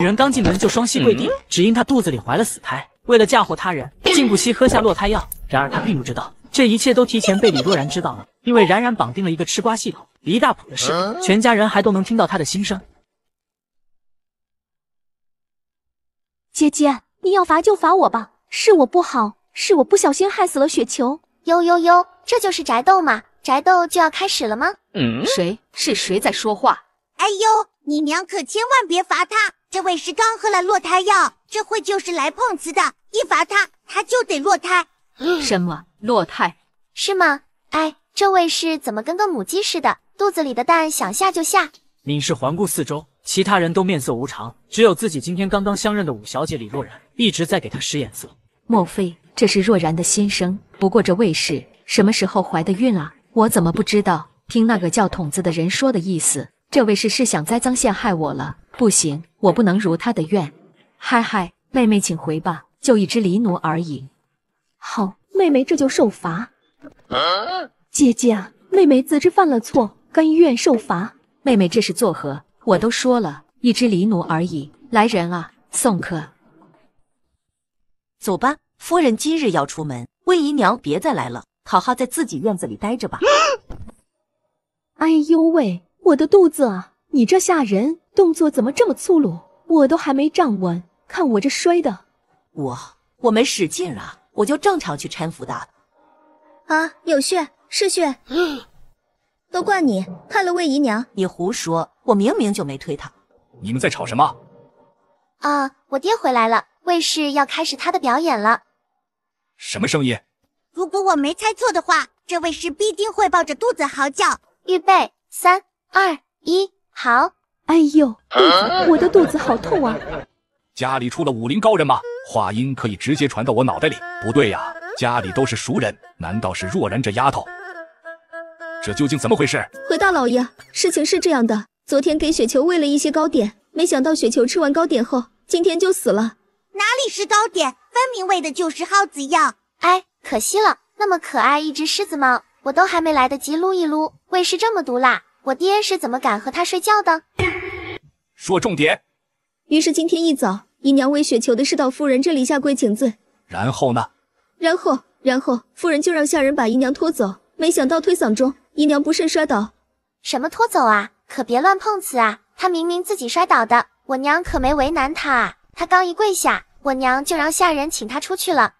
女人刚进门就双膝跪地，只因她肚子里怀了死胎。为了嫁祸他人，竟 不惜喝下落胎药。然而她并不知道，这一切都提前被李若然知道了。因为冉冉绑定了一个吃瓜系统，离大谱的事，全家人还都能听到他的心声。姐姐，你要罚就罚我吧，是我不好，是我不小心害死了雪球。哟哟哟，这就是宅斗嘛？宅斗就要开始了吗？谁？是谁在说话？哎呦，你娘可千万别罚他！这位是刚喝了落胎药，这会就是来碰瓷的。一罚他，他就得落胎。什么落胎？是吗？哎，这位是怎么跟个母鸡似的，肚子里的蛋想下就下？闵氏环顾四周，其他人都面色无常，只有自己今天刚刚相认的五小姐李若然一直在给他使眼色。莫非这是若然的心声？不过这卫氏什么时候怀的孕啊？我怎么不知道？听那个叫筒子的人说的意思，这位是是想栽赃陷害我了。不行，我不能如他的愿。嗨嗨，妹妹，请回吧，就一只狸奴而已。好，妹妹这就受罚。姐姐，啊，妹妹自知犯了错，甘愿受罚。妹妹这是作何？我都说了一只狸奴而已。来人啊，送客。走吧，夫人今日要出门，温姨娘别再来了，好好在自己院子里待着吧。哎呦喂，我的肚子啊！你这吓人，动作怎么这么粗鲁？我都还没站稳，看我这摔的！我我没使劲啊，我就正常去搀扶他的。啊，有血，是血！都怪你，害了魏姨娘！你胡说，我明明就没推她。你们在吵什么？啊，我爹回来了，卫士要开始他的表演了。什么声音？如果我没猜错的话，这位士必定会抱着肚子嚎叫。预备，三、二、一。好，哎呦，肚子，我的肚子好痛啊！家里出了武林高人吗？话音可以直接传到我脑袋里。不对呀，家里都是熟人，难道是若然这丫头？这究竟怎么回事？回大老爷，事情是这样的，昨天给雪球喂了一些糕点，没想到雪球吃完糕点后，今天就死了。哪里是糕点，分明喂的就是耗子药。哎，可惜了，那么可爱一只狮子猫，我都还没来得及撸一撸，喂是这么毒辣。我爹是怎么敢和她睡觉的？说重点。于是今天一早，姨娘为雪求的事到夫人这里下跪请罪。然后呢？然后，然后夫人就让下人把姨娘拖走。没想到推搡中，姨娘不慎摔倒。什么拖走啊？可别乱碰瓷啊！她明明自己摔倒的，我娘可没为难她啊。她刚一跪下，我娘就让下人请她出去了。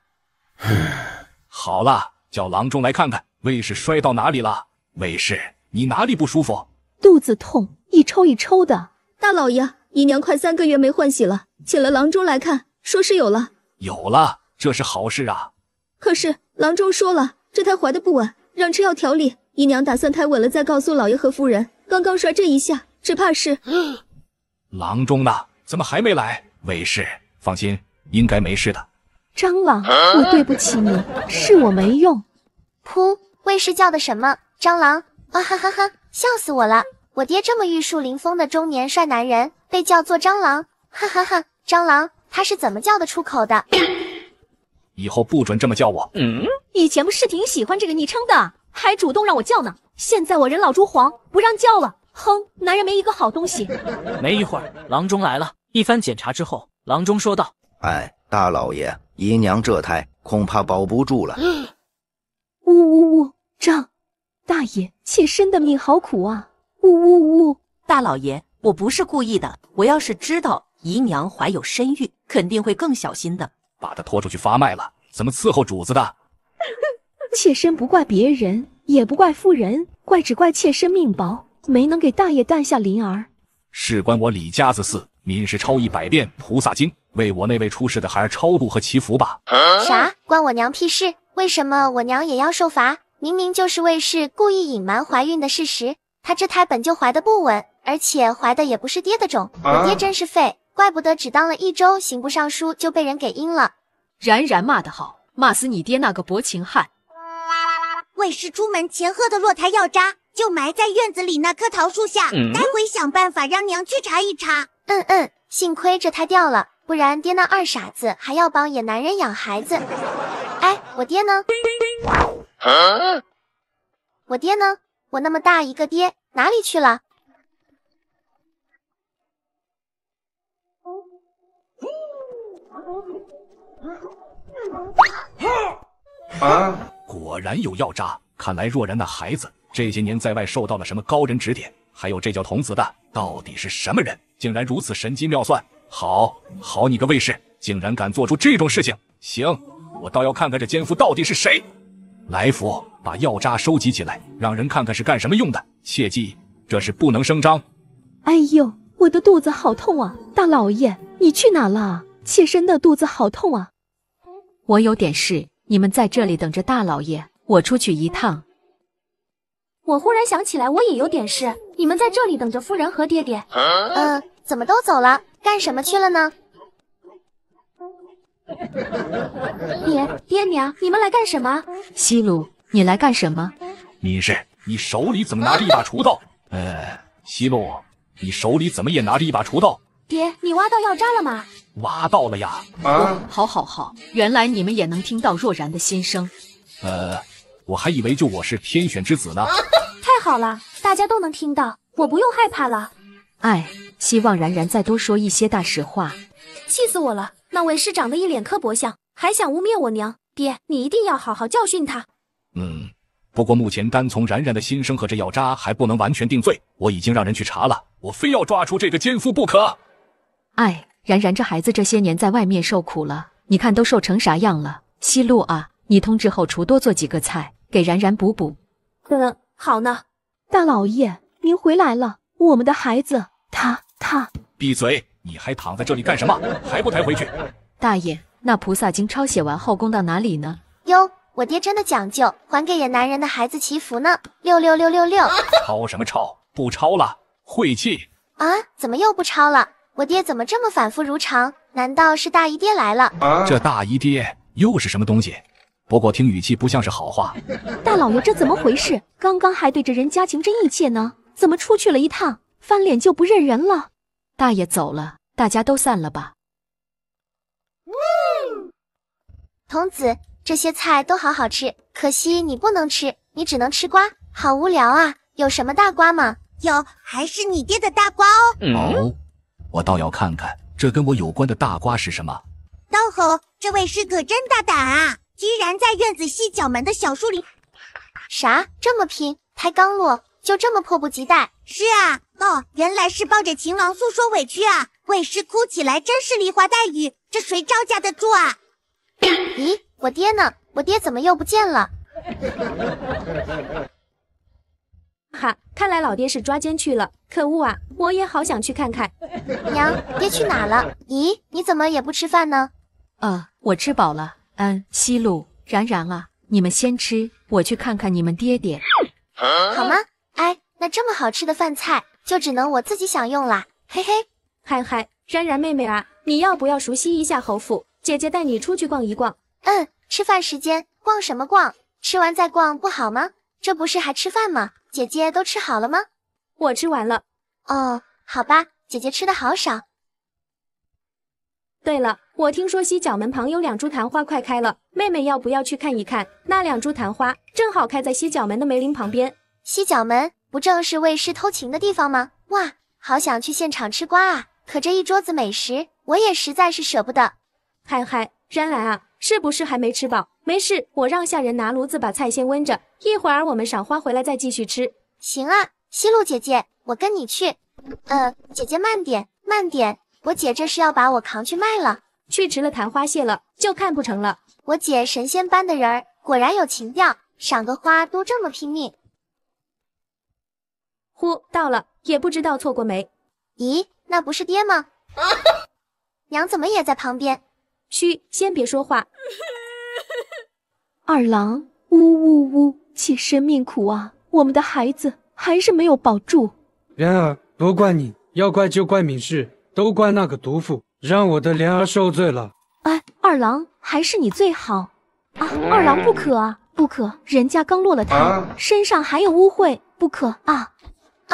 好了，叫郎中来看看卫士摔到哪里了。卫士。你哪里不舒服？肚子痛，一抽一抽的。大老爷，姨娘快三个月没换洗了，请了郎中来看，说是有了，有了，这是好事啊。可是郎中说了，这胎怀的不稳，让吃药调理。姨娘打算胎稳了再告诉老爷和夫人。刚刚摔这一下，只怕是。郎中呢？怎么还没来？卫氏，放心，应该没事的。蟑螂，我对不起你，是我没用。噗！卫氏叫的什么？蟑螂？啊哈哈哈！笑死我了！我爹这么玉树临风的中年帅男人，被叫做蟑螂，哈哈哈！蟑螂，他是怎么叫得出口的？以后不准这么叫我！嗯，以前不是挺喜欢这个昵称的，还主动让我叫呢。现在我人老珠黄，不让叫了。哼，男人没一个好东西。没一会儿，郎中来了，一番检查之后，郎中说道：“哎，大老爷，姨娘这胎恐怕保不住了。”呜呜呜，丈。大爷，妾身的命好苦啊！呜呜呜！大老爷，我不是故意的。我要是知道姨娘怀有身孕，肯定会更小心的。把她拖出去发卖了，怎么伺候主子的？妾身不怪别人，也不怪夫人，怪只怪妾身命薄，没能给大爷诞下麟儿。事关我李家子嗣，民是抄一百遍《菩萨经》，为我那位出事的孩儿超度和祈福吧。啥？关我娘屁事？为什么我娘也要受罚？明明就是卫氏故意隐瞒怀孕的事实，她这胎本就怀的不稳，而且怀的也不是爹的种，我爹真是废，怪不得只当了一周刑部尚书就被人给阴了。然然骂得好，骂死你爹那个薄情汉。卫氏出门前喝的落胎药渣，就埋在院子里那棵桃树下，待会想办法让娘去查一查。嗯嗯，幸亏这胎掉了，不然爹那二傻子还要帮野男人养孩子。哎，我爹呢？我爹呢？我那么大一个爹哪里去了？啊！果然有药渣，看来若然那孩子这些年在外受到了什么高人指点。还有这叫童子的，到底是什么人？竟然如此神机妙算！好好，你个卫士，竟然敢做出这种事情！行，我倒要看看这奸夫到底是谁。来福，把药渣收集起来，让人看看是干什么用的。切记，这是不能声张。哎呦，我的肚子好痛啊！大老爷，你去哪了？妾身的肚子好痛啊！我有点事，你们在这里等着，大老爷，我出去一趟。我忽然想起来，我也有点事，你们在这里等着夫人和爹爹。嗯，怎么都走了？干什么去了呢？爹爹娘，你们来干什么？西鲁，你来干什么？你是你手里怎么拿着一把锄头？呃，西鲁，你手里怎么也拿着一把锄头？爹，你挖到药渣了吗？挖到了呀！啊，好，好，好，原来你们也能听到若然的心声。呃，我还以为就我是天选之子呢。太好了，大家都能听到，我不用害怕了。哎，希望然然再多说一些大实话。气死我了！那位师长得一脸刻薄相，还想污蔑我娘。爹，你一定要好好教训他。嗯，不过目前单从然然的心声和这药渣还不能完全定罪。我已经让人去查了，我非要抓出这个奸夫不可。哎，然然这孩子这些年在外面受苦了，你看都瘦成啥样了。西路啊，你通知后厨多做几个菜，给然然补补。嗯，好呢。大老爷，您回来了，我们的孩子，他他闭嘴。你还躺在这里干什么？还不抬回去！大爷，那《菩萨经》抄写完后供到哪里呢？哟，我爹真的讲究，还给野男人的孩子祈福呢。六六六六六，抄什么抄？不抄了，晦气！啊？怎么又不抄了？我爹怎么这么反复如常？难道是大姨爹来了？这大姨爹又是什么东西？不过听语气不像是好话。大老爷，这怎么回事？刚刚还对着人家情真意切呢，怎么出去了一趟，翻脸就不认人了？大爷走了，大家都散了吧。童子，这些菜都好好吃，可惜你不能吃，你只能吃瓜，好无聊啊！有什么大瓜吗？有，还是你爹的大瓜哦。哦，我倒要看看这跟我有关的大瓜是什么。刀猴，这位师哥真大胆啊，居然在院子西角门的小树林。啥？这么拼？才刚落，就这么迫不及待？是啊。哦，原来是抱着秦王诉说委屈啊！为师哭起来真是梨花带雨，这谁招架得住啊？咦，我爹呢？我爹怎么又不见了？哈，看来老爹是抓奸去了。可恶啊！我也好想去看看。娘，爹去哪了？咦，你怎么也不吃饭呢？呃，我吃饱了。嗯，西路，然然啊，你们先吃，我去看看你们爹爹，好吗？哎，那这么好吃的饭菜。就只能我自己享用了，嘿嘿，嗨嗨，然然妹妹啊，你要不要熟悉一下侯府？姐姐带你出去逛一逛。嗯，吃饭时间，逛什么逛？吃完再逛不好吗？这不是还吃饭吗？姐姐都吃好了吗？我吃完了。哦，好吧，姐姐吃的好少。对了，我听说西角门旁有两株昙花快开了，妹妹要不要去看一看？那两株昙花正好开在西角门的梅林旁边。西角门。不正是为师偷情的地方吗？哇，好想去现场吃瓜啊！可这一桌子美食，我也实在是舍不得。嗨嗨，山来啊，是不是还没吃饱？没事，我让下人拿炉子把菜先温着，一会儿我们赏花回来再继续吃。行啊，西路姐姐，我跟你去。呃，姐姐慢点，慢点。我姐这是要把我扛去卖了，去迟了昙花谢了，就看不成了。我姐神仙般的人儿，果然有情调，赏个花都这么拼命。呼，到了，也不知道错过没。咦，那不是爹吗？娘怎么也在旁边？嘘，先别说话。二郎，呜呜呜，妾身命苦啊，我们的孩子还是没有保住。莲儿不怪你，要怪就怪敏氏，都怪那个毒妇，让我的莲儿受罪了。哎，二郎还是你最好啊！二郎不可啊，不可，人家刚落了胎，身上还有污秽，不可啊！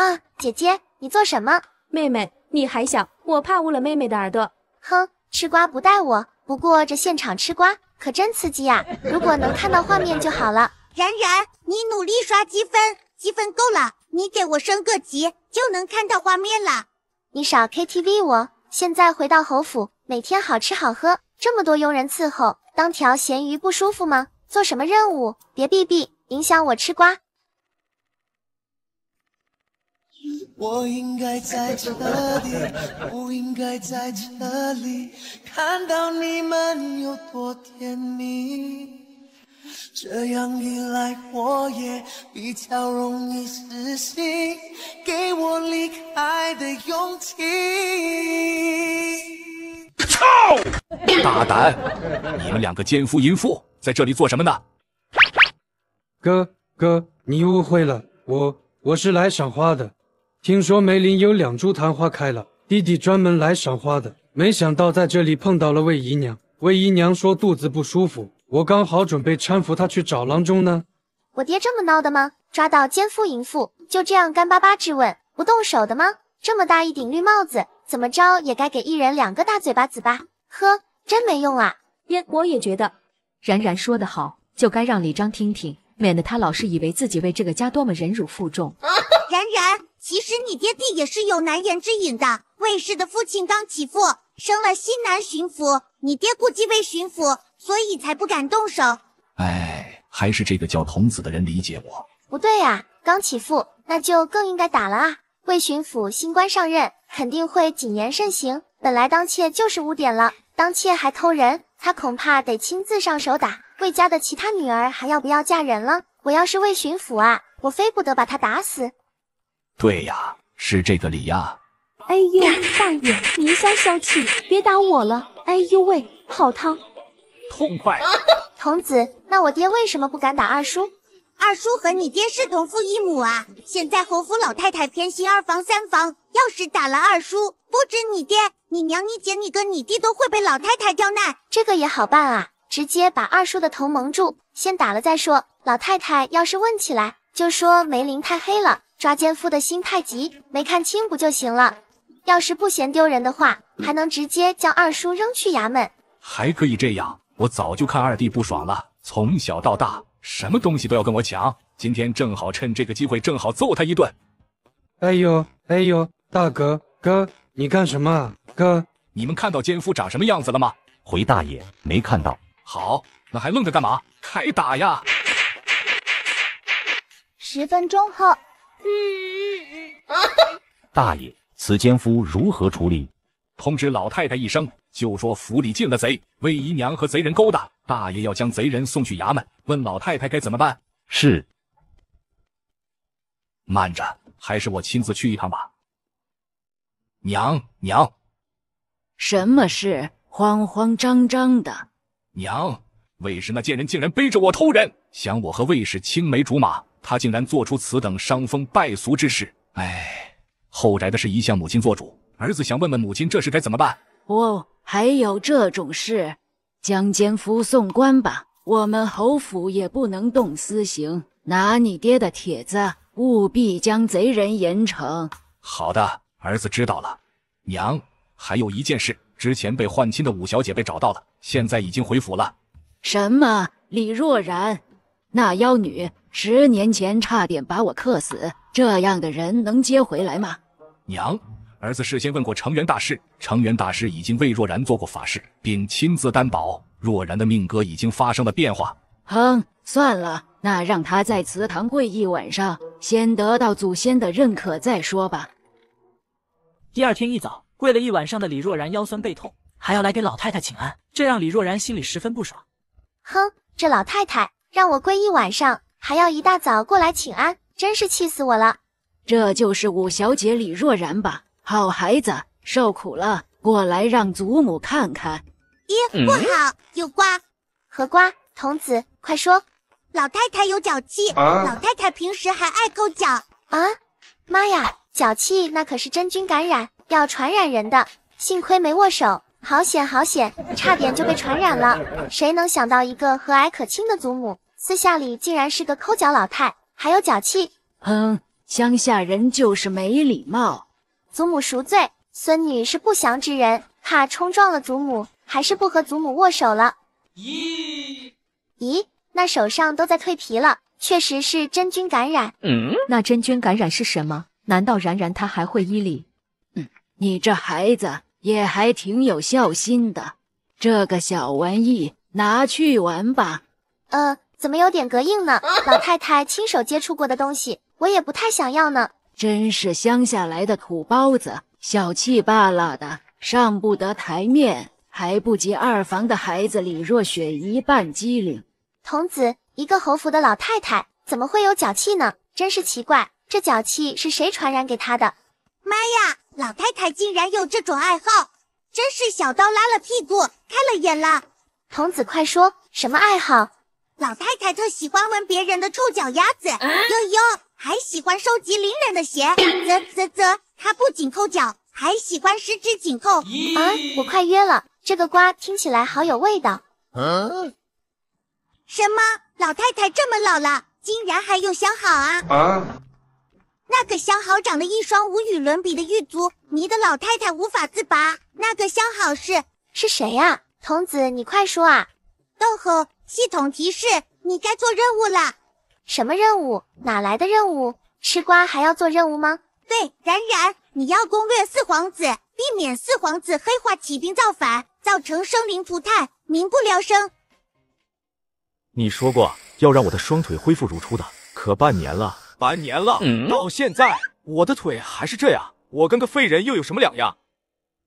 啊，姐姐，你做什么？妹妹，你还小，我怕误了妹妹的耳朵。哼，吃瓜不带我。不过这现场吃瓜可真刺激啊！如果能看到画面就好了。然然，你努力刷积分，积分够了，你给我升个级，就能看到画面了。你少 K T V，我现在回到侯府，每天好吃好喝，这么多佣人伺候，当条咸鱼不舒服吗？做什么任务？别闭闭，影响我吃瓜。我应该在车底，不应该在车里看到你们有多甜蜜。这样一来，我也比较容易死心，给我离开的勇气。操！大胆！你们两个奸夫淫妇，在这里做什么呢？哥哥，你误会了，我我是来赏花的。听说梅林有两株昙花开了，弟弟专门来赏花的。没想到在这里碰到了魏姨娘。魏姨娘说肚子不舒服，我刚好准备搀扶她去找郎中呢。我爹这么闹的吗？抓到奸夫淫妇就这样干巴巴质问，不动手的吗？这么大一顶绿帽子，怎么着也该给一人两个大嘴巴子吧？呵，真没用啊！爹，我也觉得，然然说得好，就该让李章听听，免得他老是以为自己为这个家多么忍辱负重。然然。其实你爹地也是有难言之隐的。魏氏的父亲刚起复，生了西南巡抚，你爹顾忌魏巡抚，所以才不敢动手。哎，还是这个叫童子的人理解我。不对呀，刚起复，那就更应该打了啊！魏巡抚新官上任，肯定会谨言慎行。本来当妾就是污点了，当妾还偷人，他恐怕得亲自上手打。魏家的其他女儿还要不要嫁人了？我要是魏巡抚啊，我非不得把他打死！对呀，是这个理呀。哎呦，大爷，您消消气，别打我了。哎呦喂，好烫，痛快。童子，那我爹为什么不敢打二叔？二叔和你爹是同父异母啊。现在侯府老太太偏心二房三房，要是打了二叔，不止你爹、你娘、你姐、你哥、你弟都会被老太太刁难。这个也好办啊，直接把二叔的头蒙住，先打了再说。老太太要是问起来，就说梅林太黑了。抓奸夫的心太急，没看清不就行了？要是不嫌丢人的话，还能直接将二叔扔去衙门。还可以这样，我早就看二弟不爽了，从小到大什么东西都要跟我抢，今天正好趁这个机会，正好揍他一顿。哎呦哎呦，大哥哥，你干什么？哥，你们看到奸夫长什么样子了吗？回大爷，没看到。好，那还愣着干嘛？开打呀！十分钟后。大爷，此奸夫如何处理？通知老太太一声，就说府里进了贼，魏姨娘和贼人勾搭，大爷要将贼人送去衙门。问老太太该怎么办？是。慢着，还是我亲自去一趟吧。娘娘，什么事？慌慌张张的。娘，魏氏那贱人竟然背着我偷人，想我和魏氏青梅竹马。他竟然做出此等伤风败俗之事！哎，后宅的事一向母亲做主，儿子想问问母亲，这事该怎么办？哦，还有这种事，将奸夫送官吧。我们侯府也不能动私刑，拿你爹的帖子，务必将贼人严惩。好的，儿子知道了。娘，还有一件事，之前被换亲的五小姐被找到了，现在已经回府了。什么？李若然？那妖女十年前差点把我克死，这样的人能接回来吗？娘，儿子事先问过成元大师，成元大师已经为若然做过法事，并亲自担保若然的命格已经发生了变化。哼，算了，那让他在祠堂跪一晚上，先得到祖先的认可再说吧。第二天一早，跪了一晚上的李若然腰酸背痛，还要来给老太太请安，这让李若然心里十分不爽。哼，这老太太！让我跪一晚上，还要一大早过来请安，真是气死我了！这就是五小姐李若然吧？好孩子，受苦了，过来让祖母看看。咦，不好，有瓜。何瓜？童子，快说！老太太有脚气，老太太平时还爱抠脚。啊！妈呀，脚气那可是真菌感染，要传染人的。幸亏没握手。好险，好险，差点就被传染了。谁能想到一个和蔼可亲的祖母，私下里竟然是个抠脚老太，还有脚气。哼，乡下人就是没礼貌。祖母赎罪，孙女是不祥之人，怕冲撞了祖母，还是不和祖母握手了。咦？咦？那手上都在蜕皮了，确实是真菌感染。嗯，那真菌感染是什么？难道然然他还会医理？嗯，你这孩子。也还挺有孝心的，这个小玩意拿去玩吧。呃，怎么有点膈应呢？老太太亲手接触过的东西，我也不太想要呢。真是乡下来的土包子，小气巴拉的，上不得台面，还不及二房的孩子李若雪一半机灵。童子，一个侯府的老太太，怎么会有脚气呢？真是奇怪，这脚气是谁传染给她的？妈呀！老太太竟然有这种爱好，真是小刀拉了屁股，开了眼了。童子快说，什么爱好？老太太特喜欢闻别人的臭脚丫子，呦呦，还喜欢收集邻人的鞋。啧啧啧，她不仅抠脚，还喜欢十指紧扣。啊，我快约了，这个瓜听起来好有味道。嗯，什么？老太太这么老了，竟然还有相好啊？啊！那个相好长了一双无与伦比的玉足，迷得老太太无法自拔。那个相好是是谁呀？童子，你快说啊！豆吼，系统提示你该做任务了。什么任务？哪来的任务？吃瓜还要做任务吗？对，然然，你要攻略四皇子，避免四皇子黑化起兵造反，造成生灵涂炭、民不聊生。你说过要让我的双腿恢复如初的，可半年了。半年了，到现在我的腿还是这样，我跟个废人又有什么两样？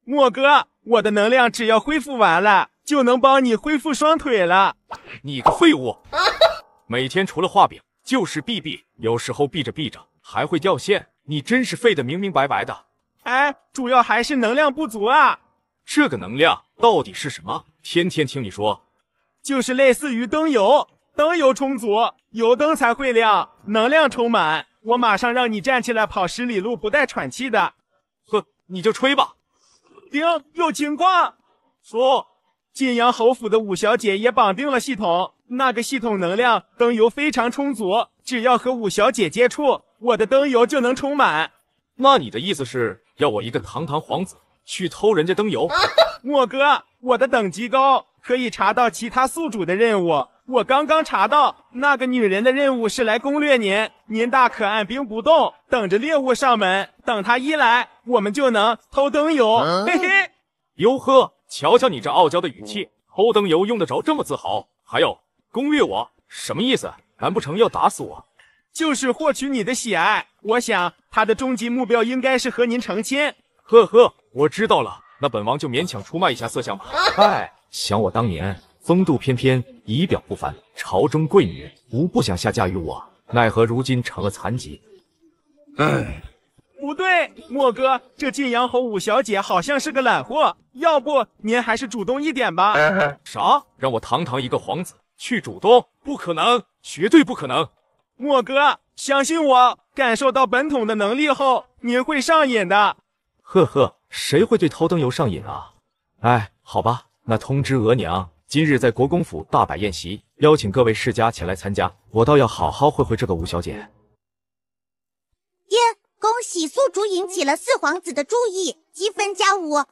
莫哥，我的能量只要恢复完了，就能帮你恢复双腿了。你个废物，每天除了画饼就是哔哔，有时候闭着闭着还会掉线，你真是废的明明白白的。哎，主要还是能量不足啊。这个能量到底是什么？天天听你说，就是类似于灯油。灯油充足，油灯才会亮。能量充满，我马上让你站起来跑十里路不带喘气的。哼，你就吹吧。丁，有情况。叔，晋阳侯府的五小姐也绑定了系统，那个系统能量灯油非常充足，只要和五小姐接触，我的灯油就能充满。那你的意思是要我一个堂堂皇子去偷人家灯油？莫哥，我的等级高，可以查到其他宿主的任务。我刚刚查到，那个女人的任务是来攻略您，您大可按兵不动，等着猎物上门。等她一来，我们就能偷灯油。嘿嘿。哟呵，瞧瞧你这傲娇的语气，偷灯油用得着这么自豪？还有攻略我，什么意思？难不成要打死我？就是获取你的喜爱。我想他的终极目标应该是和您成亲。呵呵，我知道了，那本王就勉强出卖一下色相吧。哎，想我当年。风度翩翩，仪表不凡，朝中贵女无不想下嫁于我，奈何如今成了残疾，唉。不对，莫哥，这晋阳侯五小姐好像是个懒货，要不您还是主动一点吧。啥？让我堂堂一个皇子去主动？不可能，绝对不可能。莫哥，相信我，感受到本统的能力后，您会上瘾的。呵呵，谁会对偷灯油上瘾啊？哎，好吧，那通知额娘。今日在国公府大摆宴席，邀请各位世家前来参加。我倒要好好会会这个吴小姐。耶，恭喜宿主引起了四皇子的注意，积分加五。冉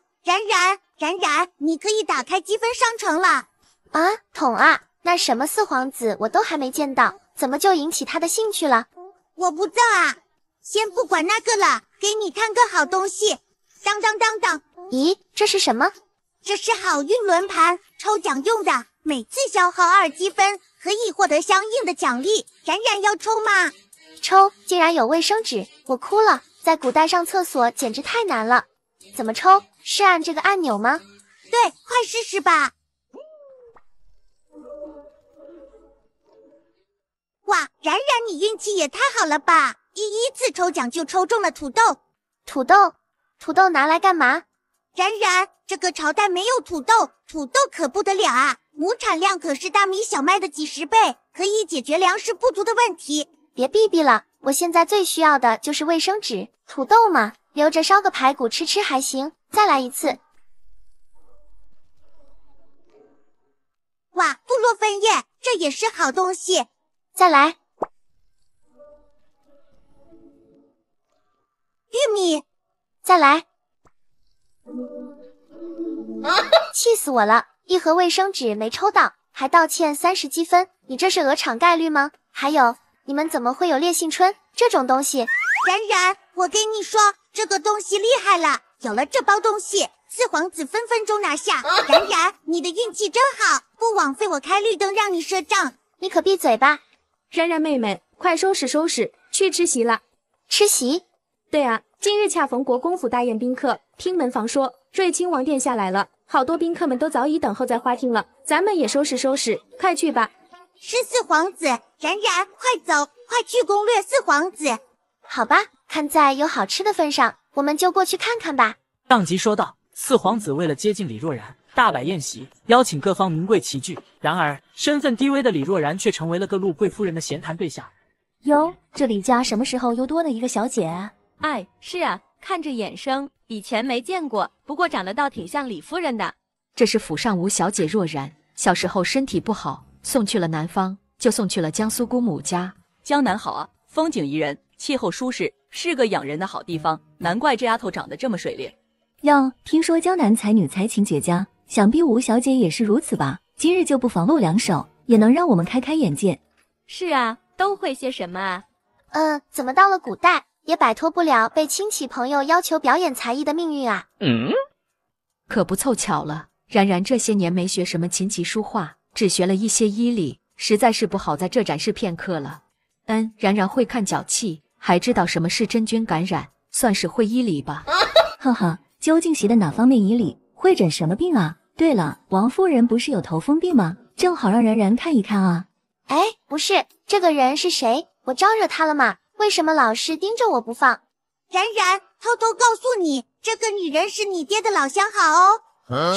冉，冉冉，你可以打开积分商城了。啊，桶啊！那什么四皇子我都还没见到，怎么就引起他的兴趣了？我不造啊。先不管那个了，给你看个好东西。当当当当！咦，这是什么？这是好运轮盘。抽奖用的，每次消耗二积分，可以获得相应的奖励。冉冉要抽吗？抽！竟然有卫生纸，我哭了，在古代上厕所简直太难了。怎么抽？是按这个按钮吗？对，快试试吧。哇，冉冉你运气也太好了吧！第一次抽奖就抽中了土豆，土豆，土豆拿来干嘛？然然，这个朝代没有土豆，土豆可不得了啊！亩产量可是大米小麦的几十倍，可以解决粮食不足的问题。别逼逼了，我现在最需要的就是卫生纸。土豆嘛，留着烧个排骨吃吃还行。再来一次。哇，部落分叶，这也是好东西。再来。玉米。再来。气死我了！一盒卫生纸没抽到，还道歉三十积分，你这是鹅场概率吗？还有，你们怎么会有烈性春这种东西？冉冉，我跟你说，这个东西厉害了，有了这包东西，四皇子分分钟拿下。冉冉，你的运气真好，不枉费我开绿灯让你赊账。你可闭嘴吧！冉冉妹妹，快收拾收拾，去吃席了。吃席？对啊，今日恰逢国公府大宴宾客。听门房说，瑞亲王殿下来了，好多宾客们都早已等候在花厅了。咱们也收拾收拾，快去吧。十四皇子，冉冉，快走，快去攻略四皇子。好吧，看在有好吃的份上，我们就过去看看吧。上集说道，四皇子为了接近李若然，大摆宴席，邀请各方名贵齐聚。然而，身份低微的李若然却成为了各路贵夫人的闲谈对象。哟，这李家什么时候又多了一个小姐？啊？哎，是啊，看着眼生。以前没见过，不过长得倒挺像李夫人的。这是府上吴小姐若然，小时候身体不好，送去了南方，就送去了江苏姑母家。江南好啊，风景宜人，气候舒适，是个养人的好地方。难怪这丫头长得这么水灵。哟，听说江南才女才情绝佳，想必吴小姐也是如此吧？今日就不妨露两手，也能让我们开开眼界。是啊，都会些什么啊？呃，怎么到了古代？也摆脱不了被亲戚朋友要求表演才艺的命运啊！嗯，可不凑巧了。然然这些年没学什么琴棋书画，只学了一些医理，实在是不好在这展示片刻了。嗯，然然会看脚气，还知道什么是真菌感染，算是会医理吧。哈哈，究竟学的哪方面医理？会诊什么病啊？对了，王夫人不是有头风病吗？正好让然然看一看啊。哎，不是，这个人是谁？我招惹他了吗？为什么老是盯着我不放？然然，偷偷告诉你，这个女人是你爹的老相好哦。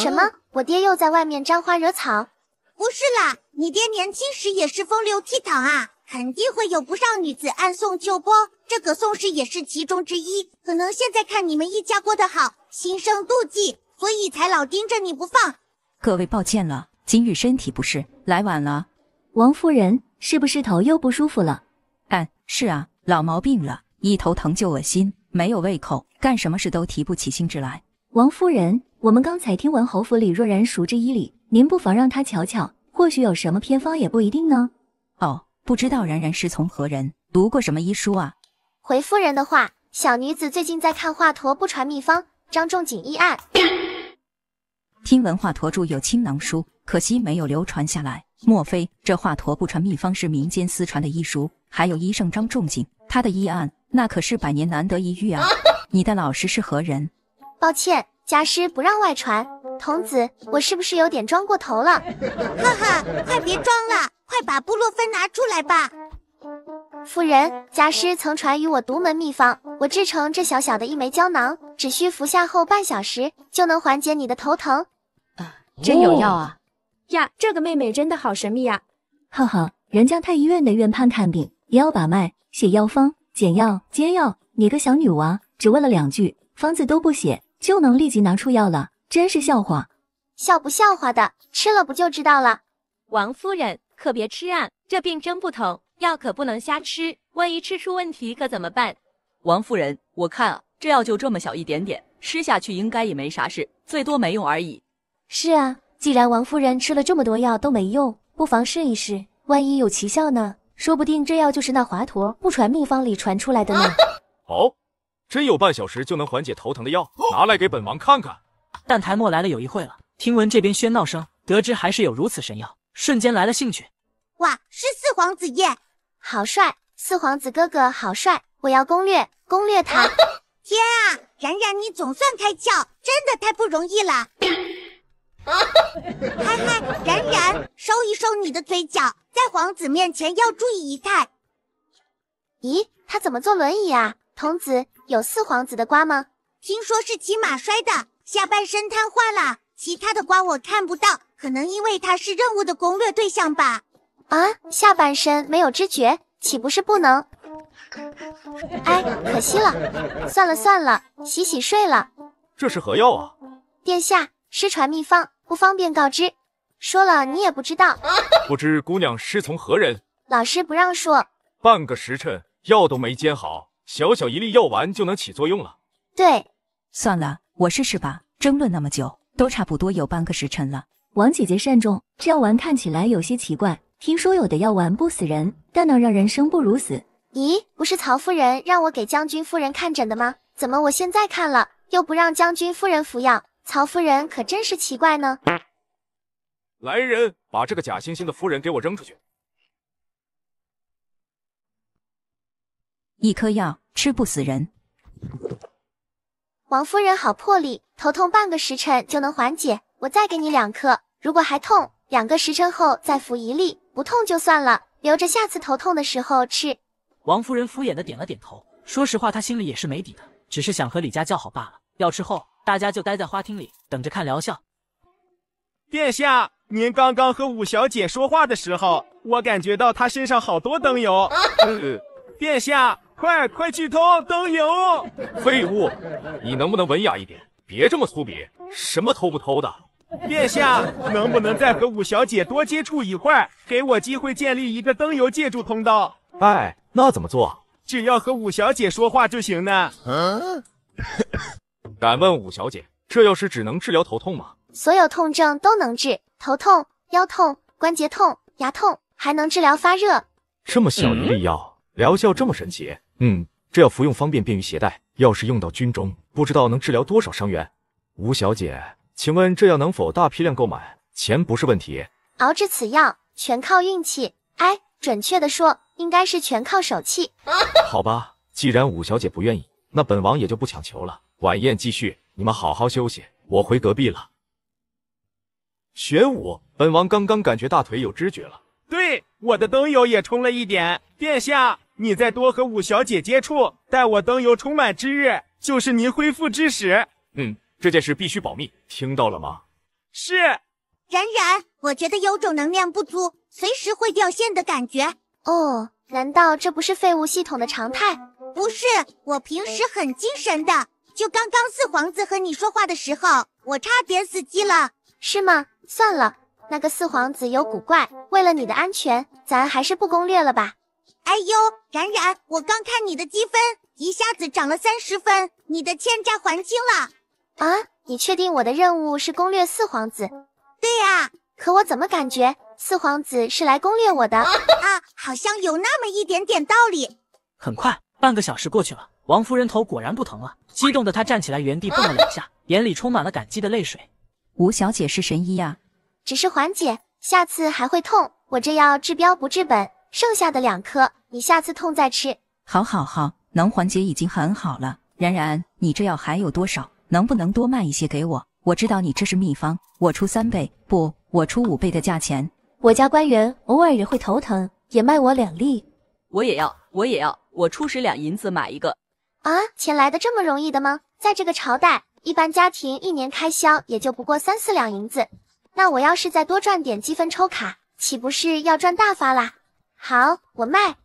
什么？我爹又在外面沾花惹草？不是啦，你爹年轻时也是风流倜傥啊，肯定会有不少女子暗送秋波，这个宋氏也是其中之一。可能现在看你们一家过得好，心生妒忌，所以才老盯着你不放。各位，抱歉了，今日身体不适，来晚了。王夫人，是不是头又不舒服了？嗯，是啊。老毛病了，一头疼就恶心，没有胃口，干什么事都提不起兴致来。王夫人，我们刚才听闻侯府里若然熟知医理，您不妨让他瞧瞧，或许有什么偏方也不一定呢。哦，不知道然然师从何人读过什么医书啊？回夫人的话，小女子最近在看《华佗不传秘方》，张仲景医案。听闻华佗著有《青囊书》，可惜没有流传下来。莫非这华佗不传秘方是民间私传的医书？还有医圣张仲景。他的医案，那可是百年难得一遇啊！你的老师是何人？抱歉，家师不让外传。童子，我是不是有点装过头了？哈哈，快别装了，快把布洛芬拿出来吧。夫人，家师曾传与我独门秘方，我制成这小小的一枚胶囊，只需服下后半小时，就能缓解你的头疼。啊，真有药啊！呀，这个妹妹真的好神秘呀。哈哈，人家太医院的院判看病，也要把脉。写药方、简药、煎药，你个小女娃，只问了两句，方子都不写就能立即拿出药了，真是笑话！笑不笑话的，吃了不就知道了。王夫人可别吃啊，这病真不疼，药可不能瞎吃，万一吃出问题可怎么办？王夫人，我看啊，这药就这么小一点点，吃下去应该也没啥事，最多没用而已。是啊，既然王夫人吃了这么多药都没用，不妨试一试，万一有奇效呢？说不定这药就是那华佗不传秘方里传出来的呢。哦，真有半小时就能缓解头疼的药，拿来给本王看看。但台莫来了有一会了，听闻这边喧闹声，得知还是有如此神药，瞬间来了兴趣。哇，是四皇子耶，好帅！四皇子哥哥好帅，我要攻略攻略他。天啊，然然你总算开窍，真的太不容易了。嗨嗨，冉冉，收一收你的嘴角，在皇子面前要注意仪态。咦，他怎么坐轮椅啊？童子，有四皇子的瓜吗？听说是骑马摔的，下半身瘫痪了。其他的瓜我看不到，可能因为他是任务的攻略对象吧。啊，下半身没有知觉，岂不是不能？哎，可惜了。算了算了，洗洗睡了。这是何药啊？殿下，失传秘方。不方便告知，说了你也不知道。不知姑娘师从何人？老师不让说。半个时辰药都没煎好，小小一粒药丸就能起作用了？对。算了，我试试吧。争论那么久，都差不多有半个时辰了。王姐姐善重，这药丸看起来有些奇怪。听说有的药丸不死人，但能让人生不如死。咦，不是曹夫人让我给将军夫人看诊的吗？怎么我现在看了又不让将军夫人服药？曹夫人可真是奇怪呢。来人，把这个假惺惺的夫人给我扔出去！一颗药吃不死人。王夫人好魄力，头痛半个时辰就能缓解。我再给你两颗，如果还痛，两个时辰后再服一粒，不痛就算了，留着下次头痛的时候吃。王夫人敷衍的点了点头。说实话，她心里也是没底的，只是想和李家交好罢了。药吃后。大家就待在花厅里，等着看疗效。殿下，您刚刚和五小姐说话的时候，我感觉到她身上好多灯油。殿下，快快去偷灯油！废物，你能不能文雅一点，别这么粗鄙？什么偷不偷的？殿下，能不能再和五小姐多接触一会儿，给我机会建立一个灯油借助通道？哎，那怎么做？只要和五小姐说话就行呢。嗯。敢问武小姐，这药是只能治疗头痛吗？所有痛症都能治，头痛、腰痛、关节痛、牙痛，还能治疗发热。这么小一粒药，疗效这么神奇，嗯，这药服用方便，便于携带。要是用到军中，不知道能治疗多少伤员。吴小姐，请问这药能否大批量购买？钱不是问题。熬制此药全靠运气，哎，准确的说，应该是全靠手气。好吧，既然武小姐不愿意，那本王也就不强求了。晚宴继续，你们好好休息，我回隔壁了。玄武，本王刚刚感觉大腿有知觉了。对，我的灯油也充了一点。殿下，你再多和五小姐接触，待我灯油充满之日，就是您恢复之时。嗯，这件事必须保密，听到了吗？是。冉冉，我觉得有种能量不足，随时会掉线的感觉。哦，难道这不是废物系统的常态？不是，我平时很精神的。就刚刚四皇子和你说话的时候，我差点死机了，是吗？算了，那个四皇子有古怪，为了你的安全，咱还是不攻略了吧。哎呦，然然，我刚看你的积分一下子涨了三十分，你的欠债还清了啊？你确定我的任务是攻略四皇子？对呀，可我怎么感觉四皇子是来攻略我的啊？好像有那么一点点道理。很快，半个小时过去了。王夫人头果然不疼了，激动的她站起来，原地蹦了两下，眼里充满了感激的泪水。吴小姐是神医啊，只是缓解，下次还会痛。我这药治标不治本，剩下的两颗你下次痛再吃。好，好，好，能缓解已经很好了。然然，你这药还有多少？能不能多卖一些给我？我知道你这是秘方，我出三倍，不，我出五倍的价钱。我家官员偶尔也会头疼，也卖我两粒。我也要，我也要，我出十两银子买一个。啊，钱来的这么容易的吗？在这个朝代，一般家庭一年开销也就不过三四两银子。那我要是再多赚点积分抽卡，岂不是要赚大发啦？好，我卖。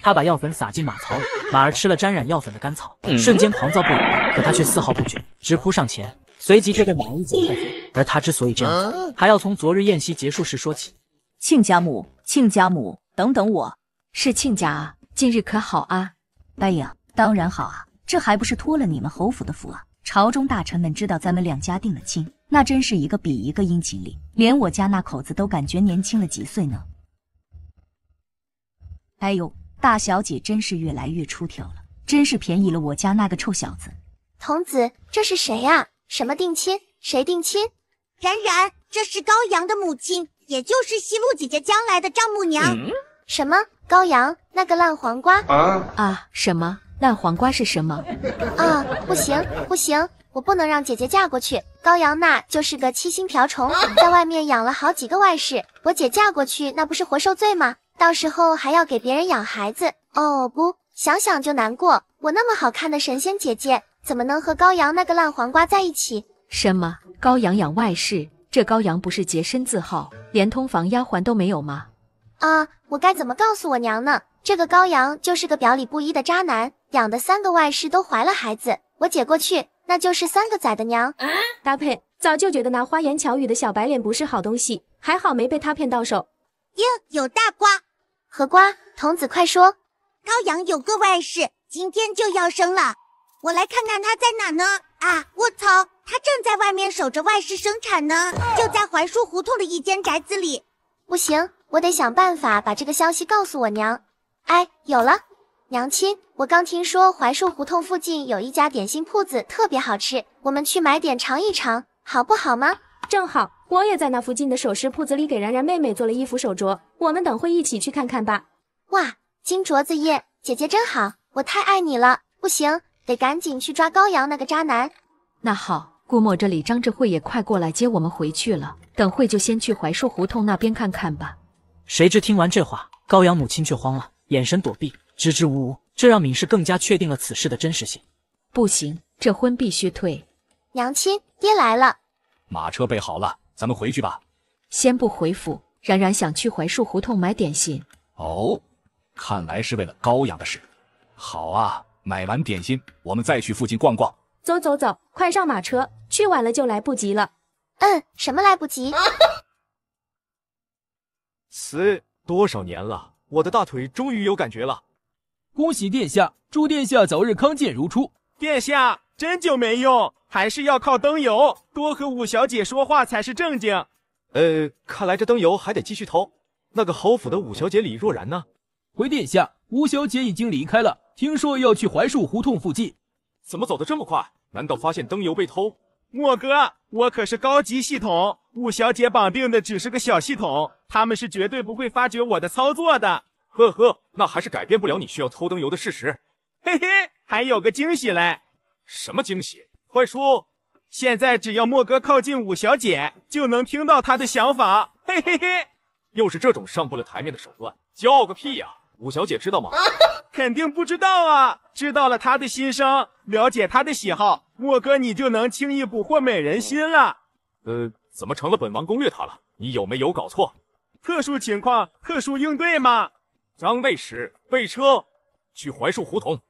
他把药粉撒进马槽里，马儿吃了沾染药粉的干草，瞬间狂躁不已。可他却丝毫不觉，直扑上前，随即却被马一脚踹飞。而他之所以这样，还要从昨日宴席结束时说起。亲家母，亲家母，等等我，是亲家啊，近日可好啊，白影。当然好啊，这还不是托了你们侯府的福啊！朝中大臣们知道咱们两家定了亲，那真是一个比一个殷勤哩，连我家那口子都感觉年轻了几岁呢。哎呦，大小姐真是越来越出挑了，真是便宜了我家那个臭小子。童子，这是谁啊？什么定亲？谁定亲？然然，这是高阳的母亲，也就是西路姐姐将来的丈母娘。什么？高阳那个烂黄瓜？啊啊？什么？烂黄瓜是什么？啊，不行不行，我不能让姐姐嫁过去。高阳那就是个七星瓢虫，在外面养了好几个外室，我姐嫁过去那不是活受罪吗？到时候还要给别人养孩子。哦不，想想就难过。我那么好看的神仙姐姐，怎么能和高阳那个烂黄瓜在一起？什么？高阳养外室？这高阳不是洁身自好，连通房丫鬟都没有吗？啊，我该怎么告诉我娘呢？这个高阳就是个表里不一的渣男。养的三个外室都怀了孩子，我姐过去那就是三个崽的娘。搭配早就觉得那花言巧语的小白脸不是好东西，还好没被他骗到手。哟，有大瓜！何瓜？童子快说，高阳有个外室，今天就要生了。我来看看他在哪呢？啊，卧槽，他正在外面守着外室生产呢，就在槐树胡同的一间宅子里。不行，我得想办法把这个消息告诉我娘。哎，有了。娘亲，我刚听说槐树胡同附近有一家点心铺子特别好吃，我们去买点尝一尝，好不好吗？正好我也在那附近的首饰铺子里给然然妹妹做了衣服手镯，我们等会一起去看看吧。哇，金镯子耶！姐姐真好，我太爱你了。不行，得赶紧去抓高阳那个渣男。那好，顾墨这里张志慧也快过来接我们回去了，等会就先去槐树胡同那边看看吧。谁知听完这话，高阳母亲却慌了，眼神躲避。支支吾吾，这让闵氏更加确定了此事的真实性。不行，这婚必须退。娘亲，爹来了，马车备好了，咱们回去吧。先不回府，冉冉想去槐树胡同买点心。哦，看来是为了高阳的事。好啊，买完点心，我们再去附近逛逛。走走走，快上马车，去晚了就来不及了。嗯，什么来不及？死 多少年了，我的大腿终于有感觉了。恭喜殿下，祝殿下早日康健如初。殿下针灸没用，还是要靠灯油。多和五小姐说话才是正经。呃，看来这灯油还得继续偷。那个侯府的五小姐李若然呢？回殿下，五小姐已经离开了，听说要去槐树胡同附近。怎么走的这么快？难道发现灯油被偷？莫哥，我可是高级系统，五小姐绑定的只是个小系统，他们是绝对不会发觉我的操作的。呵呵，那还是改变不了你需要偷灯油的事实。嘿嘿，还有个惊喜嘞！什么惊喜？坏叔，现在只要莫哥靠近五小姐，就能听到她的想法。嘿嘿嘿，又是这种上不了台面的手段，骄傲个屁呀！五小姐知道吗？肯定不知道啊！知道了她的心声，了解她的喜好，莫哥你就能轻易捕获美人心了。呃，怎么成了本王攻略她了？你有没有搞错？特殊情况，特殊应对嘛。张卫史备车去槐树胡同。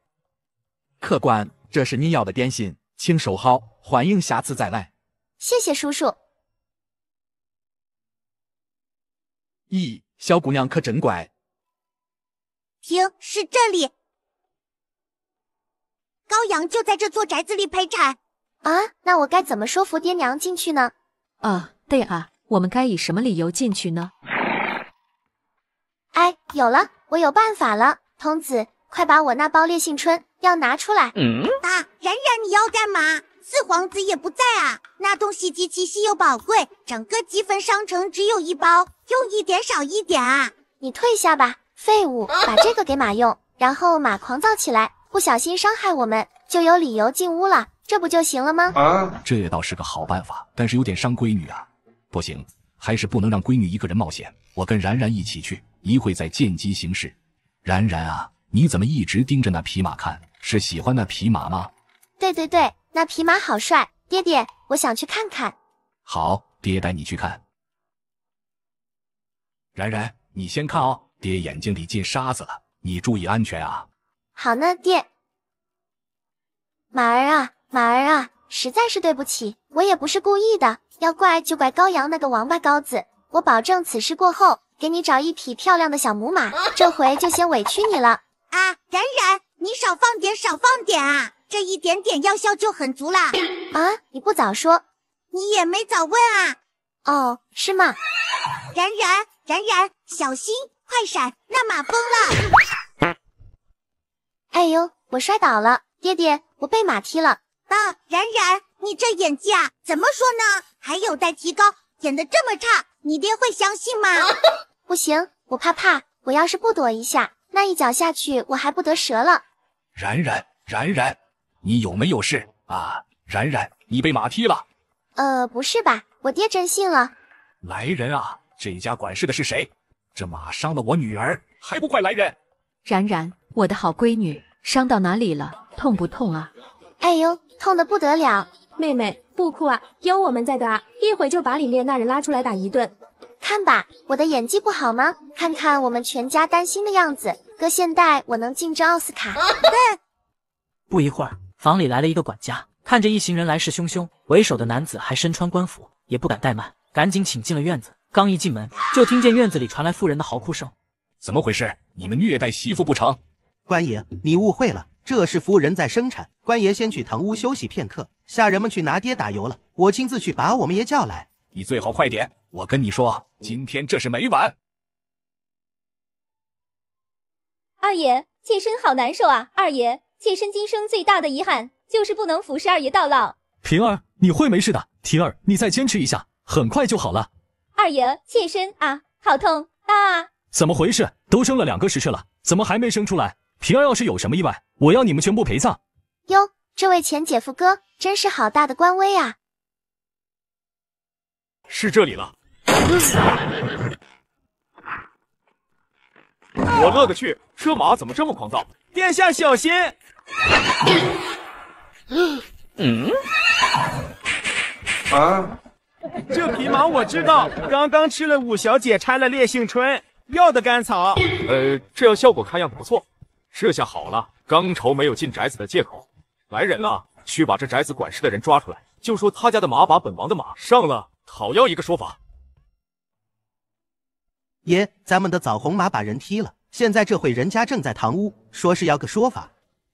客官，这是你要的点心，请收好。欢迎下次再来。谢谢叔叔。咦，小姑娘可真乖。听，是这里。高阳就在这座宅子里陪产。啊，那我该怎么说服爹娘进去呢？啊，对啊，我们该以什么理由进去呢？哎，有了，我有办法了！童子，快把我那包烈性春药拿出来！啊，然然，你要干嘛？四皇子也不在啊。那东西极其稀有宝贵，整个积分商城只有一包，用一点少一点啊。你退下吧，废物，把这个给马用，然后马狂躁起来，不小心伤害我们，就有理由进屋了，这不就行了吗？这倒是个好办法，但是有点伤闺女啊。不行，还是不能让闺女一个人冒险，我跟然然一起去。一会再见机行事。然然啊，你怎么一直盯着那匹马看？是喜欢那匹马吗？对对对，那匹马好帅。爹爹，我想去看看。好，爹带你去看。然然，你先看哦，爹眼睛里进沙子了，你注意安全啊。好呢，爹。马儿啊，马儿啊，实在是对不起，我也不是故意的，要怪就怪高阳那个王八羔子。我保证此事过后。给你找一匹漂亮的小母马，这回就先委屈你了。啊，冉冉，你少放点，少放点啊，这一点点药效就很足了。啊，你不早说，你也没早问啊。哦，是吗？冉冉，冉冉，小心，快闪，那马疯了！哎呦，我摔倒了，爹爹，我被马踢了。啊，冉冉，你这演技啊，怎么说呢？还有待提高，演得这么差。你爹会相信吗？不行，我怕怕，我要是不躲一下，那一脚下去，我还不得折了？冉冉，冉冉，你有没有事啊？冉冉，你被马踢了？呃，不是吧，我爹真信了？来人啊，这家管事的是谁？这马伤了我女儿，还不快来人！冉冉，我的好闺女，伤到哪里了？痛不痛啊？哎呦，痛的不得了！妹妹。不哭啊，有我们在的啊！一会就把里面那人拉出来打一顿。看吧，我的演技不好吗？看看我们全家担心的样子。搁现代，我能竞争奥斯卡。不一会儿，房里来了一个管家，看着一行人来势汹汹，为首的男子还身穿官服，也不敢怠慢，赶紧请进了院子。刚一进门，就听见院子里传来妇人的嚎哭声。怎么回事？你们虐待媳妇不成？官爷，你误会了。这是夫人在生产，官爷先去堂屋休息片刻。下人们去拿爹打油了，我亲自去把我们爷叫来。你最好快点，我跟你说，今天这是没完。二爷，妾身好难受啊！二爷，妾身今生最大的遗憾就是不能服侍二爷到老。平儿，你会没事的。婷儿，你再坚持一下，很快就好了。二爷，妾身啊，好痛啊！怎么回事？都生了两个时辰了，怎么还没生出来？平儿要是有什么意外，我要你们全部陪葬。哟，这位前姐夫哥真是好大的官威啊！是这里了。我勒个去，车马怎么这么狂躁？殿下小心！嗯嗯。啊！这匹马我知道，刚刚吃了五小姐拆了烈性春药的甘草。呃，这药效果看样子不错。这下好了，刚愁没有进宅子的借口。来人啊，去把这宅子管事的人抓出来，就说他家的马把本王的马上了，讨要一个说法。爷，咱们的枣红马把人踢了，现在这会人家正在堂屋，说是要个说法。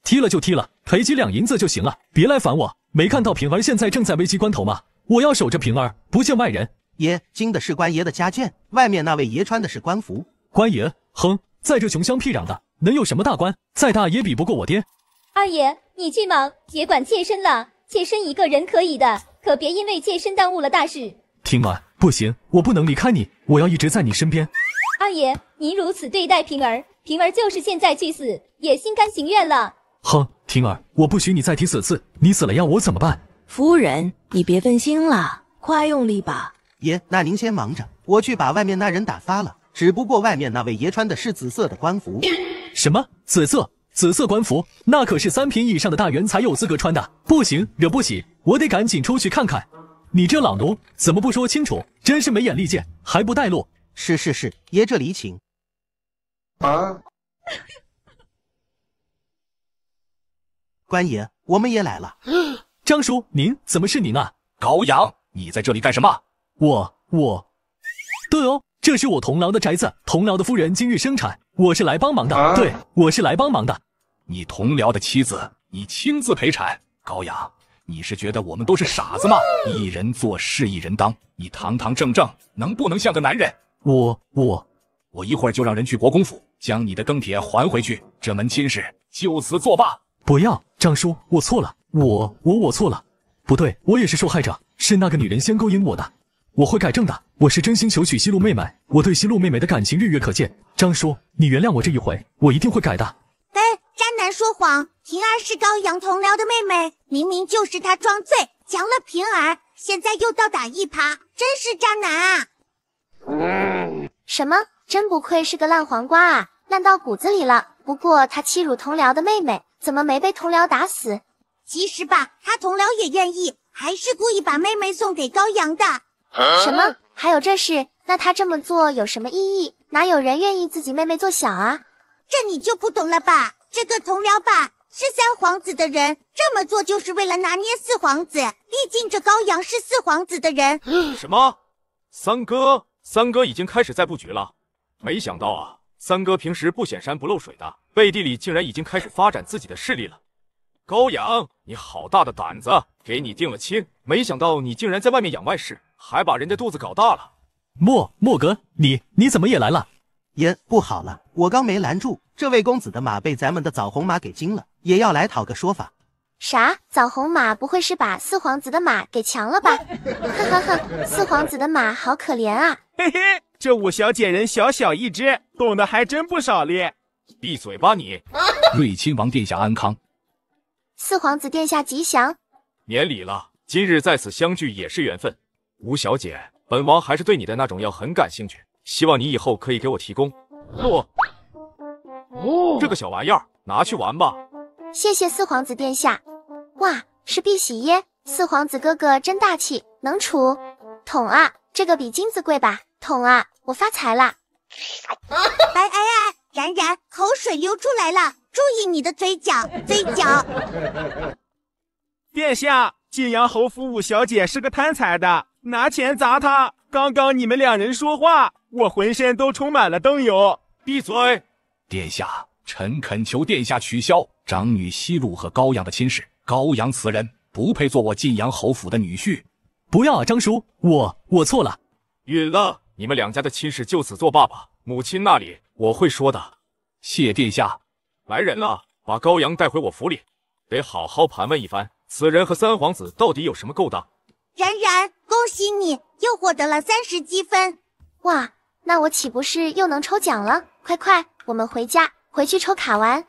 踢了就踢了，赔几两银子就行了，别来烦我。没看到平儿现在正在危机关头吗？我要守着平儿，不见外人。爷，经的是官爷的家眷，外面那位爷穿的是官服。官爷，哼，在这穷乡僻壤的。能有什么大官？再大也比不过我爹。二爷，你去忙，别管妾身了。妾身一个人可以的，可别因为妾身耽误了大事。平儿，不行，我不能离开你，我要一直在你身边。二爷，您如此对待平儿，平儿就是现在去死也心甘情愿了。哼，平儿，我不许你再提死字。你死了要我怎么办？夫人，你别分心了，快用力吧。爷，那您先忙着，我去把外面那人打发了。只不过外面那位爷穿的是紫色的官服，什么紫色紫色官服？那可是三品以上的大员才有资格穿的，不行，惹不起，我得赶紧出去看看。你这老奴怎么不说清楚？真是没眼力见，还不带路？是是是，爷这里请。啊！官爷，我们也来了。张叔，您怎么是你呢？高阳，你在这里干什么？我我，对哦。这是我同僚的宅子，同僚的夫人今日生产，我是来帮忙的。对，我是来帮忙的。你同僚的妻子，你亲自陪产。高阳，你是觉得我们都是傻子吗？一人做事一人当，你堂堂正正，能不能像个男人？我我我一会儿就让人去国公府，将你的庚帖还回去，这门亲事就此作罢。不要，张叔，我错了，我我我错了。不对，我也是受害者，是那个女人先勾引我的。我会改正的。我是真心求娶西路妹妹，我对西路妹妹的感情日月可见。张叔，你原谅我这一回，我一定会改的。哎，渣男说谎，平儿是高阳同僚的妹妹，明明就是他装醉强了平儿，现在又倒打一耙，真是渣男啊！什么？真不愧是个烂黄瓜啊，烂到骨子里了。不过他欺辱同僚的妹妹，怎么没被同僚打死？其实吧，他同僚也愿意，还是故意把妹妹送给高阳的。什么？还有这事？那他这么做有什么意义？哪有人愿意自己妹妹做小啊？这你就不懂了吧？这个同僚吧是三皇子的人，这么做就是为了拿捏四皇子。毕竟这高阳是四皇子的人。什么？三哥？三哥已经开始在布局了？没想到啊，三哥平时不显山不漏水的，背地里竟然已经开始发展自己的势力了。高阳，你好大的胆子！给你定了亲，没想到你竟然在外面养外室。还把人家肚子搞大了，莫莫哥，你你怎么也来了？爷，不好了，我刚没拦住，这位公子的马被咱们的枣红马给惊了，也要来讨个说法。啥？枣红马不会是把四皇子的马给强了吧？哈哈哈！四皇子的马好可怜啊！嘿嘿，这五小姐人小小一只，懂得还真不少哩。闭嘴吧你！瑞亲王殿下安康，四皇子殿下吉祥。免礼了，今日在此相聚也是缘分。吴小姐，本王还是对你的那种药很感兴趣，希望你以后可以给我提供。不，这个小玩意儿拿去玩吧。谢谢四皇子殿下。哇，是碧玺耶！四皇子哥哥真大气，能储桶啊！这个比金子贵吧？桶啊，我发财了！哎哎哎，然然，口水流出来了，注意你的嘴角，嘴角。殿下，晋阳侯府五小姐是个贪财的。拿钱砸他！刚刚你们两人说话，我浑身都充满了灯油。闭嘴！殿下，臣恳求殿下取消长女西路和高阳的亲事。高阳此人不配做我晋阳侯府的女婿。不要，啊，张叔，我我错了。允了，你们两家的亲事就此作罢吧。母亲那里我会说的。谢殿下。来人啊，把高阳带回我府里，得好好盘问一番。此人和三皇子到底有什么勾当？然然。恭喜你又获得了三十积分！哇，那我岂不是又能抽奖了？快快，我们回家，回去抽卡玩。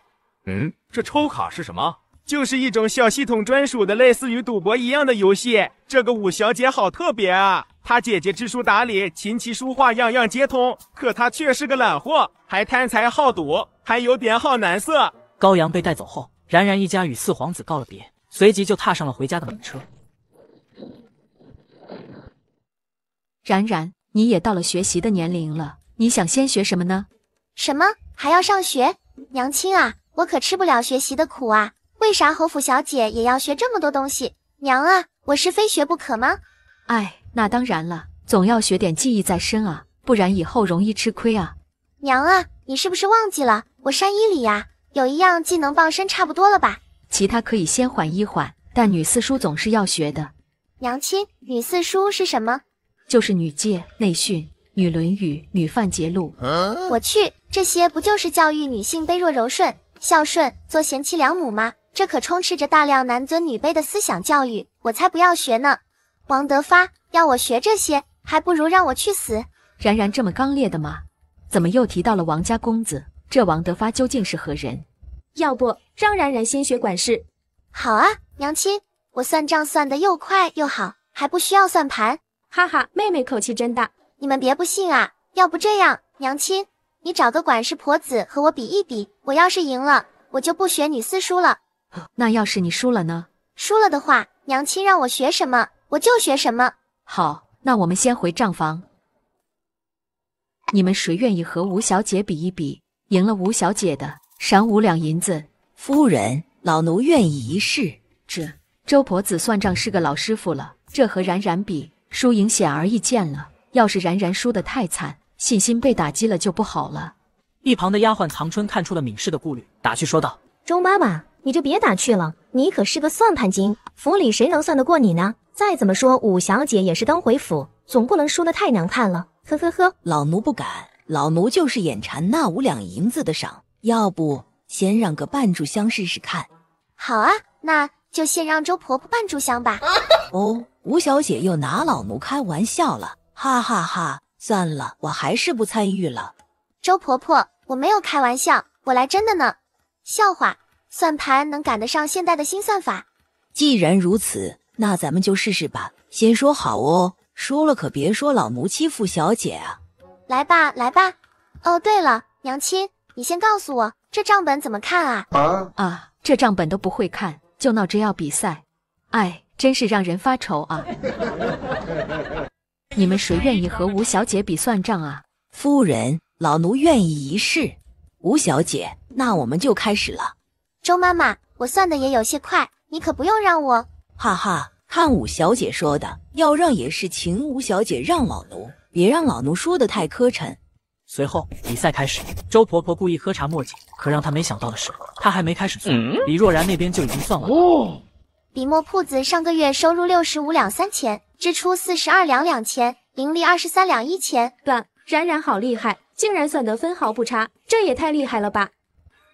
嗯，这抽卡是什么？就是一种小系统专属的，类似于赌博一样的游戏。这个五小姐好特别啊，她姐姐知书达理，琴棋书画样样皆通，可她却是个懒货，还贪财好赌，还有点好男色。高阳被带走后，然然一家与四皇子告了别，随即就踏上了回家的马车。然然，你也到了学习的年龄了，你想先学什么呢？什么还要上学？娘亲啊，我可吃不了学习的苦啊！为啥侯府小姐也要学这么多东西？娘啊，我是非学不可吗？哎，那当然了，总要学点技艺在身啊，不然以后容易吃亏啊。娘啊，你是不是忘记了我山医里呀？有一样技能傍身差不多了吧？其他可以先缓一缓，但女四书总是要学的。娘亲，女四书是什么？就是《女诫》《内训》《女论语》《女范节录》，我去，这些不就是教育女性卑弱柔顺、孝顺、做贤妻良母吗？这可充斥着大量男尊女卑的思想教育，我才不要学呢！王德发要我学这些，还不如让我去死！然然这么刚烈的吗？怎么又提到了王家公子？这王德发究竟是何人？要不让然然先学管事？好啊，娘亲，我算账算得又快又好，还不需要算盘。哈哈，妹妹口气真大！你们别不信啊！要不这样，娘亲，你找个管事婆子和我比一比。我要是赢了，我就不学女四书了。那要是你输了呢？输了的话，娘亲让我学什么，我就学什么。好，那我们先回账房。你们谁愿意和吴小姐比一比？赢了吴小姐的，赏五两银子。夫人，老奴愿意一试。这周婆子算账是个老师傅了，这和冉冉比。输赢显而易见了，要是然然输的太惨，信心被打击了就不好了。一旁的丫鬟藏春看出了敏氏的顾虑，打趣说道：“周妈妈，你就别打趣了，你可是个算盘精，府里谁能算得过你呢？再怎么说五小姐也是刚回府，总不能输的太难看了。”呵呵呵，老奴不敢，老奴就是眼馋那五两银子的赏，要不先让个半炷香试试看。好啊，那。就先让周婆婆半炷香吧。哦，吴小姐又拿老奴开玩笑了，哈哈哈！算了，我还是不参与了。周婆婆，我没有开玩笑，我来真的呢。笑话，算盘能赶得上现代的新算法？既然如此，那咱们就试试吧。先说好哦，输了可别说老奴欺负小姐啊。来吧，来吧。哦，对了，娘亲，你先告诉我这账本怎么看啊？啊，这账本都不会看。就闹着要比赛，哎，真是让人发愁啊！你们谁愿意和吴小姐比算账啊？夫人，老奴愿意一试。吴小姐，那我们就开始了。周妈妈，我算的也有些快，你可不用让我。哈哈，看吴小姐说的，要让也是请吴小姐让老奴，别让老奴说的太磕碜。随后比赛开始，周婆婆故意喝茶墨迹，可让她没想到的是，她还没开始算，李若然那边就已经算完。了。笔墨铺子上个月收入六十五两三钱，支出四十二两两钱，盈利二十三两一钱。段冉冉好厉害，竟然算得分毫不差，这也太厉害了吧！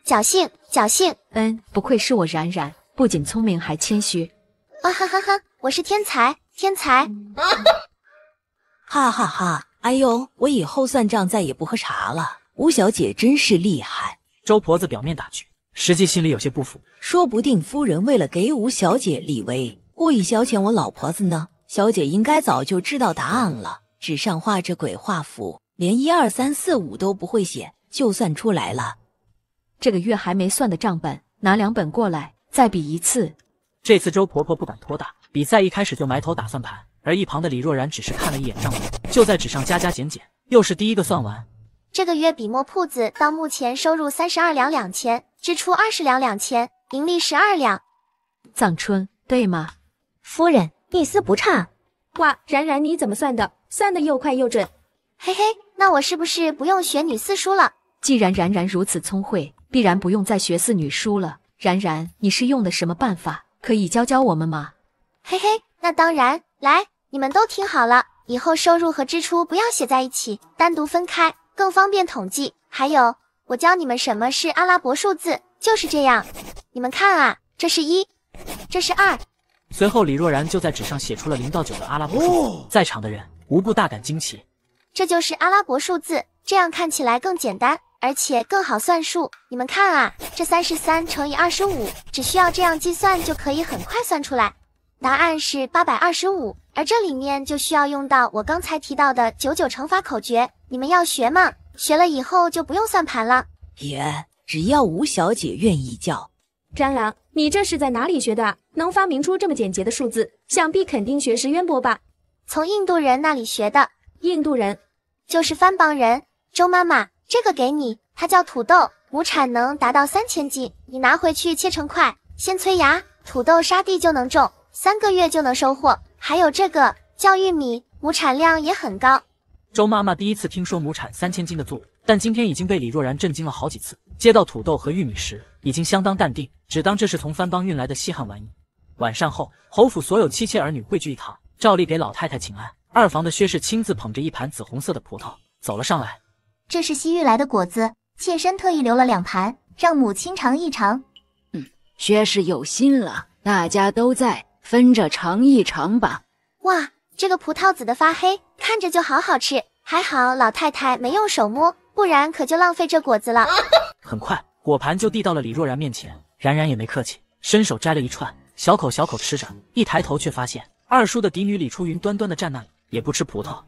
侥幸，侥幸。嗯，不愧是我冉冉，不仅聪明，还谦虚。啊哈哈哈，我是天才，天才。哈哈哈。哎呦，我以后算账再也不喝茶了。吴小姐真是厉害。周婆子表面打趣，实际心里有些不服。说不定夫人为了给吴小姐立威，故意消遣我老婆子呢。小姐应该早就知道答案了。纸上画着鬼画符，连一二三四五都不会写，就算出来了。这个月还没算的账本，拿两本过来，再比一次。这次周婆婆不敢拖大，比赛一开始就埋头打算盘。而一旁的李若然只是看了一眼账本。就在纸上加加减减，又是第一个算完。这个月笔墨铺子到目前收入三十二两两千，支出二十两两千，盈利十二两。藏春，对吗？夫人一丝不差。哇，然然你怎么算的？算的又快又准。嘿嘿，那我是不是不用学女四书了？既然然然如此聪慧，必然不用再学四女书了。然然，你是用的什么办法？可以教教我们吗？嘿嘿，那当然，来，你们都听好了。以后收入和支出不要写在一起，单独分开更方便统计。还有，我教你们什么是阿拉伯数字，就是这样。你们看啊，这是一，这是二。随后李若然就在纸上写出了零到九的阿拉伯数字，在场的人无不大感惊奇。这就是阿拉伯数字，这样看起来更简单，而且更好算数。你们看啊，这三十三乘以二十五，只需要这样计算就可以很快算出来。答案是八百二十五，而这里面就需要用到我刚才提到的九九乘法口诀。你们要学吗？学了以后就不用算盘了。爷，只要吴小姐愿意教。蟑螂，你这是在哪里学的？能发明出这么简洁的数字，想必肯定学识渊博吧？从印度人那里学的。印度人，就是番邦人。周妈妈，这个给你，它叫土豆，亩产能达到三千斤。你拿回去切成块，先催芽，土豆沙地就能种。三个月就能收获，还有这个叫玉米，亩产量也很高。周妈妈第一次听说亩产三千斤的作物，但今天已经被李若然震惊了好几次。接到土豆和玉米时，已经相当淡定，只当这是从番邦运来的稀罕玩意。晚上后，侯府所有妻妾儿女汇聚一堂，照例给老太太请安。二房的薛氏亲自捧着一盘紫红色的葡萄走了上来，这是西域来的果子，妾身特意留了两盘，让母亲尝一尝。嗯，薛氏有心了，大家都在。分着尝一尝吧。哇，这个葡萄籽的发黑，看着就好好吃。还好老太太没用手摸，不然可就浪费这果子了。很快，果盘就递到了李若然面前，然然也没客气，伸手摘了一串，小口小口吃着。一抬头，却发现二叔的嫡女李初云端端的站那里，也不吃葡萄。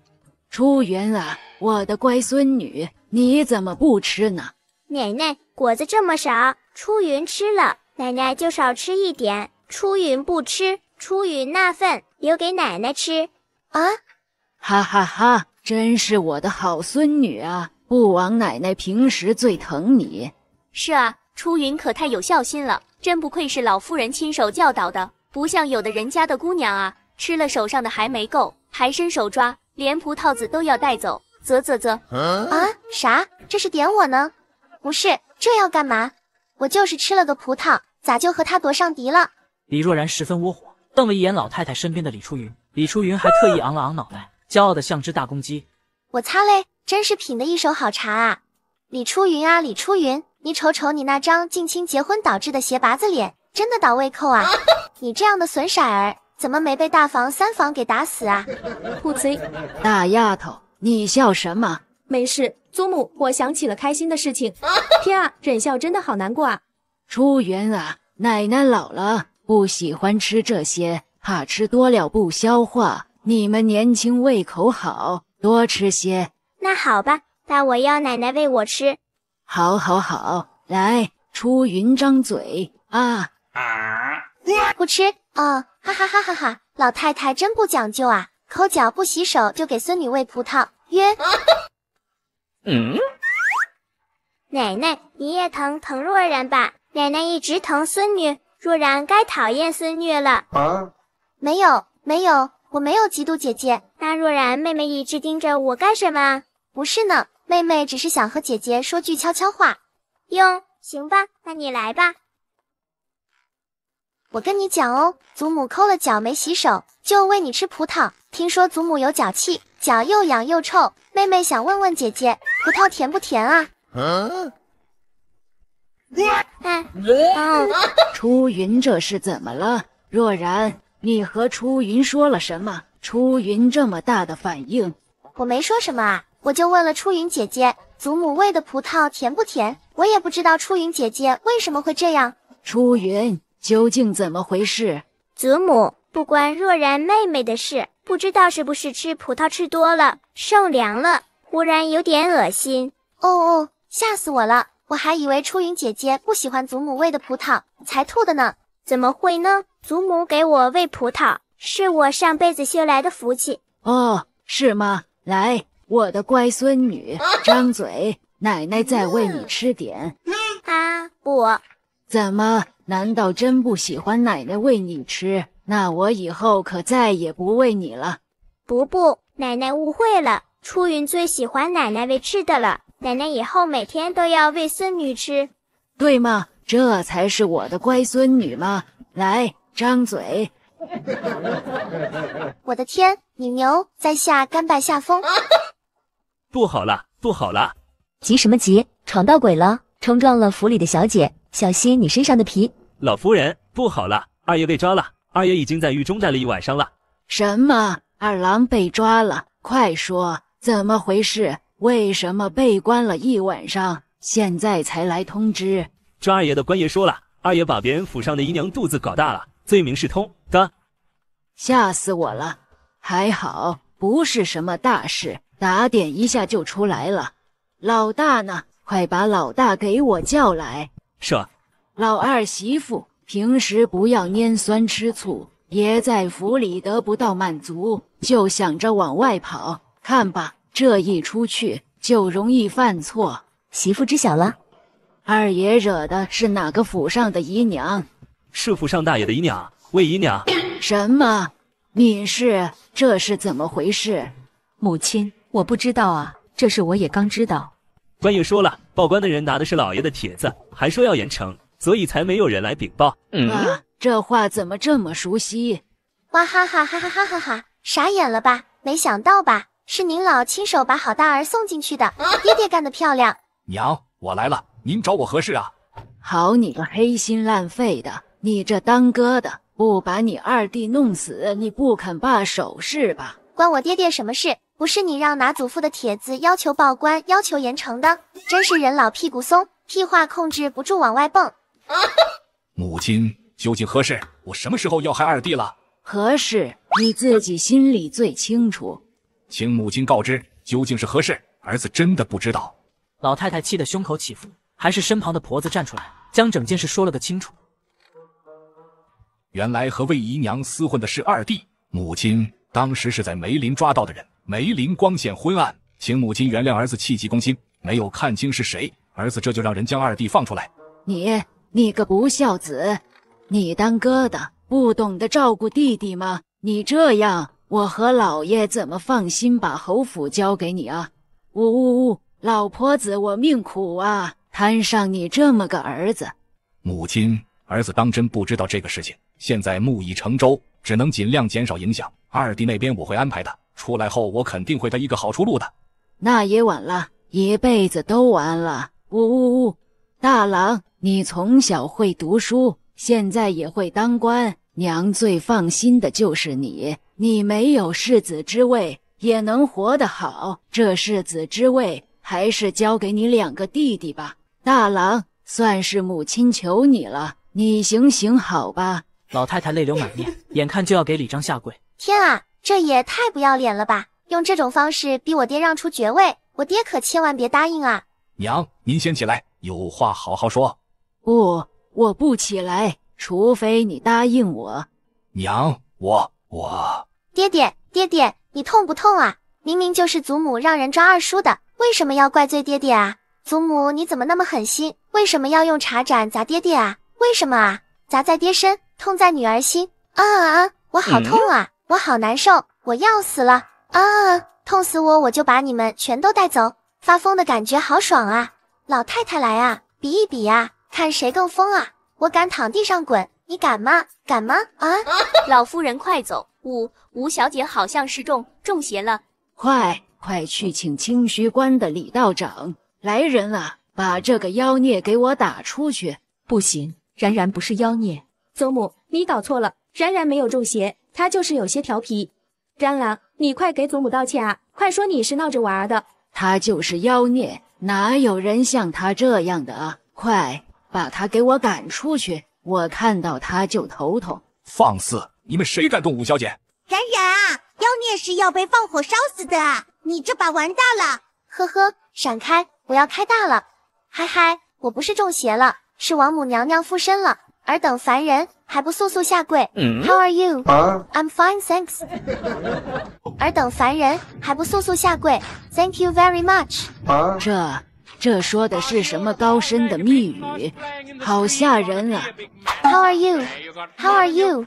初云啊，我的乖孙女，你怎么不吃呢？奶奶，果子这么少，初云吃了，奶奶就少吃一点。初云不吃。初云那份留给奶奶吃啊！哈哈哈，真是我的好孙女啊！不枉奶奶平时最疼你。是啊，初云可太有孝心了，真不愧是老夫人亲手教导的，不像有的人家的姑娘啊，吃了手上的还没够，还伸手抓，连葡萄籽都要带走。啧啧啧！啊，啥？这是点我呢？不是，这要干嘛？我就是吃了个葡萄，咋就和他夺上敌了？李若然十分窝火。瞪了一眼老太太身边的李初云，李初云还特意昂了昂脑袋，骄傲的像只大公鸡。我擦嘞，真是品的一手好茶啊！李初云啊，李初云，你瞅瞅你那张近亲结婚导致的鞋拔子脸，真的倒胃口啊！你这样的损色儿，怎么没被大房三房给打死啊？兔贼！大丫头，你笑什么？没事，祖母，我想起了开心的事情。天啊，忍笑真的好难过啊！初云啊，奶奶老了。不喜欢吃这些，怕吃多了不消化。你们年轻，胃口好，多吃些。那好吧，但我要奶奶喂我吃。好，好，好，来，出云张嘴啊啊！不吃哦，哈哈哈哈哈！老太太真不讲究啊，抠脚不洗手就给孙女喂葡萄，约。嗯，奶奶你也疼疼若然吧，奶奶一直疼孙女。若然该讨厌孙女了啊？没有没有，我没有嫉妒姐姐。那若然妹妹一直盯着我干什么？不是呢，妹妹只是想和姐姐说句悄悄话。哟，行吧，那你来吧。我跟你讲哦，祖母抠了脚没洗手就喂你吃葡萄。听说祖母有脚气，脚又痒又臭。妹妹想问问姐姐，葡萄甜不甜啊？出云，这是怎么了？若然，你和出云说了什么？出云这么大的反应，我没说什么啊，我就问了出云姐姐，祖母喂的葡萄甜不甜？我也不知道出云姐姐为什么会这样。出云，究竟怎么回事？祖母，不关若然妹妹的事，不知道是不是吃葡萄吃多了，受凉了，忽然有点恶心。哦哦，吓死我了。我还以为初云姐姐不喜欢祖母喂的葡萄才吐的呢，怎么会呢？祖母给我喂葡萄，是我上辈子修来的福气。哦，是吗？来，我的乖孙女，张嘴，奶奶再喂你吃点。啊，不。怎么？难道真不喜欢奶奶喂你吃？那我以后可再也不喂你了。不不，奶奶误会了。初云最喜欢奶奶喂吃的了。奶奶以后每天都要喂孙女吃，对吗？这才是我的乖孙女吗？来，张嘴！我的天，你牛，在下甘拜下风。不好了，不好了！急什么急？闯到鬼了，冲撞了府里的小姐，小心你身上的皮！老夫人，不好了，二爷被抓了，二爷已经在狱中待了一晚上了。什么？二郎被抓了？快说，怎么回事？为什么被关了一晚上，现在才来通知？抓二爷的官爷说了，二爷把别人府上的姨娘肚子搞大了，罪名是通的，吓死我了！还好不是什么大事，打点一下就出来了。老大呢？快把老大给我叫来。是。老二媳妇平时不要拈酸吃醋，爷在府里得不到满足，就想着往外跑。看吧。这一出去就容易犯错，媳妇知晓了。二爷惹的是哪个府上的姨娘？是府上大爷的姨娘，魏姨娘。什么？你是？这是怎么回事？母亲，我不知道啊，这事我也刚知道。官爷说了，报官的人拿的是老爷的帖子，还说要严惩，所以才没有人来禀报。啊，这话怎么这么熟悉？哇哈哈哈哈哈哈哈！傻眼了吧？没想到吧？是您老亲手把好大儿送进去的，爹爹干得漂亮。娘，我来了，您找我何事啊？好你个黑心烂肺的，你这当哥的不把你二弟弄死你不肯罢手是吧？关我爹爹什么事？不是你让拿祖父的帖子要求报官，要求严惩的？真是人老屁股松，屁话控制不住往外蹦。母亲究竟何事？我什么时候要害二弟了？何事？你自己心里最清楚。请母亲告知究竟是何事，儿子真的不知道。老太太气得胸口起伏，还是身旁的婆子站出来，将整件事说了个清楚。原来和魏姨娘厮混的是二弟，母亲当时是在梅林抓到的人。梅林光线昏暗，请母亲原谅儿子气急攻心，没有看清是谁。儿子这就让人将二弟放出来。你，你个不孝子，你当哥的不懂得照顾弟弟吗？你这样。我和老爷怎么放心把侯府交给你啊？呜呜呜，老婆子，我命苦啊，摊上你这么个儿子。母亲，儿子当真不知道这个事情。现在木已成舟，只能尽量减少影响。二弟那边我会安排的，出来后我肯定会他一个好出路的。那也晚了，一辈子都完了。呜呜呜，大郎，你从小会读书，现在也会当官。娘最放心的就是你，你没有世子之位也能活得好。这世子之位还是交给你两个弟弟吧。大郎，算是母亲求你了，你行行好吧。老太太泪流满面，眼看就要给李章下跪。天啊，这也太不要脸了吧！用这种方式逼我爹让出爵位，我爹可千万别答应啊！娘，您先起来，有话好好说。不，我不起来。除非你答应我，娘，我我，爹爹爹爹，你痛不痛啊？明明就是祖母让人抓二叔的，为什么要怪罪爹爹啊？祖母你怎么那么狠心？为什么要用茶盏砸爹爹啊？为什么啊？砸在爹身，痛在女儿心。啊啊！我好痛啊！我好难受！我要死了！啊啊！痛死我！我就把你们全都带走！发疯的感觉好爽啊！老太太来啊，比一比啊，看谁更疯啊！我敢躺地上滚，你敢吗？敢吗？啊！老夫人，快走！五吴小姐好像是中中邪了，快快去请清虚观的李道长！来人啊，把这个妖孽给我打出去！不行，然然不是妖孽，祖母你搞错了，然然没有中邪，他就是有些调皮。然然，你快给祖母道歉啊！快说你是闹着玩儿的。他就是妖孽，哪有人像他这样的啊！快！把他给我赶出去！我看到他就头痛。放肆！你们谁敢动五小姐？冉冉啊，妖孽是要被放火烧死的！你这把完蛋了！呵呵，闪开！我要开大了！嗨嗨，我不是中邪了，是王母娘娘附身了。尔等凡人还不速速下跪？How are you? I'm fine, thanks. 尔 等凡人还不速速下跪？Thank you very much. 这。这说的是什么高深的密语？好吓人啊！How are you? How are you?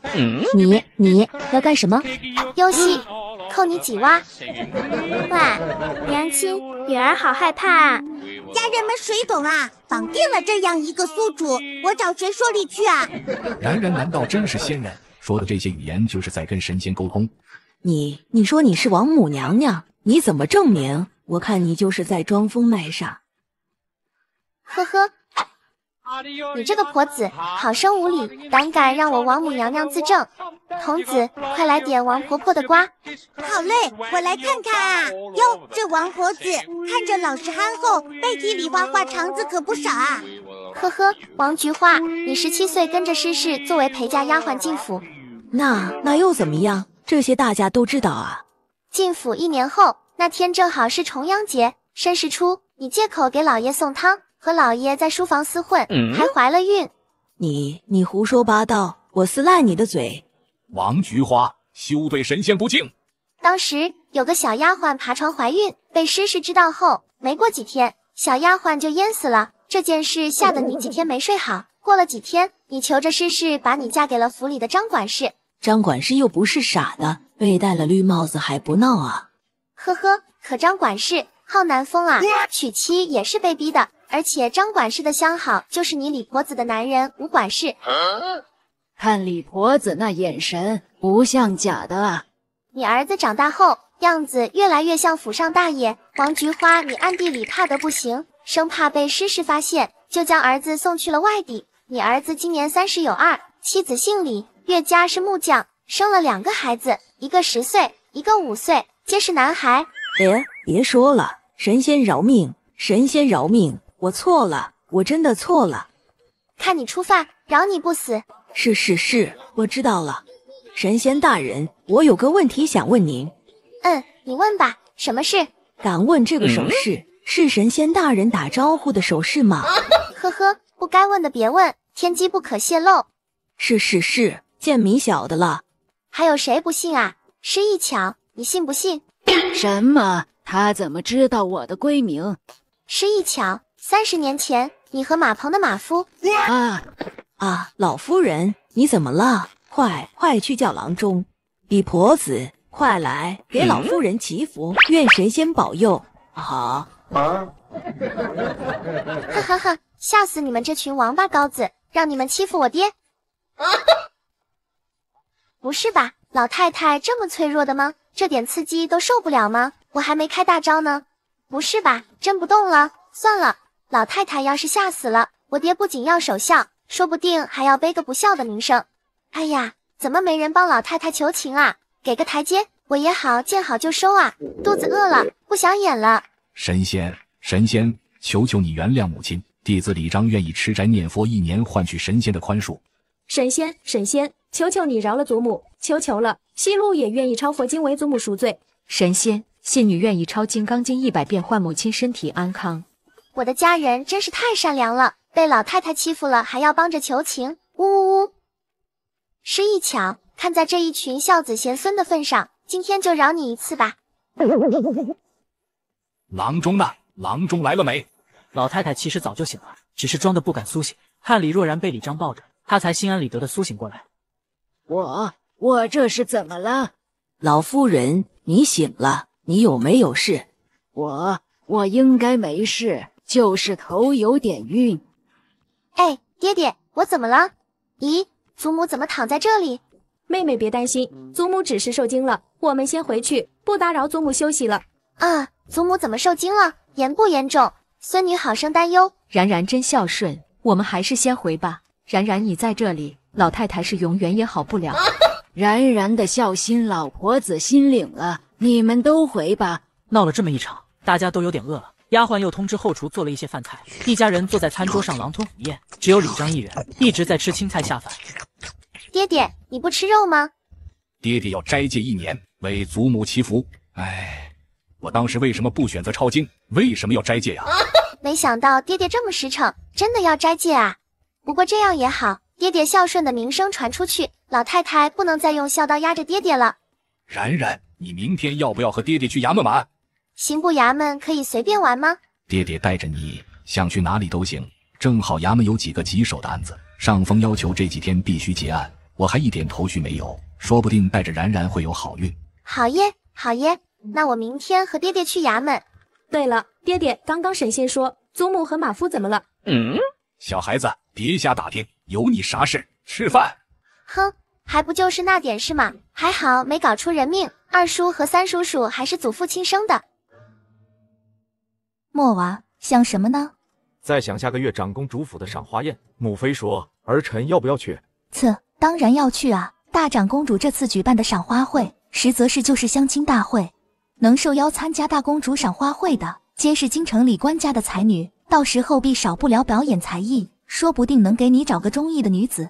你你要干什么？游戏扣你几 哇？哇！娘亲，女儿好害怕啊！家人们，谁懂啊？绑定了这样一个宿主，我找谁说理去啊？然然难道真是仙人？说的这些语言就是在跟神仙沟通。你你说你是王母娘娘，你怎么证明？我看你就是在装疯卖傻。呵呵，你这个婆子，好生无礼，胆敢让我王母娘娘自证！童子，快来点王婆婆的瓜。好嘞，我来看看啊。哟，这王婆子看着老实憨厚，背地里花花肠子可不少啊。呵呵，王菊花，你十七岁跟着诗氏作为陪嫁丫鬟进府，那那又怎么样？这些大家都知道啊。进府一年后，那天正好是重阳节，申时初，你借口给老爷送汤。和老爷在书房厮混，还怀了孕。你你胡说八道，我撕烂你的嘴！王菊花，休对神仙不敬。当时有个小丫鬟爬床怀孕，被诗氏知道后，没过几天，小丫鬟就淹死了。这件事吓得你几天没睡好。过了几天，你求着诗氏把你嫁给了府里的张管事。张管事又不是傻的，被戴了绿帽子还不闹啊？呵呵，可张管事好难风啊，娶妻也是被逼的。而且张管事的相好就是你李婆子的男人吴管事。看李婆子那眼神，不像假的啊！你儿子长大后样子越来越像府上大爷王菊花，你暗地里怕得不行，生怕被师师发现，就将儿子送去了外地。你儿子今年三十有二，妻子姓李，岳家是木匠，生了两个孩子，一个十岁，一个五岁，皆是男孩。别别说了，神仙饶命，神仙饶命！我错了，我真的错了。看你出发，饶你不死。是是是，我知道了。神仙大人，我有个问题想问您。嗯，你问吧。什么事？敢问这个手势是神仙大人打招呼的手势吗？呵呵，不该问的别问，天机不可泄露。是是是，贱民晓得啦。还有谁不信啊？失一巧，你信不信？什么？他怎么知道我的闺名？失一巧。三十年前，你和马棚的马夫。啊啊！老夫人，你怎么了？快快去叫郎中！李婆子，快来给老夫人祈福，愿神仙保佑。好啊！哈哈哈！吓死你们这群王八羔子！让你们欺负我爹！啊！不是吧？老太太这么脆弱的吗？这点刺激都受不了吗？我还没开大招呢！不是吧？真不动了？算了。老太太要是吓死了，我爹不仅要守孝，说不定还要背个不孝的名声。哎呀，怎么没人帮老太太求情啊？给个台阶，我也好见好就收啊。肚子饿了，不想演了。神仙，神仙，求求你原谅母亲。弟子李章愿意吃斋念佛一年，换取神仙的宽恕。神仙，神仙，求求你饶了祖母，求求了。西路也愿意抄佛经为祖母赎罪。神仙，信女愿意抄《金刚经》一百遍，换母亲身体安康。我的家人真是太善良了，被老太太欺负了还要帮着求情。呜呜呜！是一巧，看在这一群孝子贤孙的份上，今天就饶你一次吧。郎中呢？郎中来了没？老太太其实早就醒了，只是装的不敢苏醒。看李若然被李章抱着，她才心安理得的苏醒过来。我我这是怎么了？老夫人，你醒了，你有没有事？我我应该没事。就是头有点晕。哎，爹爹，我怎么了？咦，祖母怎么躺在这里？妹妹别担心，祖母只是受惊了。我们先回去，不打扰祖母休息了。啊，祖母怎么受惊了？严不严重？孙女好生担忧。然然真孝顺，我们还是先回吧。然然你在这里，老太太是永远也好不了。然然的孝心，老婆子心领了。你们都回吧，闹了这么一场，大家都有点饿了。丫鬟又通知后厨做了一些饭菜，一家人坐在餐桌上狼吞虎咽。只有李江一人一直在吃青菜下饭。爹爹，你不吃肉吗？爹爹要斋戒一年，为祖母祈福。哎，我当时为什么不选择抄经？为什么要斋戒呀？没想到爹爹这么实诚，真的要斋戒啊。不过这样也好，爹爹孝顺的名声传出去，老太太不能再用孝道压着爹爹了。然然，你明天要不要和爹爹去衙门玩？刑部衙门可以随便玩吗？爹爹带着你想去哪里都行。正好衙门有几个棘手的案子，上峰要求这几天必须结案，我还一点头绪没有，说不定带着然然会有好运。好耶，好耶！那我明天和爹爹去衙门。对了，爹爹，刚刚审仙说祖母和马夫怎么了？嗯，小孩子别瞎打听，有你啥事？吃饭。哼，还不就是那点事嘛，还好没搞出人命。二叔和三叔叔还是祖父亲生的。莫娃想什么呢？在想下个月长公主府的赏花宴。母妃说儿臣要不要去？次，当然要去啊！大长公主这次举办的赏花会，实则是就是相亲大会。能受邀参加大公主赏花会的，皆是京城里官家的才女。到时候必少不了表演才艺，说不定能给你找个中意的女子。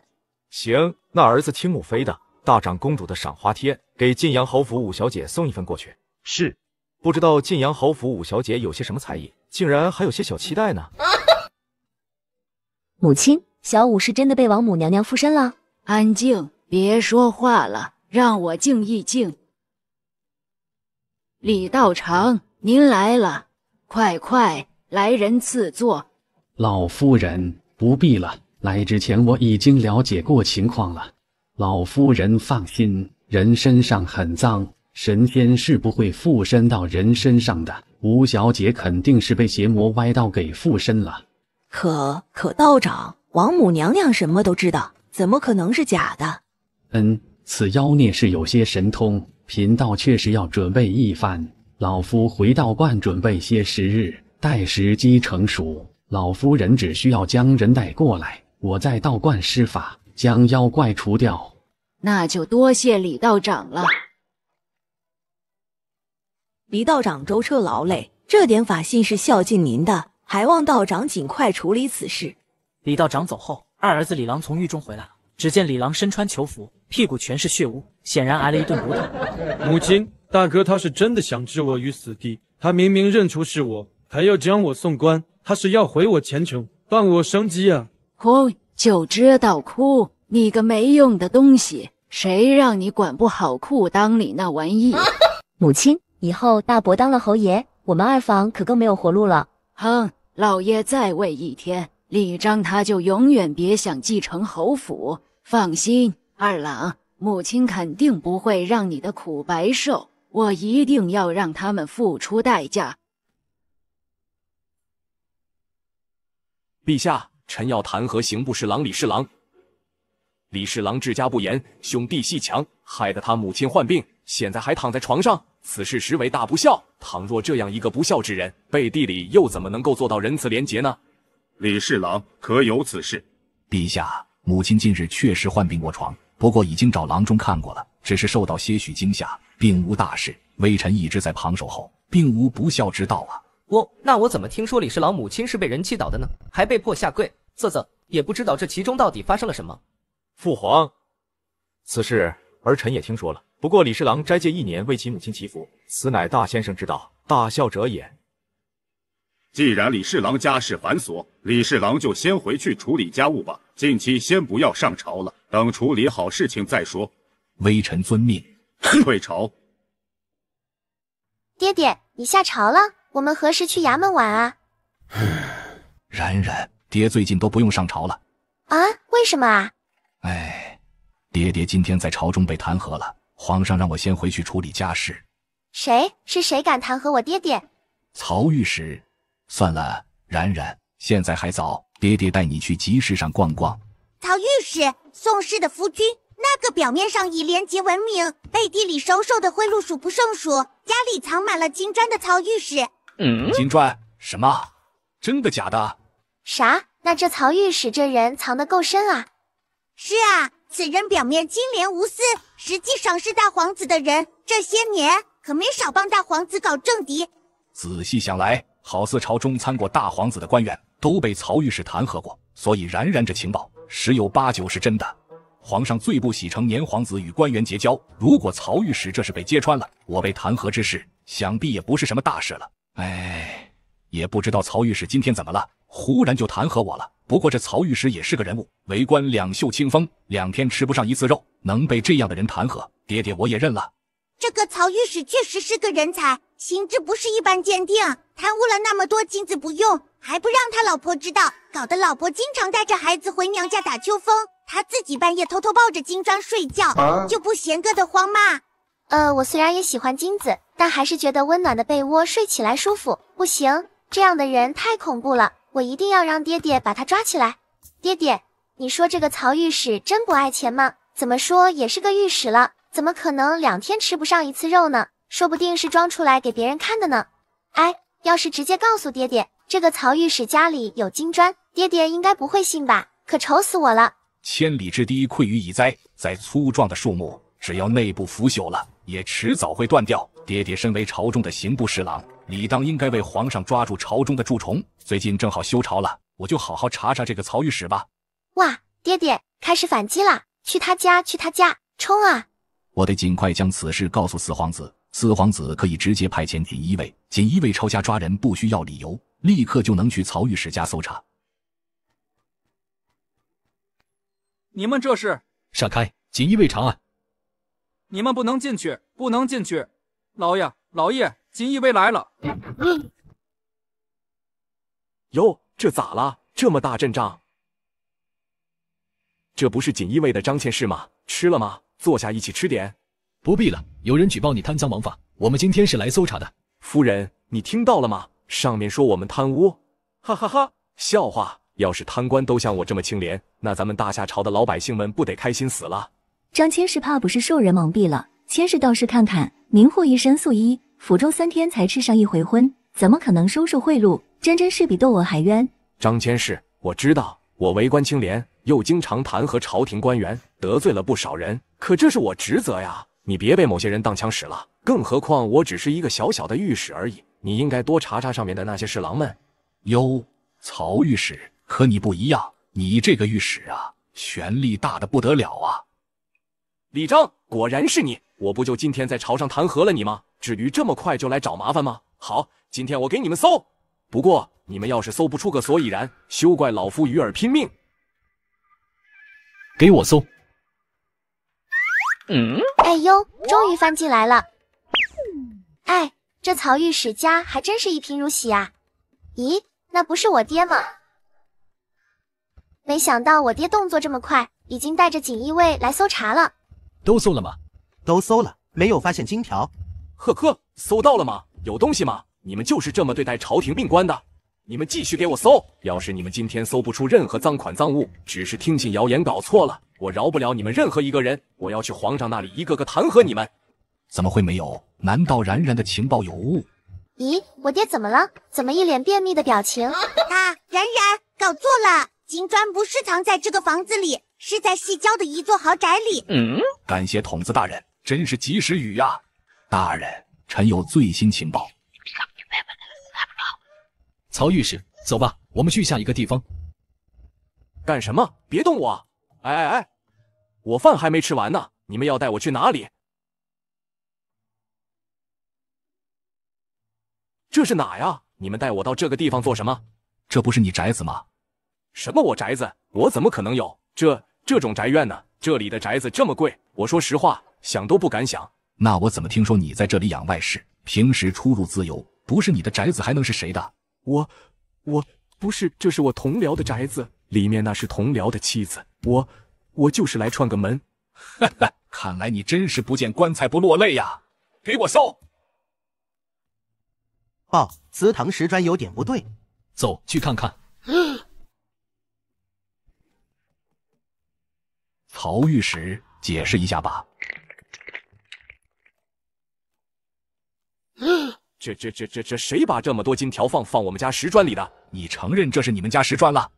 行，那儿子听母妃的。大长公主的赏花贴，给晋阳侯府五小姐送一份过去。是。不知道晋阳侯府五小姐有些什么才艺，竟然还有些小期待呢。母亲，小五是真的被王母娘娘附身了。安静，别说话了，让我静一静。李道长，您来了，快快来人赐座。老夫人不必了，来之前我已经了解过情况了。老夫人放心，人身上很脏。神仙是不会附身到人身上的，吴小姐肯定是被邪魔歪道给附身了。可可道长，王母娘娘什么都知道，怎么可能是假的？嗯，此妖孽是有些神通，贫道确实要准备一番。老夫回道观准备些时日，待时机成熟，老夫人只需要将人带过来，我在道观施法将妖怪除掉。那就多谢李道长了。李道长舟车劳累，这点法信是孝敬您的，还望道长尽快处理此事。李道长走后，二儿子李郎从狱中回来了。只见李郎身穿囚服，屁股全是血污，显然挨了一顿毒打。母亲，大哥，他是真的想置我于死地。他明明认出是我，还要将我送官，他是要毁我前程，断我生机啊！哭就知道哭，你个没用的东西，谁让你管不好裤裆里那玩意？母亲。以后大伯当了侯爷，我们二房可更没有活路了。哼，老爷再位一天，李章他就永远别想继承侯府。放心，二郎，母亲肯定不会让你的苦白受，我一定要让他们付出代价。陛下，臣要弹劾刑部侍郎李侍郎。李侍郎治家不严，兄弟戏强，害得他母亲患病，现在还躺在床上。此事实为大不孝。倘若这样一个不孝之人，背地里又怎么能够做到仁慈廉洁呢？李侍郎，可有此事？陛下，母亲近日确实患病卧床，不过已经找郎中看过了，只是受到些许惊吓，并无大事。微臣一直在旁守候，并无不孝之道啊！我那我怎么听说李侍郎母亲是被人气倒的呢？还被迫下跪，啧啧，也不知道这其中到底发生了什么。父皇，此事儿臣也听说了。不过李侍郎斋戒一年，为其母亲祈福，此乃大先生之道，大孝者也。既然李侍郎家事繁琐，李侍郎就先回去处理家务吧，近期先不要上朝了，等处理好事情再说。微臣遵命，退朝。爹爹，你下朝了，我们何时去衙门玩啊？然然，爹最近都不用上朝了啊？为什么啊？哎，爹爹今天在朝中被弹劾了。皇上让我先回去处理家事。谁是谁敢弹劾我爹爹？曹御史。算了，然然，现在还早，爹爹带你去集市上逛逛。曹御史，宋氏的夫君，那个表面上以廉洁闻名，背地里收受的贿赂数不胜数，家里藏满了金砖的曹御史。嗯，金砖什么？真的假的？啥？那这曹御史这人藏得够深啊！是啊。此人表面清廉无私，实际上是大皇子的人。这些年可没少帮大皇子搞政敌。仔细想来，好似朝中参过大皇子的官员都被曹御史弹劾过，所以然然这情报十有八九是真的。皇上最不喜成年皇子与官员结交，如果曹御史这是被揭穿了，我被弹劾之事想必也不是什么大事了。哎，也不知道曹御史今天怎么了。忽然就弹劾我了。不过这曹御史也是个人物，为官两袖清风，两天吃不上一次肉，能被这样的人弹劾，爹爹我也认了。这个曹御史确实是个人才，心智不是一般坚定。贪污了那么多金子不用，还不让他老婆知道，搞得老婆经常带着孩子回娘家打秋风，他自己半夜偷偷抱着金砖睡觉，就不嫌硌得慌吗？呃，我虽然也喜欢金子，但还是觉得温暖的被窝睡起来舒服。不行，这样的人太恐怖了。我一定要让爹爹把他抓起来。爹爹，你说这个曹御史真不爱钱吗？怎么说也是个御史了，怎么可能两天吃不上一次肉呢？说不定是装出来给别人看的呢。哎，要是直接告诉爹爹，这个曹御史家里有金砖，爹爹应该不会信吧？可愁死我了。千里之堤，溃于蚁灾。再粗壮的树木，只要内部腐朽了，也迟早会断掉。爹爹身为朝中的刑部侍郎。理当应该为皇上抓住朝中的蛀虫。最近正好修朝了，我就好好查查这个曹御史吧。哇，爹爹开始反击了！去他家，去他家，冲啊！我得尽快将此事告诉四皇子，四皇子可以直接派遣锦衣卫。锦衣卫抄家抓人不需要理由，立刻就能去曹御史家搜查。你们这是？闪开！锦衣卫长安，你们不能进去，不能进去！老爷，老爷！锦衣卫来了！哟，这咋了？这么大阵仗？这不是锦衣卫的张千世吗？吃了吗？坐下一起吃点。不必了，有人举报你贪赃枉法，我们今天是来搜查的。夫人，你听到了吗？上面说我们贪污。哈哈哈，笑话！要是贪官都像我这么清廉，那咱们大夏朝的老百姓们不得开心死了？张千世怕不是受人蒙蔽了？千世倒是看看，明护一身素衣。府中三天才吃上一回荤，怎么可能收受贿赂？真真是比窦我还冤。张千氏，我知道，我为官清廉，又经常弹劾朝廷官员，得罪了不少人。可这是我职责呀，你别被某些人当枪使了。更何况我只是一个小小的御史而已。你应该多查查上面的那些侍郎们。哟，曹御史，和你不一样，你这个御史啊，权力大的不得了啊！李章，果然是你！我不就今天在朝上弹劾了你吗？至于这么快就来找麻烦吗？好，今天我给你们搜。不过你们要是搜不出个所以然，休怪老夫鱼儿拼命。给我搜。嗯。哎呦，终于翻进来了。哎，这曹御史家还真是一贫如洗啊。咦，那不是我爹吗？没想到我爹动作这么快，已经带着锦衣卫来搜查了。都搜了吗？都搜了，没有发现金条。呵呵，搜到了吗？有东西吗？你们就是这么对待朝廷命官的？你们继续给我搜！要是你们今天搜不出任何赃款赃物，只是听信谣言搞错了，我饶不了你们任何一个人！我要去皇上那里一个个弹劾你们！怎么会没有？难道然然的情报有误？咦，我爹怎么了？怎么一脸便秘的表情？他 然然搞错了，金砖不是藏在这个房子里，是在西郊的一座豪宅里。嗯，感谢筒子大人，真是及时雨呀！大人，臣有最新情报。曹御史，走吧，我们去下一个地方。干什么？别动我！哎哎哎！我饭还没吃完呢，你们要带我去哪里？这是哪呀？你们带我到这个地方做什么？这不是你宅子吗？什么我宅子？我怎么可能有这这种宅院呢？这里的宅子这么贵，我说实话，想都不敢想。那我怎么听说你在这里养外室？平时出入自由，不是你的宅子还能是谁的？我，我不是，这是我同僚的宅子，里面那是同僚的妻子，我，我就是来串个门。哈哈，看来你真是不见棺材不落泪呀！给我搜。报祠堂石砖有点不对，走去看看。曹御史，解释一下吧。这这这这这谁把这么多金条放放我们家石砖里的？你承认这是你们家石砖了？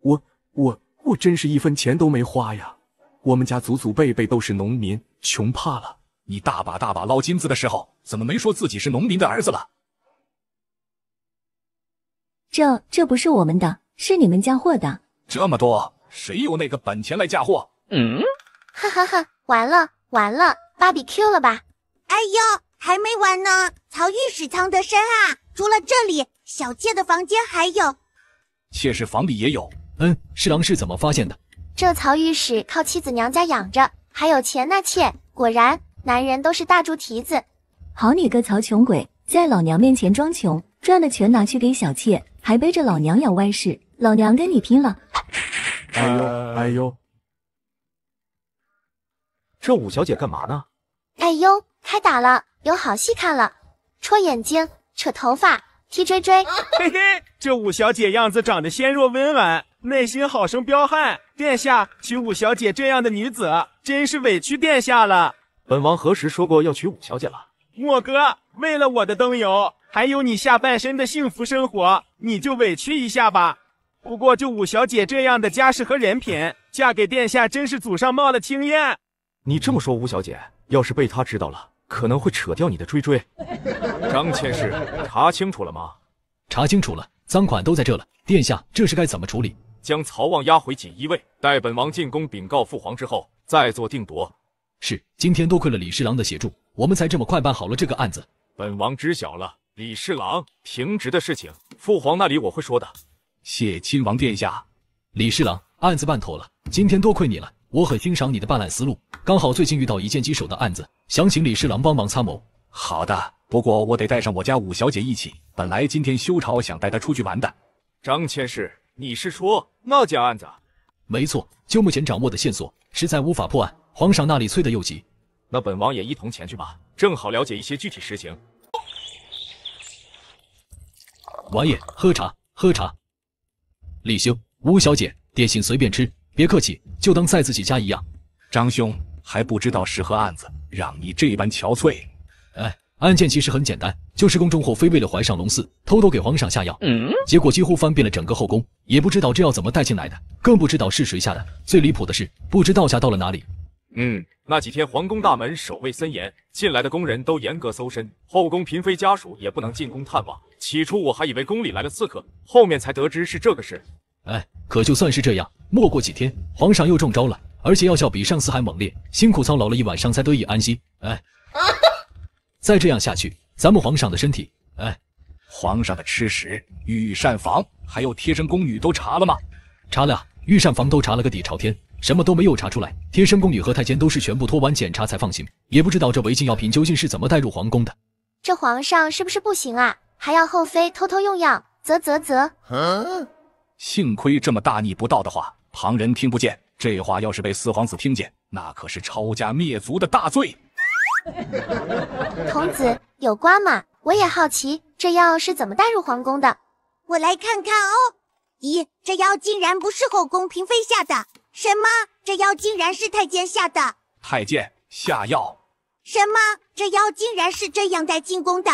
我我我真是一分钱都没花呀！我们家祖祖辈辈都是农民，穷怕了。你大把大把捞金子的时候，怎么没说自己是农民的儿子了？这这不是我们的，是你们嫁祸的。这么多，谁有那个本钱来嫁祸？嗯，哈哈哈！完了完了！芭比 Q 了吧？哎呦，还没完呢！曹御史藏得深啊，除了这里，小妾的房间还有，妾室房里也有。嗯，侍郎是怎么发现的？这曹御史靠妻子娘家养着，还有钱呢。妾果然，男人都是大猪蹄子。好你个曹穷鬼，在老娘面前装穷，赚的钱拿去给小妾，还背着老娘养外室。老娘跟你拼了！哎呦哎呦，这五小姐干嘛呢？哎呦，开打了，有好戏看了！戳眼睛，扯头发，踢追追。嘿嘿，这五小姐样子长得纤弱温婉，内心好生彪悍。殿下娶五小姐这样的女子，真是委屈殿下了。本王何时说过要娶五小姐了？莫哥，为了我的灯油，还有你下半身的幸福生活，你就委屈一下吧。不过，就五小姐这样的家世和人品，嫁给殿下真是祖上冒了青烟。你这么说，五小姐？要是被他知道了，可能会扯掉你的追追。张千世，查清楚了吗？查清楚了，赃款都在这了。殿下，这是该怎么处理？将曹旺押回锦衣卫，待本王进宫禀告父皇之后，再做定夺。是，今天多亏了李侍郎的协助，我们才这么快办好了这个案子。本王知晓了李侍郎停职的事情，父皇那里我会说的。谢亲王殿下，李侍郎案子办妥了，今天多亏你了。我很欣赏你的办案思路，刚好最近遇到一件棘手的案子，想请李侍郎帮忙参谋。好的，不过我得带上我家五小姐一起。本来今天休朝，想带她出去玩的。张千事，你是说那件案子？没错，就目前掌握的线索，实在无法破案。皇上那里催得又急，那本王也一同前去吧，正好了解一些具体实情。王爷喝茶，喝茶。李修，吴小姐，点心随便吃。别客气，就当在自己家一样。张兄还不知道是何案子让你这般憔悴？哎，案件其实很简单，就是宫中后妃为了怀上龙嗣，偷偷给皇上下药。嗯，结果几乎翻遍了整个后宫，也不知道这药怎么带进来的，更不知道是谁下的。最离谱的是，不知道下到了哪里。嗯，那几天皇宫大门守卫森严，进来的宫人都严格搜身，后宫嫔妃家属也不能进宫探望。起初我还以为宫里来了刺客，后面才得知是这个事。哎，可就算是这样，没过几天，皇上又中招了，而且药效比上次还猛烈，辛苦操劳了一晚上才得以安息。哎，再这样下去，咱们皇上的身体，哎，皇上的吃食，御膳房还有贴身宫女都查了吗？查了，御膳房都查了个底朝天，什么都没有查出来。贴身宫女和太监都是全部脱完检查才放心。也不知道这违禁药品究竟是怎么带入皇宫的。这皇上是不是不行啊？还要后妃偷偷用药？啧啧啧。幸亏这么大逆不道的话，旁人听不见。这话要是被四皇子听见，那可是抄家灭族的大罪。童子有瓜吗？我也好奇，这药是怎么带入皇宫的？我来看看哦。咦，这药竟然不是后宫嫔妃下的！什么？这药竟然是太监下的！太监下药！什么？这药竟然是这样带进宫的？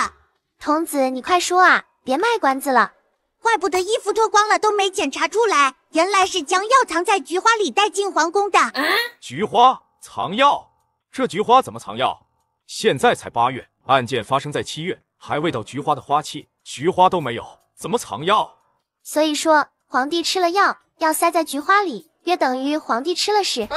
童子，你快说啊，别卖关子了。怪不得衣服脱光了都没检查出来，原来是将药藏在菊花里带进皇宫的。啊，菊花藏药，这菊花怎么藏药？现在才八月，案件发生在七月，还未到菊花的花期，菊花都没有，怎么藏药？所以说，皇帝吃了药，药塞在菊花里，约等于皇帝吃了屎。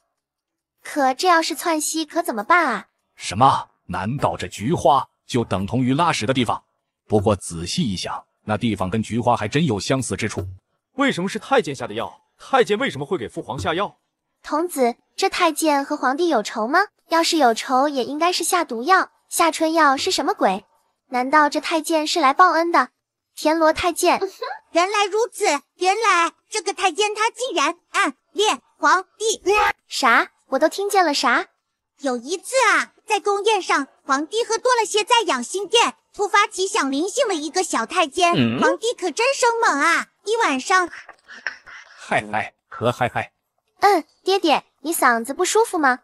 可这要是窜稀，可怎么办啊？什么？难道这菊花就等同于拉屎的地方？不过仔细一想。那地方跟菊花还真有相似之处。为什么是太监下的药？太监为什么会给父皇下药？童子，这太监和皇帝有仇吗？要是有仇，也应该是下毒药。下春药是什么鬼？难道这太监是来报恩的？田螺太监，原来如此，原来这个太监他竟然暗恋皇帝。啥？我都听见了啥？有一次啊，在宫宴上，皇帝喝多了些，在养心殿。突发奇想灵性的一个小太监，皇帝可真生猛啊！一晚上。嗨嗨，咳嗨嗨。嗯，爹爹，你嗓子不舒服吗？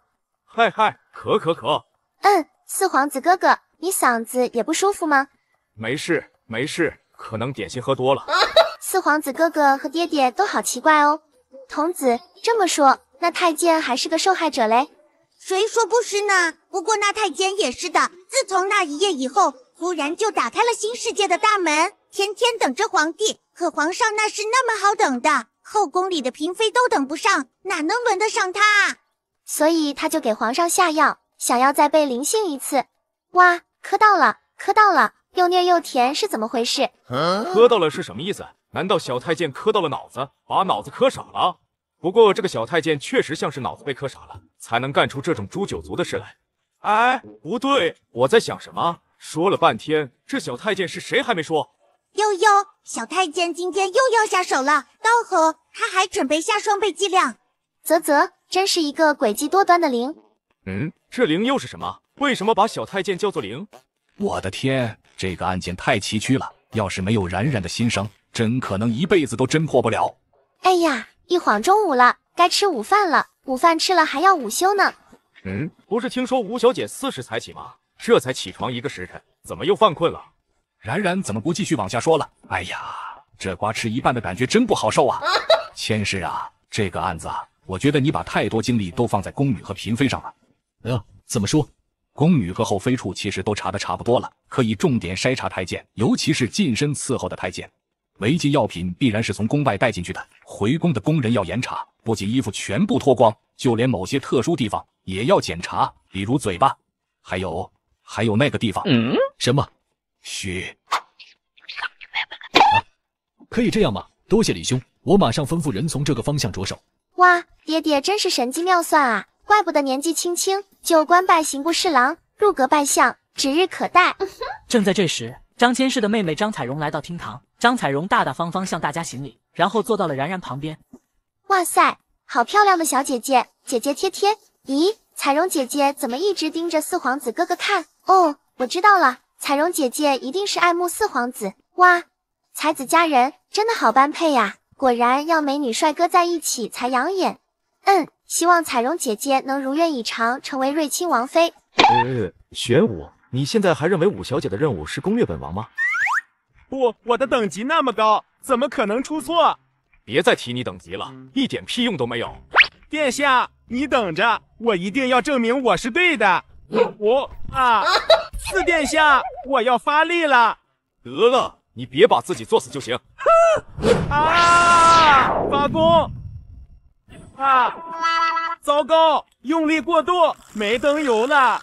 嗨嗨，咳咳咳。嗯，四皇子哥哥，你嗓子也不舒服吗？没事没事，可能点心喝多了。四皇子哥哥和爹爹都好奇怪哦。童子这么说，那太监还是个受害者嘞？谁说不是呢？不过那太监也是的，自从那一夜以后。突然就打开了新世界的大门，天天等着皇帝，可皇上那是那么好等的，后宫里的嫔妃都等不上，哪能轮得上他？所以他就给皇上下药，想要再被临幸一次。哇，磕到了，磕到了，又虐又甜，是怎么回事？磕到了是什么意思？难道小太监磕到了脑子，把脑子磕傻了？不过这个小太监确实像是脑子被磕傻了，才能干出这种诛九族的事来。哎，不对，我在想什么？说了半天，这小太监是谁还没说？悠悠，小太监今天又要下手了，刀和他还准备下双倍剂量。啧啧，真是一个诡计多端的灵。嗯，这灵又是什么？为什么把小太监叫做灵？我的天，这个案件太崎岖了，要是没有冉冉的心声，真可能一辈子都侦破不了。哎呀，一晃中午了，该吃午饭了。午饭吃了还要午休呢。嗯，不是听说吴小姐四时才起吗？这才起床一个时辰，怎么又犯困了？然然怎么不继续往下说了？哎呀，这瓜吃一半的感觉真不好受啊！千师啊，这个案子，我觉得你把太多精力都放在宫女和嫔妃上了。呃，怎么说？宫女和后妃处其实都查得差不多了，可以重点筛查太监，尤其是近身伺候的太监。违禁药品必然是从宫外带进去的，回宫的宫人要严查，不仅衣服全部脱光，就连某些特殊地方也要检查，比如嘴巴，还有。还有那个地方，什么？嘘！可以这样吗？多谢李兄，我马上吩咐人从这个方向着手。哇，爹爹真是神机妙算啊！怪不得年纪轻轻就官拜刑部侍郎，入阁拜相指日可待。正在这时，张千世的妹妹张彩荣来到厅堂。张彩荣大大方方向大家行礼，然后坐到了然然旁边。哇塞，好漂亮的小姐姐！姐姐贴贴。咦，彩荣姐姐怎么一直盯着四皇子哥哥看？哦，我知道了，彩荣姐姐一定是爱慕四皇子。哇，才子佳人真的好般配呀！果然要美女帅哥在一起才养眼。嗯，希望彩荣姐姐能如愿以偿，成为瑞亲王妃。呃，玄武，你现在还认为五小姐的任务是攻略本王吗？不，我的等级那么高，怎么可能出错？别再提你等级了，一点屁用都没有。殿下，你等着，我一定要证明我是对的。我啊，四殿下，我要发力了。得了，你别把自己作死就行。啊！发功啊！糟糕，用力过度，没灯油了。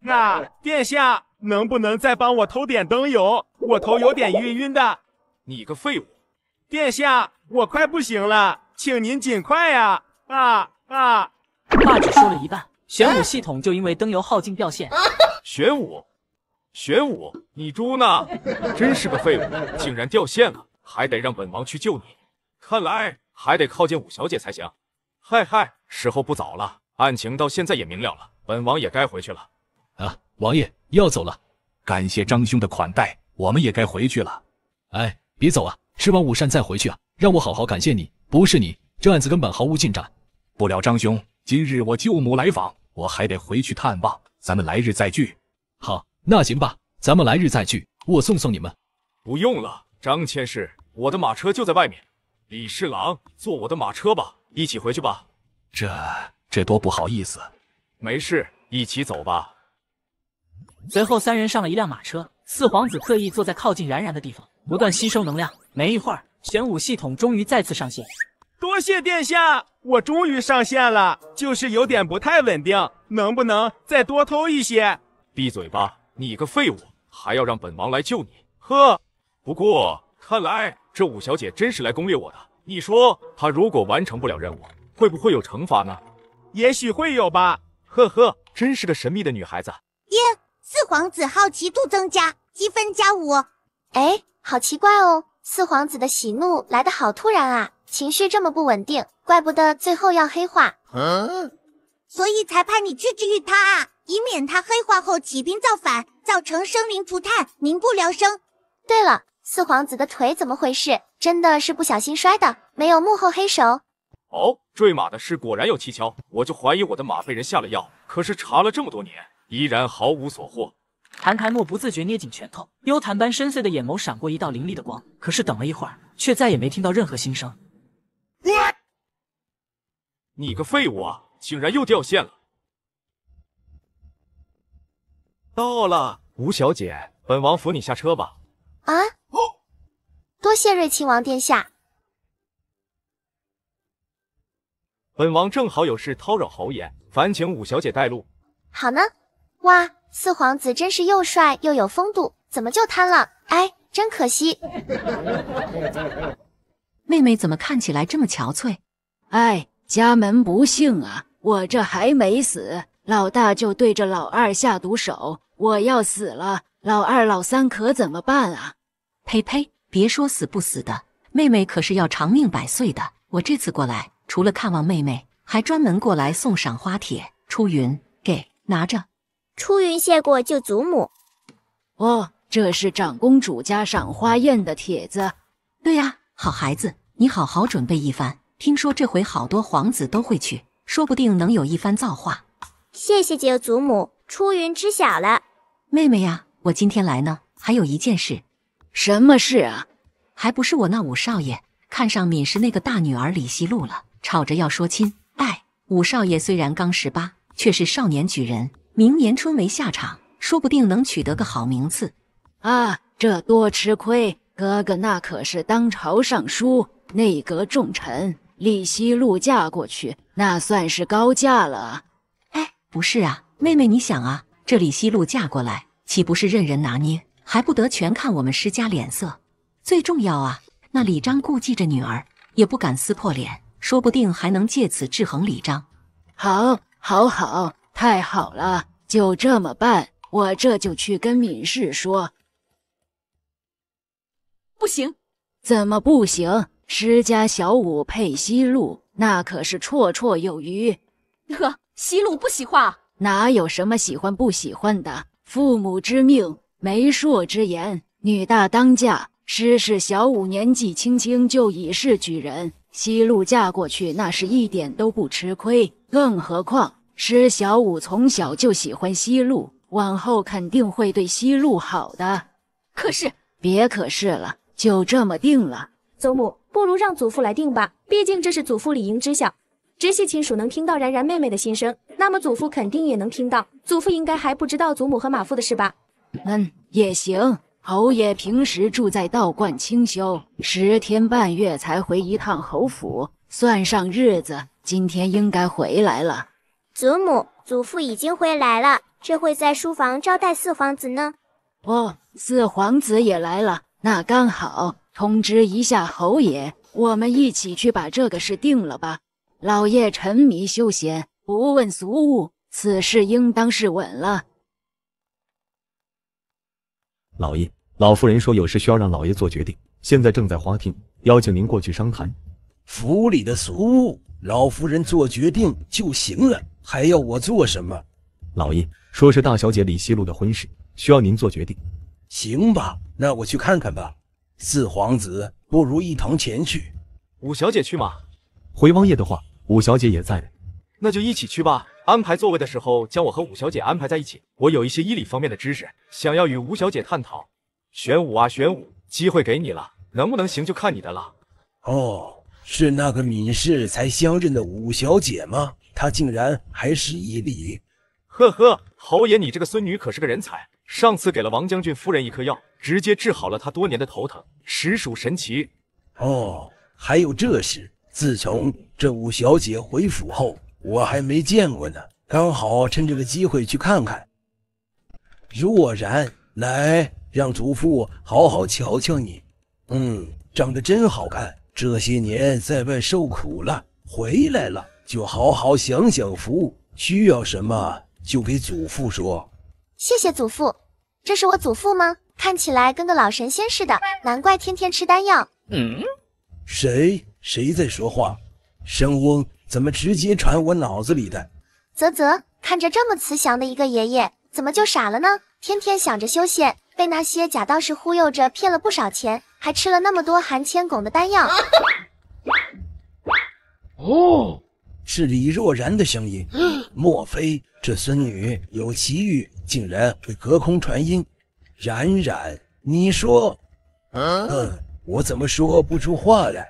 那殿下能不能再帮我偷点灯油？我头有点晕晕的。你个废物！殿下，我快不行了，请您尽快呀！啊啊！话只说了一半，玄武系统就因为灯油耗尽掉线。玄武，玄武，你猪呢？真是个废物，竟然掉线了，还得让本王去救你。看来还得靠近五小姐才行。嗨嗨，时候不早了，案情到现在也明了了，本王也该回去了。啊，王爷要走了，感谢张兄的款待，我们也该回去了。哎，别走啊，吃完午膳再回去啊，让我好好感谢你。不是你，这案子根本毫无进展。不聊张兄。今日我舅母来访，我还得回去探望，咱们来日再聚。好，那行吧，咱们来日再聚，我送送你们。不用了，张千事，我的马车就在外面。李侍郎，坐我的马车吧，一起回去吧。这这多不好意思。没事，一起走吧。随后三人上了一辆马车，四皇子特意坐在靠近冉冉的地方，不断吸收能量。没一会儿，玄武系统终于再次上线。多谢殿下，我终于上线了，就是有点不太稳定，能不能再多偷一些？闭嘴吧，你个废物，还要让本王来救你？呵，不过看来这五小姐真是来攻略我的。你说她如果完成不了任务，会不会有惩罚呢？也许会有吧。呵呵，真是个神秘的女孩子。耶，四皇子好奇度增加，积分加五。哎，好奇怪哦，四皇子的喜怒来得好突然啊。情绪这么不稳定，怪不得最后要黑化，嗯，所以才派你去治愈他啊，以免他黑化后起兵造反，造成生灵涂炭、民不聊生。对了，四皇子的腿怎么回事？真的是不小心摔的，没有幕后黑手。哦，坠马的事果然有蹊跷，我就怀疑我的马被人下了药，可是查了这么多年，依然毫无所获。谭凯诺不自觉捏紧拳头，幽潭般深邃的眼眸闪过一道凌厉的光，可是等了一会儿，却再也没听到任何心声。你个废物啊！竟然又掉线了。到了，吴小姐，本王扶你下车吧。啊！多谢瑞亲王殿下。本王正好有事叨扰侯爷，烦请五小姐带路。好呢。哇，四皇子真是又帅又有风度，怎么就瘫了？哎，真可惜。妹妹怎么看起来这么憔悴？哎，家门不幸啊！我这还没死，老大就对着老二下毒手，我要死了，老二老三可怎么办啊？呸呸，别说死不死的，妹妹可是要长命百岁的。我这次过来，除了看望妹妹，还专门过来送赏花帖。出云，给拿着。出云，谢过舅祖母。哦，这是长公主家赏花宴的帖子。对呀。好孩子，你好好准备一番。听说这回好多皇子都会去，说不定能有一番造化。谢谢九祖母，初云知晓了。妹妹呀，我今天来呢，还有一件事。什么事啊？还不是我那五少爷看上敏氏那个大女儿李熙露了，吵着要说亲。哎，五少爷虽然刚十八，却是少年举人，明年春梅下场，说不定能取得个好名次。啊，这多吃亏。哥哥那可是当朝尚书、内阁重臣，李希禄嫁过去那算是高价了。哎，不是啊，妹妹，你想啊，这李希禄嫁过来，岂不是任人拿捏，还不得全看我们施家脸色？最重要啊，那李章顾忌着女儿，也不敢撕破脸，说不定还能借此制衡李章。好，好，好，太好了，就这么办，我这就去跟闵氏说。不行，怎么不行？施家小五配西路，那可是绰绰有余。呵，西路不喜欢，哪有什么喜欢不喜欢的？父母之命，媒妁之言，女大当嫁。施氏小五年纪轻轻就已是举人，西路嫁过去那是一点都不吃亏。更何况施小五从小就喜欢西路，往后肯定会对西路好的。可是，别可是了。就这么定了，祖母，不如让祖父来定吧。毕竟这是祖父理应知晓，直系亲属能听到然然妹妹的心声，那么祖父肯定也能听到。祖父应该还不知道祖母和马夫的事吧？嗯，也行。侯爷平时住在道观清修，十天半月才回一趟侯府，算上日子，今天应该回来了。祖母，祖父已经回来了，这会在书房招待四皇子呢。哦，四皇子也来了。那刚好通知一下侯爷，我们一起去把这个事定了吧。老爷沉迷修仙，不问俗务，此事应当是稳了。老爷，老夫人说有事需要让老爷做决定，现在正在花厅，邀请您过去商谈。府里的俗务，老夫人做决定就行了，还要我做什么？老爷，说是大小姐李熙露的婚事，需要您做决定。行吧，那我去看看吧。四皇子，不如一同前去。五小姐去吗？回王爷的话，五小姐也在的。那就一起去吧。安排座位的时候，将我和五小姐安排在一起。我有一些医理方面的知识，想要与五小姐探讨。玄武啊，玄武，机会给你了，能不能行就看你的了。哦，是那个闵氏才相认的五小姐吗？她竟然还是医理。呵呵，侯爷，你这个孙女可是个人才。上次给了王将军夫人一颗药，直接治好了她多年的头疼，实属神奇。哦，还有这事，自从这五小姐回府后，我还没见过呢。刚好趁这个机会去看看。若然，来，让祖父好好瞧瞧你。嗯，长得真好看。这些年在外受苦了，回来了就好好享享福。需要什么就给祖父说。谢谢祖父，这是我祖父吗？看起来跟个老神仙似的，难怪天天吃丹药。嗯，谁谁在说话？声音怎么直接传我脑子里的？啧啧，看着这么慈祥的一个爷爷，怎么就傻了呢？天天想着修仙，被那些假道士忽悠着骗了不少钱，还吃了那么多含铅汞的丹药。哦，是李若然的声音，莫非这孙女有奇遇？竟然会隔空传音，冉冉，你说，嗯，我怎么说不出话来？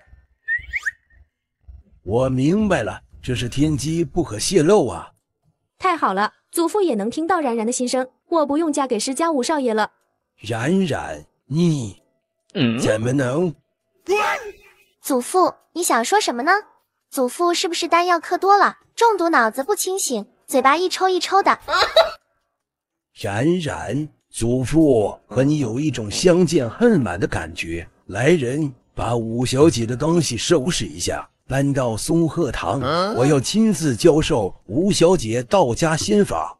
我明白了，这是天机不可泄露啊！太好了，祖父也能听到冉冉的心声，我不用嫁给石家五少爷了。冉冉，你怎么能？祖父，你想说什么呢？祖父是不是丹药嗑多了，中毒，脑子不清醒，嘴巴一抽一抽的？冉冉，祖父和你有一种相见恨晚的感觉。来人，把五小姐的东西收拾一下，搬到松鹤堂。我要亲自教授吴小姐道家仙法。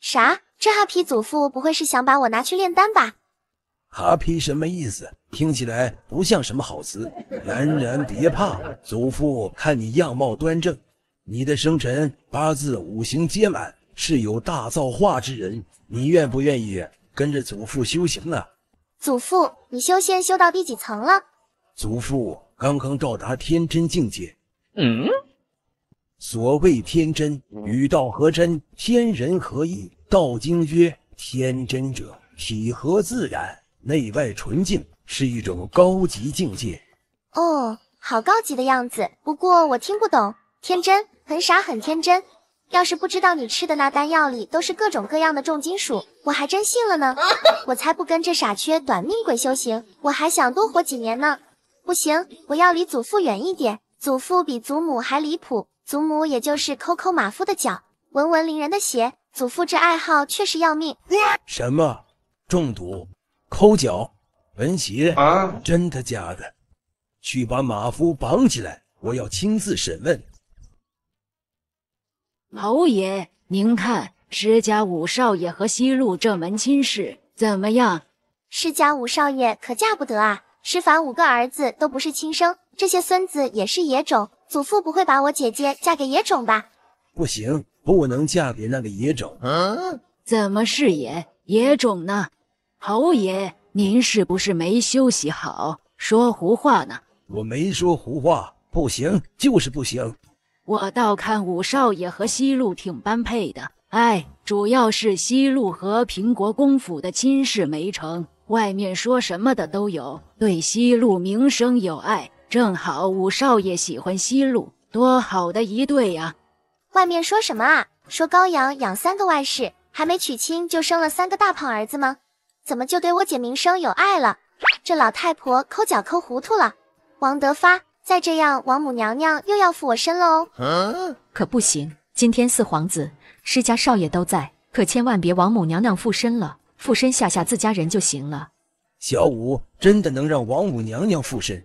啥？这哈皮祖父不会是想把我拿去炼丹吧？哈皮什么意思？听起来不像什么好词。然然，别怕，祖父看你样貌端正，你的生辰八字五行皆满。是有大造化之人，你愿不愿意跟着祖父修行呢？祖父，你修仙修到第几层了？祖父刚刚到达天真境界。嗯，所谓天真，与道合真，天人合一。道经曰：天真者，体合自然，内外纯净，是一种高级境界。哦，好高级的样子。不过我听不懂，天真，很傻，很天真。要是不知道你吃的那丹药里都是各种各样的重金属，我还真信了呢。我才不跟这傻缺短命鬼修行，我还想多活几年呢。不行，我要离祖父远一点。祖父比祖母还离谱，祖母也就是抠抠马夫的脚，闻闻邻人的鞋。祖父这爱好确实要命。什么中毒、抠脚、闻鞋啊？真的假的？去把马夫绑起来，我要亲自审问。侯爷，您看施家五少爷和西路这门亲事怎么样？施家五少爷可嫁不得啊！施凡五个儿子都不是亲生，这些孙子也是野种，祖父不会把我姐姐嫁给野种吧？不行，不能嫁给那个野种！嗯、怎么是野野种呢？侯爷，您是不是没休息好，说胡话呢？我没说胡话，不行就是不行。我倒看五少爷和西路挺般配的，哎，主要是西路和平国公府的亲事没成，外面说什么的都有，对西路名声有碍，正好五少爷喜欢西路，多好的一对呀！外面说什么啊？说高阳养三个外室，还没娶亲就生了三个大胖儿子吗？怎么就对我姐名声有碍了？这老太婆抠脚抠糊涂了，王德发。再这样，王母娘娘又要附我身了哦！可不行，今天四皇子、施家少爷都在，可千万别王母娘娘附身了。附身吓吓自家人就行了。小五真的能让王母娘娘附身？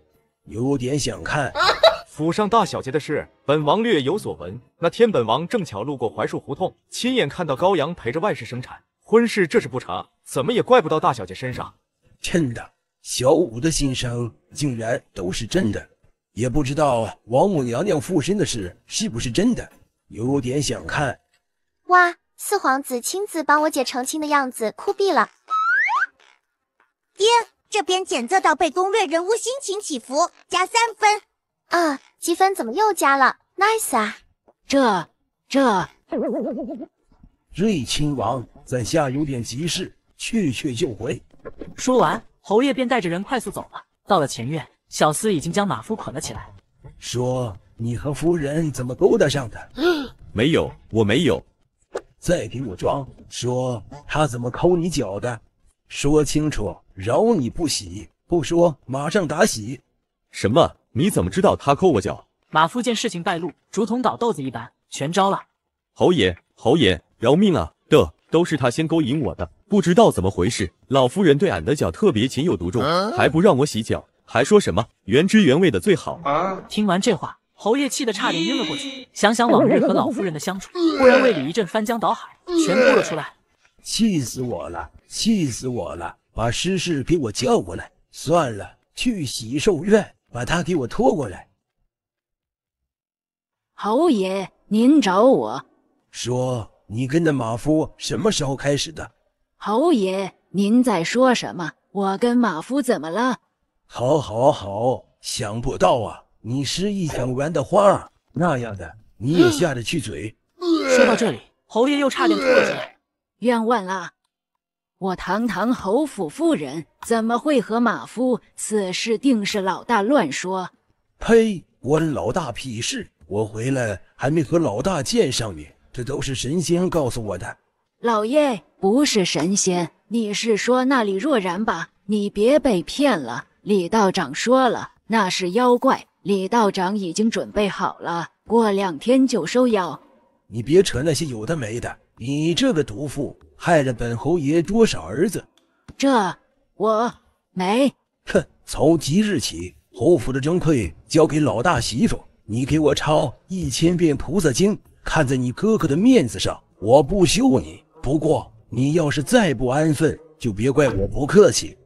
有点想看。府上大小姐的事，本王略有所闻。那天本王正巧路过槐树胡同，亲眼看到高阳陪着外室生产。婚事这事不查，怎么也怪不到大小姐身上。真的，小五的心声竟然都是真的。也不知道王母娘娘附身的事是不是真的，有点想看。哇，四皇子亲自帮我姐澄清的样子，酷毙了！爹，这边检测到被攻略人物心情起伏，加三分。啊，积分怎么又加了？Nice 啊！这这。瑞亲王，在下有点急事，去去就回。说完，侯爷便带着人快速走了。到了前院。小厮已经将马夫捆了起来，说：“你和夫人怎么勾搭上的？” 没有，我没有。再给我装。说他怎么抠你脚的？说清楚，饶你不洗，不说马上打洗。什么？你怎么知道他抠我脚？马夫见事情败露，竹筒倒豆子一般，全招了。侯爷，侯爷，饶命啊！的，都是他先勾引我的。不知道怎么回事，老夫人对俺的脚特别情有独钟，还不让我洗脚。还说什么原汁原味的最好？听完这话，侯爷气得差点晕了过去。想想往日和老夫人的相处，忽然胃里一阵翻江倒海，全吐了出来。气死我了！气死我了！把师事给我叫过来。算了，去喜寿院，把他给我拖过来。侯爷，您找我？说你跟那马夫什么时候开始的？侯爷，您在说什么？我跟马夫怎么了？好，好，好！想不到啊，你是一想玩的花儿那样的，你也下得去嘴。说到这里，侯爷又差点吐了出来，冤枉啊！我堂堂侯府夫人，怎么会和马夫？此事定是老大乱说。呸！关老大屁事！我回来还没和老大见上面，这都是神仙告诉我的。老爷不是神仙，你是说那里若然吧？你别被骗了。李道长说了，那是妖怪。李道长已经准备好了，过两天就收妖。你别扯那些有的没的。你这个毒妇，害了本侯爷多少儿子？这我没。哼！从即日起，侯府的尊馈交给老大媳妇。你给我抄一千遍《菩萨经》，看在你哥哥的面子上，我不休你。不过，你要是再不安分，就别怪我不客气。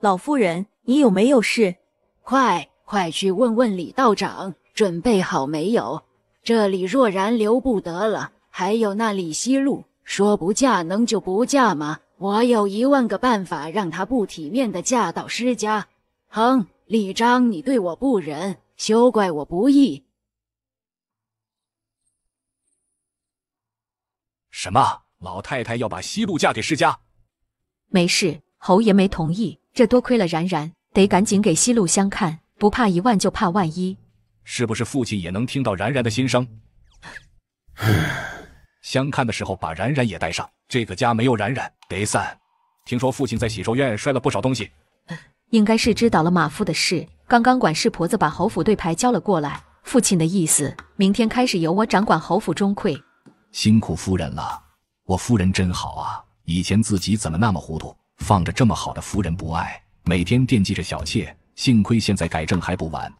老夫人，你有没有事？快快去问问李道长，准备好没有？这里若然留不得了，还有那李西露，说不嫁能就不嫁吗？我有一万个办法，让她不体面的嫁到施家。哼，李章，你对我不仁，休怪我不义。什么？老太太要把西路嫁给施家？没事，侯爷没同意。这多亏了然然，得赶紧给西路相看，不怕一万就怕万一。是不是父亲也能听到然然的心声？相看的时候把然然也带上，这个家没有然然得散。听说父亲在洗寿院摔了不少东西，应该是知道了马夫的事。刚刚管事婆子把侯府对牌交了过来，父亲的意思，明天开始由我掌管侯府中馈。辛苦夫人了，我夫人真好啊！以前自己怎么那么糊涂？放着这么好的夫人不爱，每天惦记着小妾，幸亏现在改正还不晚。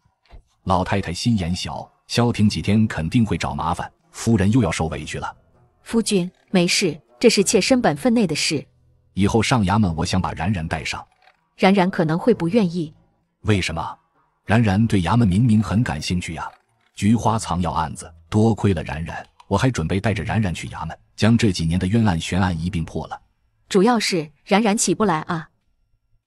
老太太心眼小，消停几天肯定会找麻烦，夫人又要受委屈了。夫君没事，这是妾身本分内的事。以后上衙门，我想把然然带上，然然可能会不愿意。为什么？然然对衙门明明很感兴趣呀。菊花藏药案子多亏了然然，我还准备带着然然去衙门，将这几年的冤案悬案一并破了。主要是冉冉起不来啊。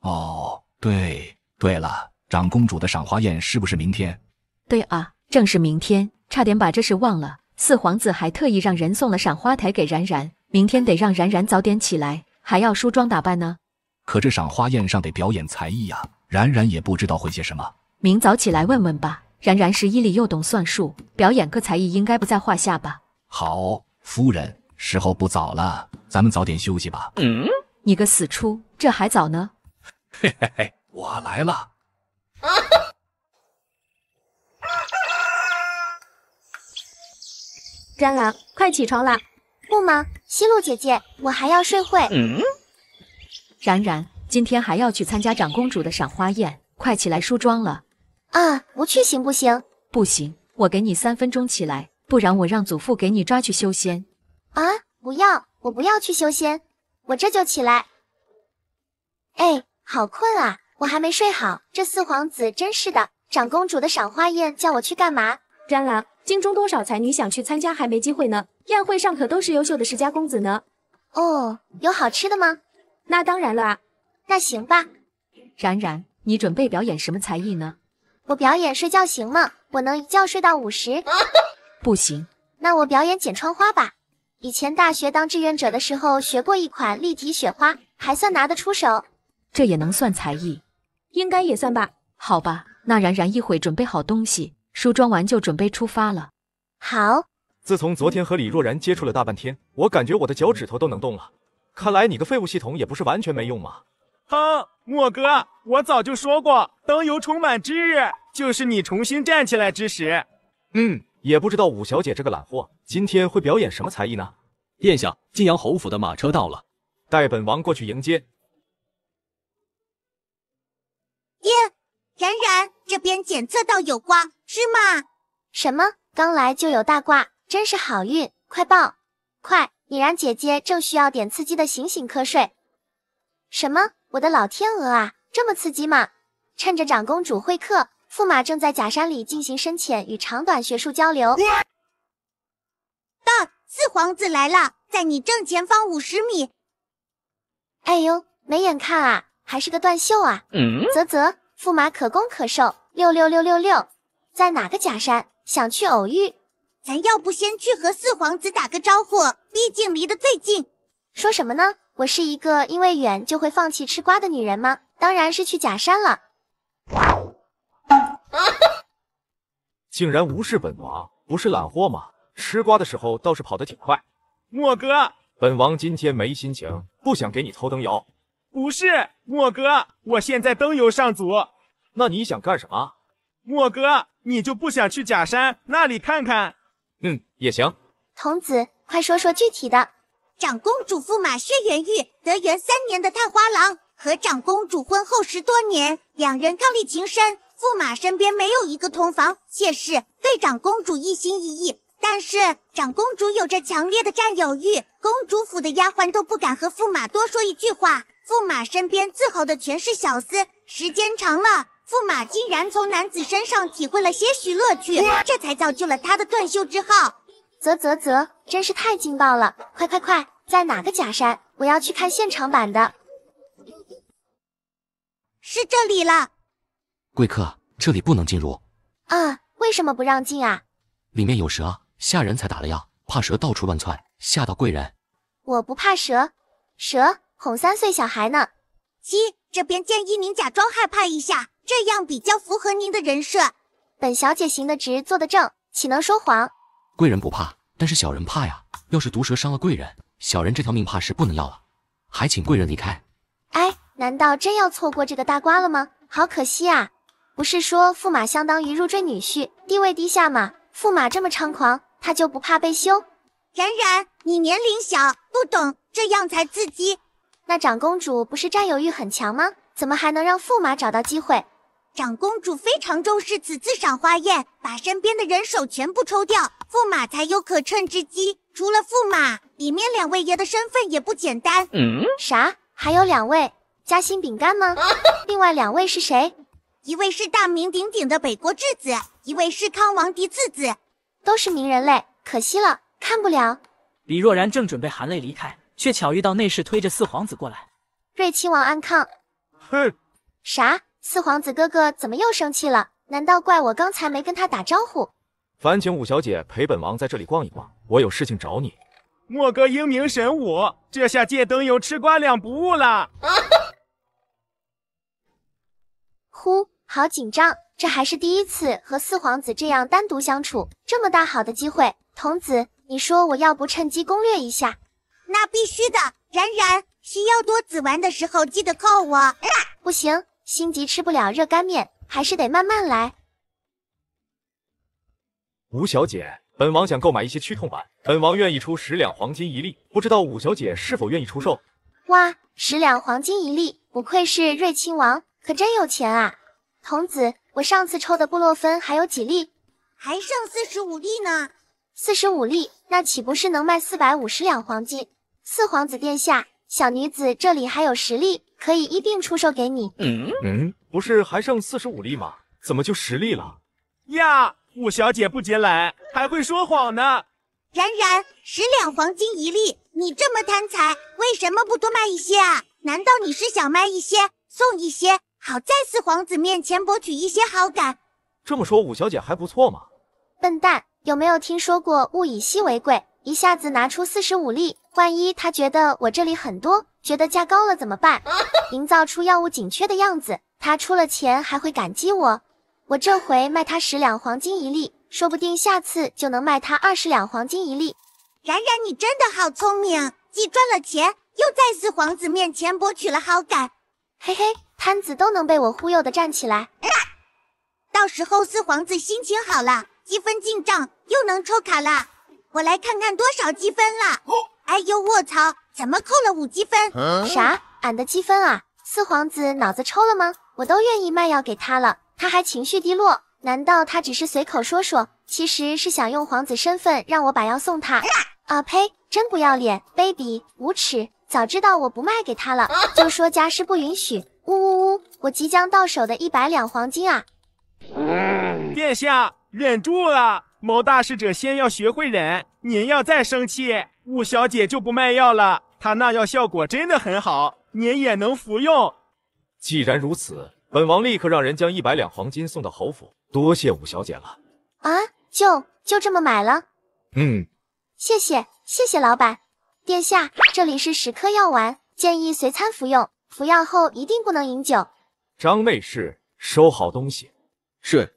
哦，对对了，长公主的赏花宴是不是明天？对啊，正是明天，差点把这事忘了。四皇子还特意让人送了赏花台给冉冉，明天得让冉冉早点起来，还要梳妆打扮呢。可这赏花宴上得表演才艺呀，冉冉也不知道会些什么，明早起来问问吧。冉冉是医理又懂算术，表演个才艺应该不在话下吧。好，夫人。时候不早了，咱们早点休息吧。嗯，你个死出，这还早呢。嘿嘿嘿，我来了。啊哈哈！湛蓝，快起床啦！不忙，西路姐姐，我还要睡会。嗯。然然，今天还要去参加长公主的赏花宴，快起来梳妆了。啊，不去行不行？不行，我给你三分钟起来，不然我让祖父给你抓去修仙。啊！不要，我不要去修仙，我这就起来。哎，好困啊，我还没睡好。这四皇子真是的，长公主的赏花宴叫我去干嘛？然然，京中多少才女想去参加还没机会呢，宴会上可都是优秀的世家公子呢。哦，有好吃的吗？那当然了。那行吧。然然，你准备表演什么才艺呢？我表演睡觉行吗？我能一觉睡到五十？不行。那我表演剪窗花吧。以前大学当志愿者的时候学过一款立体雪花，还算拿得出手。这也能算才艺？应该也算吧。好吧，那然然一会准备好东西，梳妆完就准备出发了。好。自从昨天和李若然接触了大半天，我感觉我的脚趾头都能动了。看来你个废物系统也不是完全没用嘛。哼，莫哥，我早就说过，灯油充满之日，就是你重新站起来之时。嗯。也不知道五小姐这个懒货今天会表演什么才艺呢？殿下，晋阳侯府的马车到了，带本王过去迎接。耶，冉冉，这边检测到有卦，是吗？什么？刚来就有大卦，真是好运！快报，快！你然姐姐正需要点刺激的，醒醒瞌睡。什么？我的老天鹅啊，这么刺激吗？趁着长公主会客。驸马正在假山里进行深浅与长短学术交流。到四皇子来了，在你正前方五十米。哎呦，没眼看啊，还是个断袖啊！啧啧，驸马可攻可受，六六六六六。在哪个假山？想去偶遇？咱要不先去和四皇子打个招呼，毕竟离得最近。说什么呢？我是一个因为远就会放弃吃瓜的女人吗？当然是去假山了。竟然无视本王，不是懒货吗？吃瓜的时候倒是跑得挺快。莫哥，本王今天没心情，不想给你偷灯油。不是，莫哥，我现在灯油上足。那你想干什么？莫哥，你就不想去假山那里看看？嗯，也行。童子，快说说具体的。长公主驸马薛元玉，德元三年的探花郎，和长公主婚后十多年，两人伉俪情深。驸马身边没有一个同房，妾室，对长公主一心一意，但是长公主有着强烈的占有欲，公主府的丫鬟都不敢和驸马多说一句话。驸马身边伺候的全是小厮，时间长了，驸马竟然从男子身上体会了些许乐趣，这才造就了他的断袖之好。啧啧啧，真是太劲爆了！快快快，在哪个假山？我要去看现场版的，是这里了。贵客，这里不能进入。啊，为什么不让进啊？里面有蛇，下人才打了药，怕蛇到处乱窜，吓到贵人。我不怕蛇，蛇哄三岁小孩呢。七，这边建议您假装害怕一下，这样比较符合您的人设。本小姐行得直，坐得正，岂能说谎？贵人不怕，但是小人怕呀。要是毒蛇伤了贵人，小人这条命怕是不能要了。还请贵人离开。哎，难道真要错过这个大瓜了吗？好可惜啊！不是说驸马相当于入赘女婿，地位低下吗？驸马这么猖狂，他就不怕被休？冉冉，你年龄小，不懂，这样才刺激。那长公主不是占有欲很强吗？怎么还能让驸马找到机会？长公主非常重视此次赏花宴，把身边的人手全部抽掉，驸马才有可趁之机。除了驸马，里面两位爷的身份也不简单。嗯，啥？还有两位？夹心饼干吗？另外两位是谁？一位是大名鼎鼎的北国质子，一位是康王嫡次子，都是名人类，可惜了，看不了。李若然正准备含泪离开，却巧遇到内侍推着四皇子过来。瑞亲王安康。哼，啥？四皇子哥哥怎么又生气了？难道怪我刚才没跟他打招呼？烦请五小姐陪本王在这里逛一逛，我有事情找你。莫哥英明神武，这下借灯油吃瓜两不误了。呼。好紧张，这还是第一次和四皇子这样单独相处，这么大好的机会，童子，你说我要不趁机攻略一下？那必须的，然然需要多子丸的时候记得靠我。不行，心急吃不了热干面，还是得慢慢来。吴小姐，本王想购买一些驱痛丸，本王愿意出十两黄金一粒，不知道五小姐是否愿意出售？哇，十两黄金一粒，不愧是瑞亲王，可真有钱啊！童子，我上次抽的布洛芬还有几粒？还剩四十五粒呢。四十五粒，那岂不是能卖四百五十两黄金？四皇子殿下，小女子这里还有十粒，可以一并出售给你。嗯，不是还剩四十五粒吗？怎么就十粒了？呀，五小姐不简懒，还会说谎呢。然然，十两黄金一粒，你这么贪财，为什么不多卖一些啊？难道你是想卖一些送一些？好在四皇子面前博取一些好感。这么说，五小姐还不错嘛？笨蛋，有没有听说过物以稀为贵？一下子拿出四十五粒，万一他觉得我这里很多，觉得价高了怎么办？营造出药物紧缺的样子，他出了钱还会感激我。我这回卖他十两黄金一粒，说不定下次就能卖他二十两黄金一粒。冉冉，你真的好聪明，既赚了钱，又在四皇子面前博取了好感。嘿嘿。摊子都能被我忽悠的站起来，到时候四皇子心情好了，积分进账，又能抽卡了。我来看看多少积分了。哎呦，卧槽，怎么扣了五积分？啥？俺的积分啊？四皇子脑子抽了吗？我都愿意卖药给他了，他还情绪低落。难道他只是随口说说，其实是想用皇子身份让我把药送他？啊呸！真不要脸，卑鄙，无耻！早知道我不卖给他了，就说家师不允许。呜呜呜！我即将到手的一百两黄金啊！殿下，忍住了。谋大事者先要学会忍。您要再生气，五小姐就不卖药了。她那药效果真的很好，您也能服用。既然如此，本王立刻让人将一百两黄金送到侯府。多谢五小姐了。啊，就就这么买了。嗯，谢谢谢谢老板。殿下，这里是十颗药丸，建议随餐服用。服药后一定不能饮酒。张内侍，收好东西。是。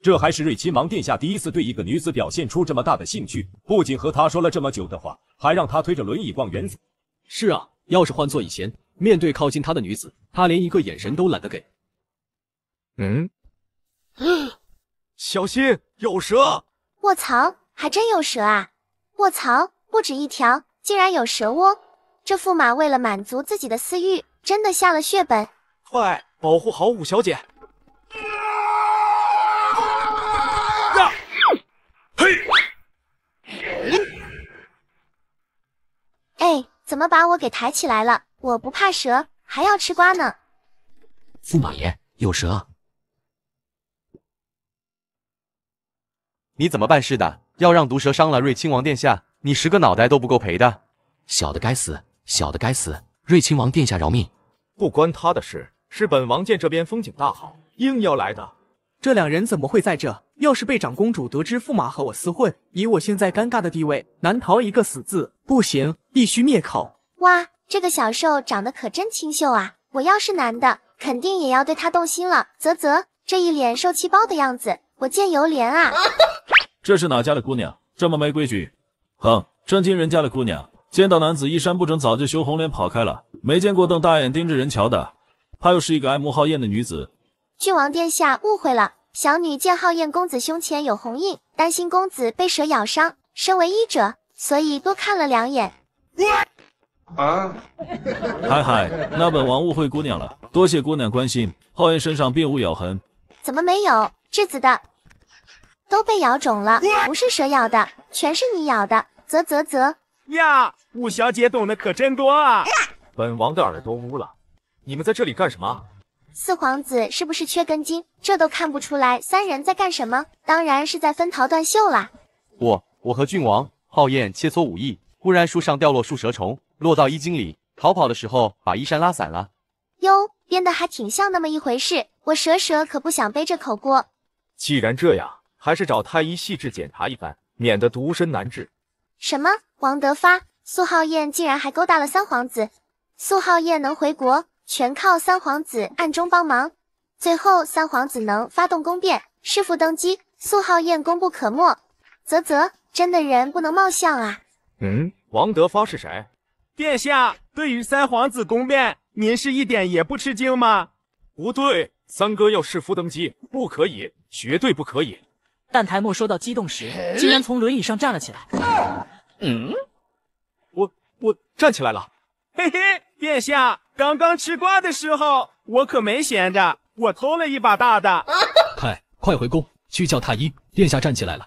这还是瑞亲王殿下第一次对一个女子表现出这么大的兴趣，不仅和她说了这么久的话，还让她推着轮椅逛园子。是啊，要是换做以前，面对靠近他的女子，他连一个眼神都懒得给。嗯。小心，有蛇！卧槽，还真有蛇啊！卧槽！不止一条，竟然有蛇窝！这驸马为了满足自己的私欲，真的下了血本。快，保护好五小姐！呀，嘿，哎，怎么把我给抬起来了？我不怕蛇，还要吃瓜呢。驸马爷，有蛇！你怎么办事的？要让毒蛇伤了瑞亲王殿下？你十个脑袋都不够赔的，小的该死，小的该死，瑞亲王殿下饶命！不关他的事，是本王见这边风景大好，硬要来的。这两人怎么会在这？要是被长公主得知驸马和我私混，以我现在尴尬的地位，难逃一个死字。不行，必须灭口。哇，这个小兽长得可真清秀啊！我要是男的，肯定也要对他动心了。啧啧，这一脸受气包的样子，我见犹怜啊。这是哪家的姑娘，这么没规矩？震惊人家的姑娘，见到男子衣衫不整，早就羞红脸跑开了。没见过瞪大眼盯着人瞧的，她又是一个爱慕皓艳的女子。郡王殿下误会了，小女见皓艳公子胸前有红印，担心公子被蛇咬伤，身为医者，所以多看了两眼。啊！嗨嗨，那本王误会姑娘了，多谢姑娘关心。皓艳身上并无咬痕，怎么没有？质子的都被咬肿了，不是蛇咬的，全是你咬的。啧啧啧，呀，五小姐懂的可真多啊！本王的耳朵污了，你们在这里干什么？四皇子是不是缺根筋？这都看不出来三人在干什么？当然是在分桃断袖啦。我我和郡王皓燕切磋武艺，忽然树上掉落树蛇虫，落到衣襟里，逃跑的时候把衣衫拉散了。哟，编得还挺像那么一回事。我蛇蛇可不想背这口锅。既然这样，还是找太医细致检查一番，免得毒身难治。什么？王德发、苏浩燕竟然还勾搭了三皇子？苏浩燕能回国，全靠三皇子暗中帮忙。最后三皇子能发动宫变弑父登基，苏浩燕功不可没。啧啧，真的人不能貌相啊。嗯，王德发是谁？殿下，对于三皇子宫变，您是一点也不吃惊吗？不对，三哥要弑父登基，不可以，绝对不可以。但台末说到激动时，竟然从轮椅上站了起来。嗯，我我站起来了。嘿嘿，殿下，刚刚吃瓜的时候，我可没闲着，我偷了一把大的。快 快回宫去叫太医，殿下站起来了，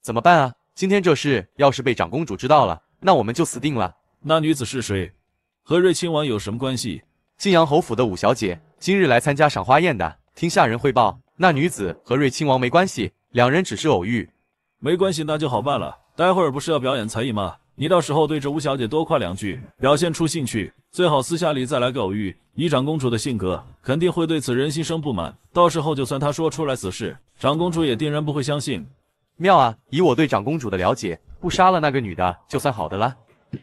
怎么办啊？今天这事要是被长公主知道了，那我们就死定了。那女子是谁？和瑞亲王有什么关系？晋阳侯府的五小姐，今日来参加赏花宴的。听下人汇报。那女子和瑞亲王没关系，两人只是偶遇，没关系那就好办了。待会儿不是要表演才艺吗？你到时候对着吴小姐多夸两句，表现出兴趣，最好私下里再来个偶遇。以长公主的性格，肯定会对此人心生不满。到时候就算她说出来此事，长公主也定然不会相信。妙啊！以我对长公主的了解，不杀了那个女的就算好的了。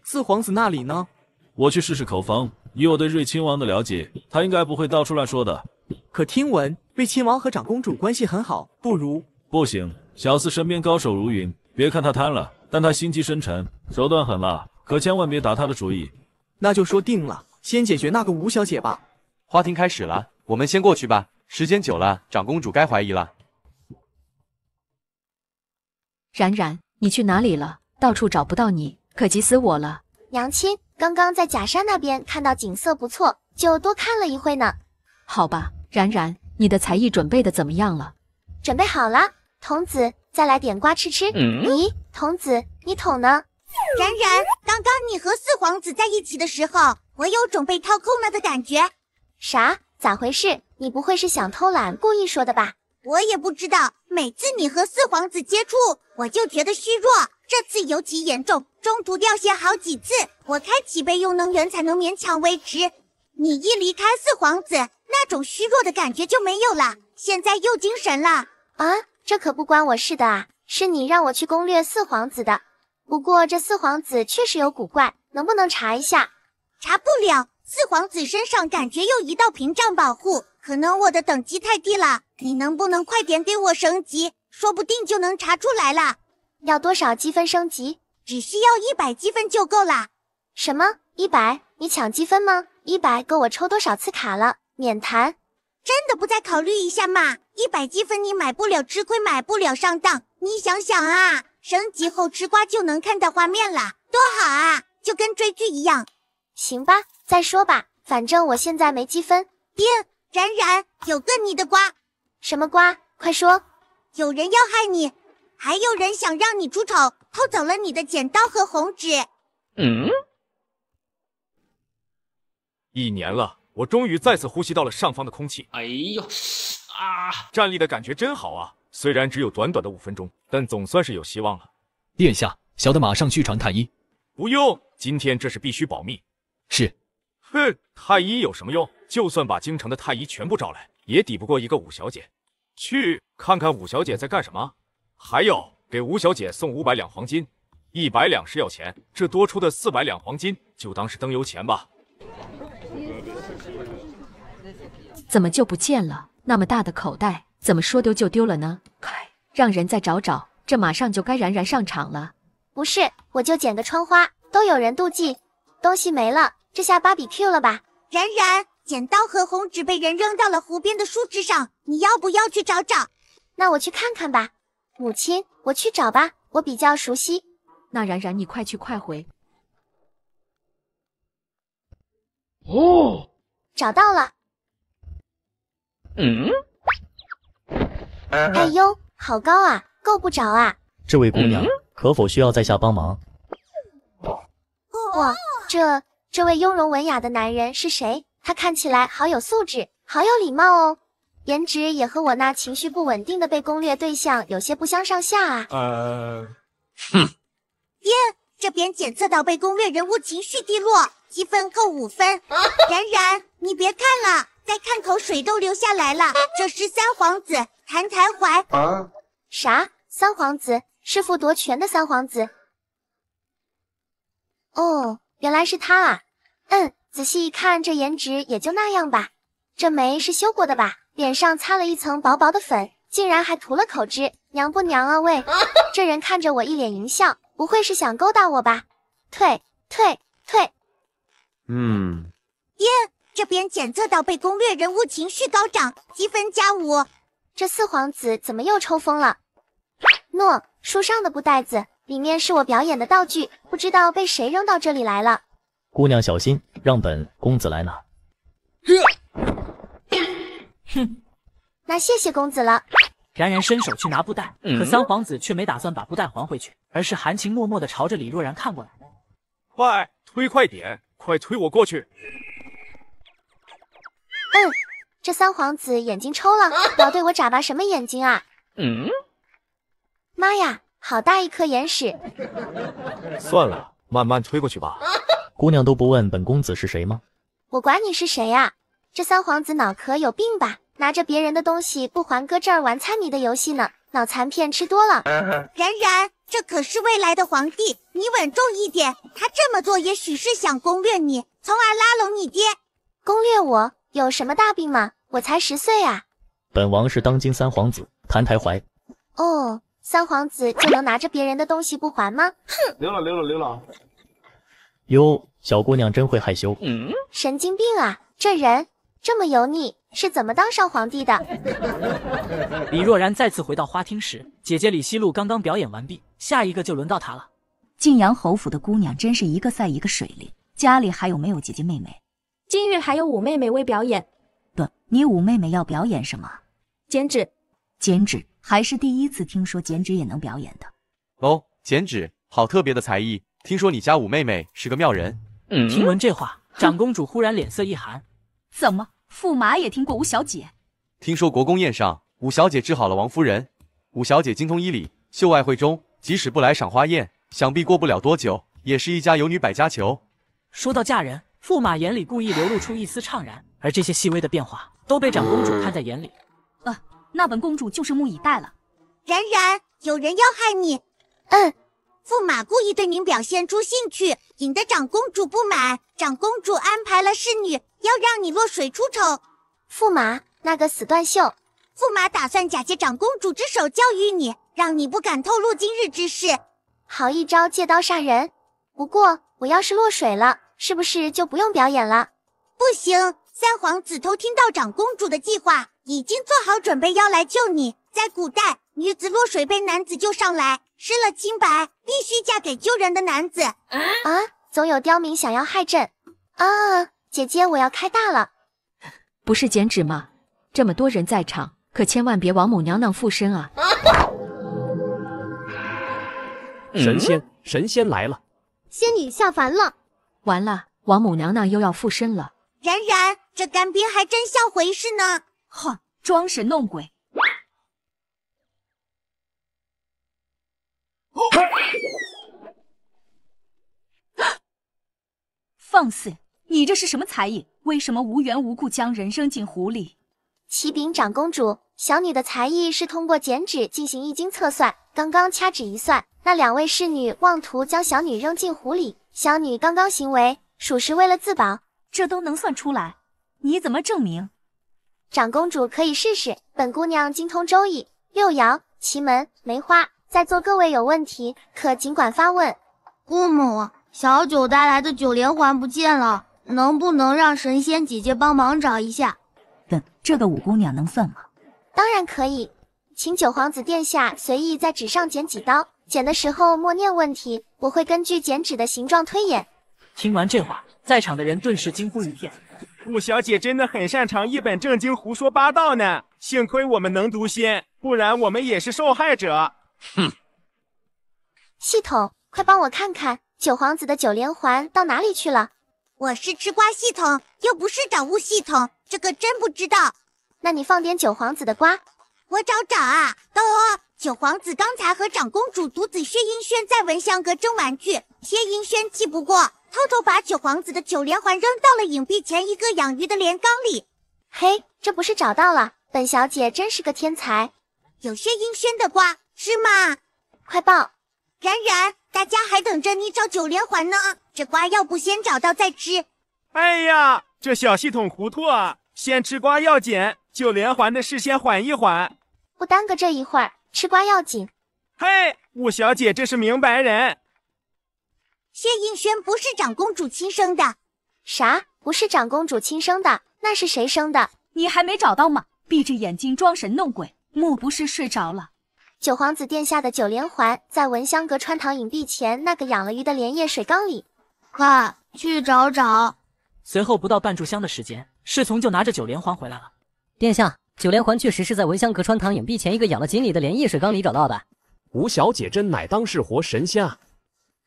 四皇子那里呢？我去试试口风。以我对瑞亲王的了解，他应该不会到处乱说的。可听闻瑞亲王和长公主关系很好，不如不行。小四身边高手如云，别看他贪了，但他心机深沉，手段狠辣，可千万别打他的主意。那就说定了，先解决那个吴小姐吧。花厅开始了，我们先过去吧。时间久了，长公主该怀疑了。然然，你去哪里了？到处找不到你，可急死我了。娘亲。刚刚在假山那边看到景色不错，就多看了一会呢。好吧，然然，你的才艺准备的怎么样了？准备好了。童子，再来点瓜吃吃。咦，童子，你桶呢？然然，刚刚你和四皇子在一起的时候，我有种被掏空了的感觉。啥？咋回事？你不会是想偷懒故意说的吧？我也不知道，每次你和四皇子接触，我就觉得虚弱。这次尤其严重，中途掉线好几次，我开启备用能源才能勉强维持。你一离开四皇子，那种虚弱的感觉就没有了，现在又精神了。啊，这可不关我事的啊，是你让我去攻略四皇子的。不过这四皇子确实有古怪，能不能查一下？查不了，四皇子身上感觉有一道屏障保护，可能我的等级太低了。你能不能快点给我升级，说不定就能查出来了。要多少积分升级？只需要一百积分就够啦。什么？一百？你抢积分吗？一百够我抽多少次卡了？免谈。真的不再考虑一下吗？一百积分你买不了吃亏买不了上当。你想想啊，升级后吃瓜就能看到画面了，多好啊，就跟追剧一样。行吧，再说吧，反正我现在没积分。叮，冉冉有个你的瓜。什么瓜？快说。有人要害你。还有人想让你出丑，偷走了你的剪刀和红纸。嗯，一年了，我终于再次呼吸到了上方的空气。哎呦，啊！站立的感觉真好啊！虽然只有短短的五分钟，但总算是有希望了。殿下，小的马上去传太医。不用，今天这是必须保密。是。哼，太医有什么用？就算把京城的太医全部招来，也抵不过一个五小姐。去，看看五小姐在干什么。还有给吴小姐送五百两黄金，一百两是要钱，这多出的四百两黄金就当是灯油钱吧。怎么就不见了？那么大的口袋，怎么说丢就丢了呢？快，让人再找找。这马上就该然然上场了。不是，我就剪个窗花，都有人妒忌。东西没了，这下芭比 Q 了吧？然然，剪刀和红纸被人扔到了湖边的树枝上，你要不要去找找？那我去看看吧。母亲，我去找吧，我比较熟悉。那然然，你快去快回。哦，找到了。嗯。哎呦，好高啊，够不着啊。这位姑娘，可否需要在下帮忙？哇，这这位雍容文雅的男人是谁？他看起来好有素质，好有礼貌哦。颜值也和我那情绪不稳定的被攻略对象有些不相上下啊。呃，哼。耶，这边检测到被攻略人物情绪低落，积分扣五分。然然，你别看了，再看口水都流下来了。这是三皇子谭才怀啊？啥？三皇子，弑父夺权的三皇子？哦，原来是他啊。嗯，仔细一看，这颜值也就那样吧。这眉是修过的吧？脸上擦了一层薄薄的粉，竟然还涂了口脂，娘不娘啊？喂，这人看着我一脸淫笑，不会是想勾搭我吧？退退退！嗯，耶，这边检测到被攻略人物情绪高涨，积分加五。这四皇子怎么又抽风了？诺，书上的布袋子里面是我表演的道具，不知道被谁扔到这里来了。姑娘小心，让本公子来拿。哼，那谢谢公子了。然然伸手去拿布袋，可三皇子却没打算把布袋还回去，而是含情脉脉地朝着李若然看过来。快推快点，快推我过去。嗯，这三皇子眼睛抽了，老 对我眨巴什么眼睛啊？嗯，妈呀，好大一颗眼屎。算了，慢慢推过去吧。姑娘都不问本公子是谁吗？我管你是谁呀？这三皇子脑壳有病吧？拿着别人的东西不还，搁这儿玩猜谜的游戏呢？脑残片吃多了。然然，这可是未来的皇帝，你稳重一点。他这么做也许是想攻略你，从而拉拢你爹。攻略我？有什么大病吗？我才十岁啊。本王是当今三皇子谭台怀。哦，三皇子就能拿着别人的东西不还吗？哼！溜了溜了溜了。哟，小姑娘真会害羞。嗯。神经病啊，这人。这么油腻，是怎么当上皇帝的？李若然再次回到花厅时，姐姐李熙露刚刚表演完毕，下一个就轮到她了。晋阳侯府的姑娘真是一个赛一个水灵，家里还有没有姐姐妹妹？今日还有五妹妹未表演。对，你五妹妹要表演什么？剪纸。剪纸，还是第一次听说剪纸也能表演的。哦，剪纸，好特别的才艺。听说你家五妹妹是个妙人。嗯。听闻这话，长公主忽然脸色一寒。怎么，驸马也听过五小姐？听说国公宴上，五小姐治好了王夫人。五小姐精通医理，秀外慧中，即使不来赏花宴，想必过不了多久也是一家有女百家求。说到嫁人，驸马眼里故意流露出一丝怅然，而这些细微的变化都被长公主看在眼里。呃，那本公主就拭目以待了。然然，有人要害你。嗯，驸马故意对您表现出兴趣，引得长公主不满。长公主安排了侍女。要让你落水出丑，驸马那个死断袖，驸马打算假借长公主之手教育你，让你不敢透露今日之事。好一招借刀杀人。不过我要是落水了，是不是就不用表演了？不行，三皇子偷听到长公主的计划，已经做好准备要来救你。在古代，女子落水被男子救上来，失了清白，必须嫁给救人的男子。啊啊！总有刁民想要害朕。啊。姐姐，我要开大了！不是剪纸吗？这么多人在场，可千万别王母娘娘附身啊！神仙，神仙来了！仙女下凡了！完了，王母娘娘又要附身了！然然，这干冰还真像回事呢！哼，装神弄鬼！放肆！你这是什么才艺？为什么无缘无故将人扔进湖里？启禀长公主，小女的才艺是通过剪纸进行易经测算。刚刚掐指一算，那两位侍女妄图将小女扔进湖里，小女刚刚行为属实为了自保，这都能算出来？你怎么证明？长公主可以试试，本姑娘精通周易、六爻、奇门、梅花。在座各位有问题，可尽管发问。姑母，小九带来的九连环不见了。能不能让神仙姐姐帮忙找一下？嗯，这个五姑娘能算吗？当然可以，请九皇子殿下随意在纸上剪几刀，剪的时候默念问题，我会根据剪纸的形状推演。听完这话，在场的人顿时惊呼一片。五小姐真的很擅长一本正经胡说八道呢，幸亏我们能读心，不然我们也是受害者。哼！系统，快帮我看看九皇子的九连环到哪里去了。我是吃瓜系统，又不是找物系统，这个真不知道。那你放点九皇子的瓜，我找找啊。哦，九皇子刚才和长公主独子薛英轩在闻香阁争玩具，薛英轩气不过，偷偷把九皇子的九连环扔到了影壁前一个养鱼的莲缸里。嘿，这不是找到了？本小姐真是个天才。有薛英轩的瓜，是吗？快报，冉冉，大家还等着你找九连环呢。这瓜要不先找到再吃。哎呀，这小系统糊涂啊！先吃瓜要紧，九连环的事先缓一缓，不耽搁这一会儿，吃瓜要紧。嘿，五小姐这是明白人。谢映轩不是长公主亲生的，啥？不是长公主亲生的？那是谁生的？你还没找到吗？闭着眼睛装神弄鬼，莫不是睡着了？九皇子殿下的九连环在闻香阁穿堂影壁前那个养了鱼的莲叶水缸里。快去找找！随后不到半炷香的时间，侍从就拿着九连环回来了。殿下，九连环确实是在闻香阁穿堂隐蔽前一个养了锦鲤的莲叶水缸里找到的。吴小姐真乃当世活神仙！啊！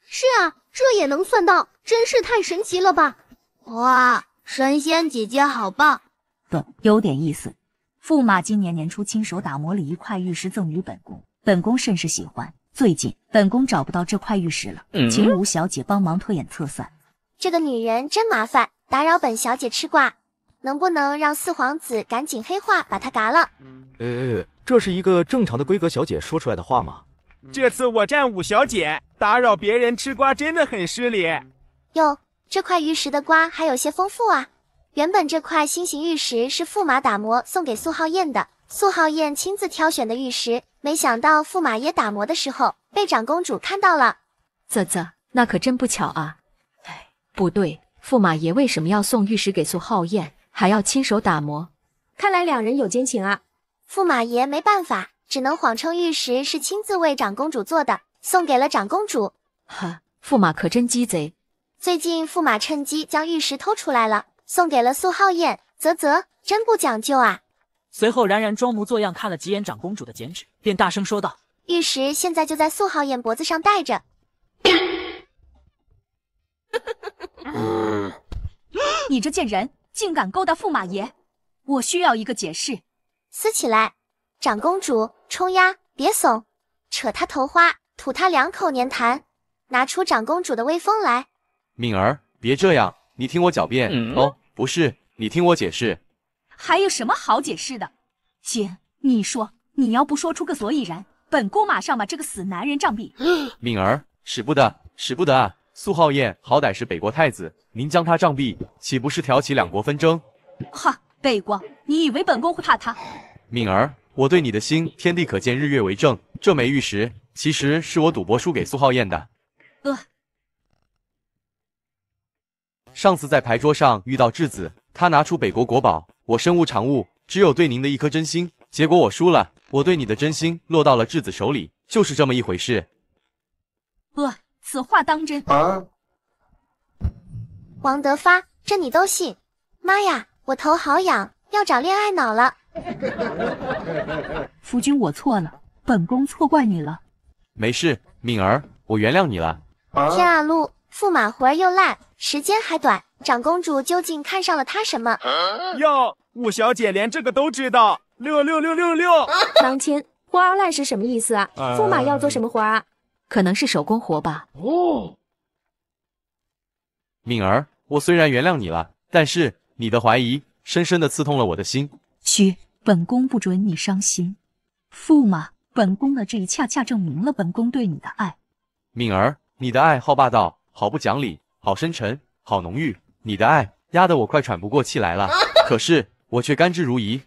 是啊，这也能算到，真是太神奇了吧！哇，神仙姐姐好棒！对，有点意思。驸马今年年初亲手打磨了一块玉石赠予本宫，本宫甚是喜欢。最近本宫找不到这块玉石了，请五小姐帮忙推演测算。这个女人真麻烦，打扰本小姐吃瓜，能不能让四皇子赶紧黑化把她嘎了？呃，这是一个正常的规格小姐说出来的话吗？这次我占五小姐，打扰别人吃瓜真的很失礼。哟，这块玉石的瓜还有些丰富啊。原本这块心形玉石是驸马打磨送给苏浩燕的。苏浩燕亲自挑选的玉石，没想到驸马爷打磨的时候被长公主看到了。啧啧，那可真不巧啊！哎，不对，驸马爷为什么要送玉石给苏浩燕，还要亲手打磨？看来两人有奸情啊！驸马爷没办法，只能谎称玉石是亲自为长公主做的，送给了长公主。哈，驸马可真鸡贼！最近驸马趁机将玉石偷出来了，送给了苏浩燕。啧啧，真不讲究啊！随后，冉冉装模作样看了几眼长公主的剪纸，便大声说道：“玉石现在就在素好燕脖子上戴着。”你这贱人，竟敢勾搭驸马爷！我需要一个解释！撕起来！长公主，冲呀！别怂！扯他头花，吐他两口粘痰，拿出长公主的威风来！敏儿，别这样，你听我狡辩哦，不是，你听我解释。还有什么好解释的？行，你说，你要不说出个所以然，本宫马上把这个死男人杖毙。敏儿，使不得，使不得啊！苏浩燕好歹是北国太子，您将他杖毙，岂不是挑起两国纷争？哈，北国，你以为本宫会怕他？敏儿，我对你的心，天地可见，日月为证。这枚玉石，其实是我赌博输给苏浩燕的。呃，上次在牌桌上遇到质子。他拿出北国国宝，我身无长物，只有对您的一颗真心。结果我输了，我对你的真心落到了质子手里，就是这么一回事。呃，此话当真？啊！王德发，这你都信？妈呀，我头好痒，要长恋爱脑了。夫君，我错了，本宫错怪你了。没事，敏儿，我原谅你了。天啊，路驸马活又烂，时间还短。长公主究竟看上了他什么？哟，五小姐连这个都知道。六六六六六，娘亲，花烂是什么意思啊？驸马要做什么活啊？可能是手工活吧。哦，敏儿，我虽然原谅你了，但是你的怀疑深深的刺痛了我的心。嘘，本宫不准你伤心。驸马，本宫的这一恰恰证明了本宫对你的爱。敏儿，你的爱好霸道，好不讲理，好深沉，好浓郁。你的爱压得我快喘不过气来了，可是我却甘之如饴。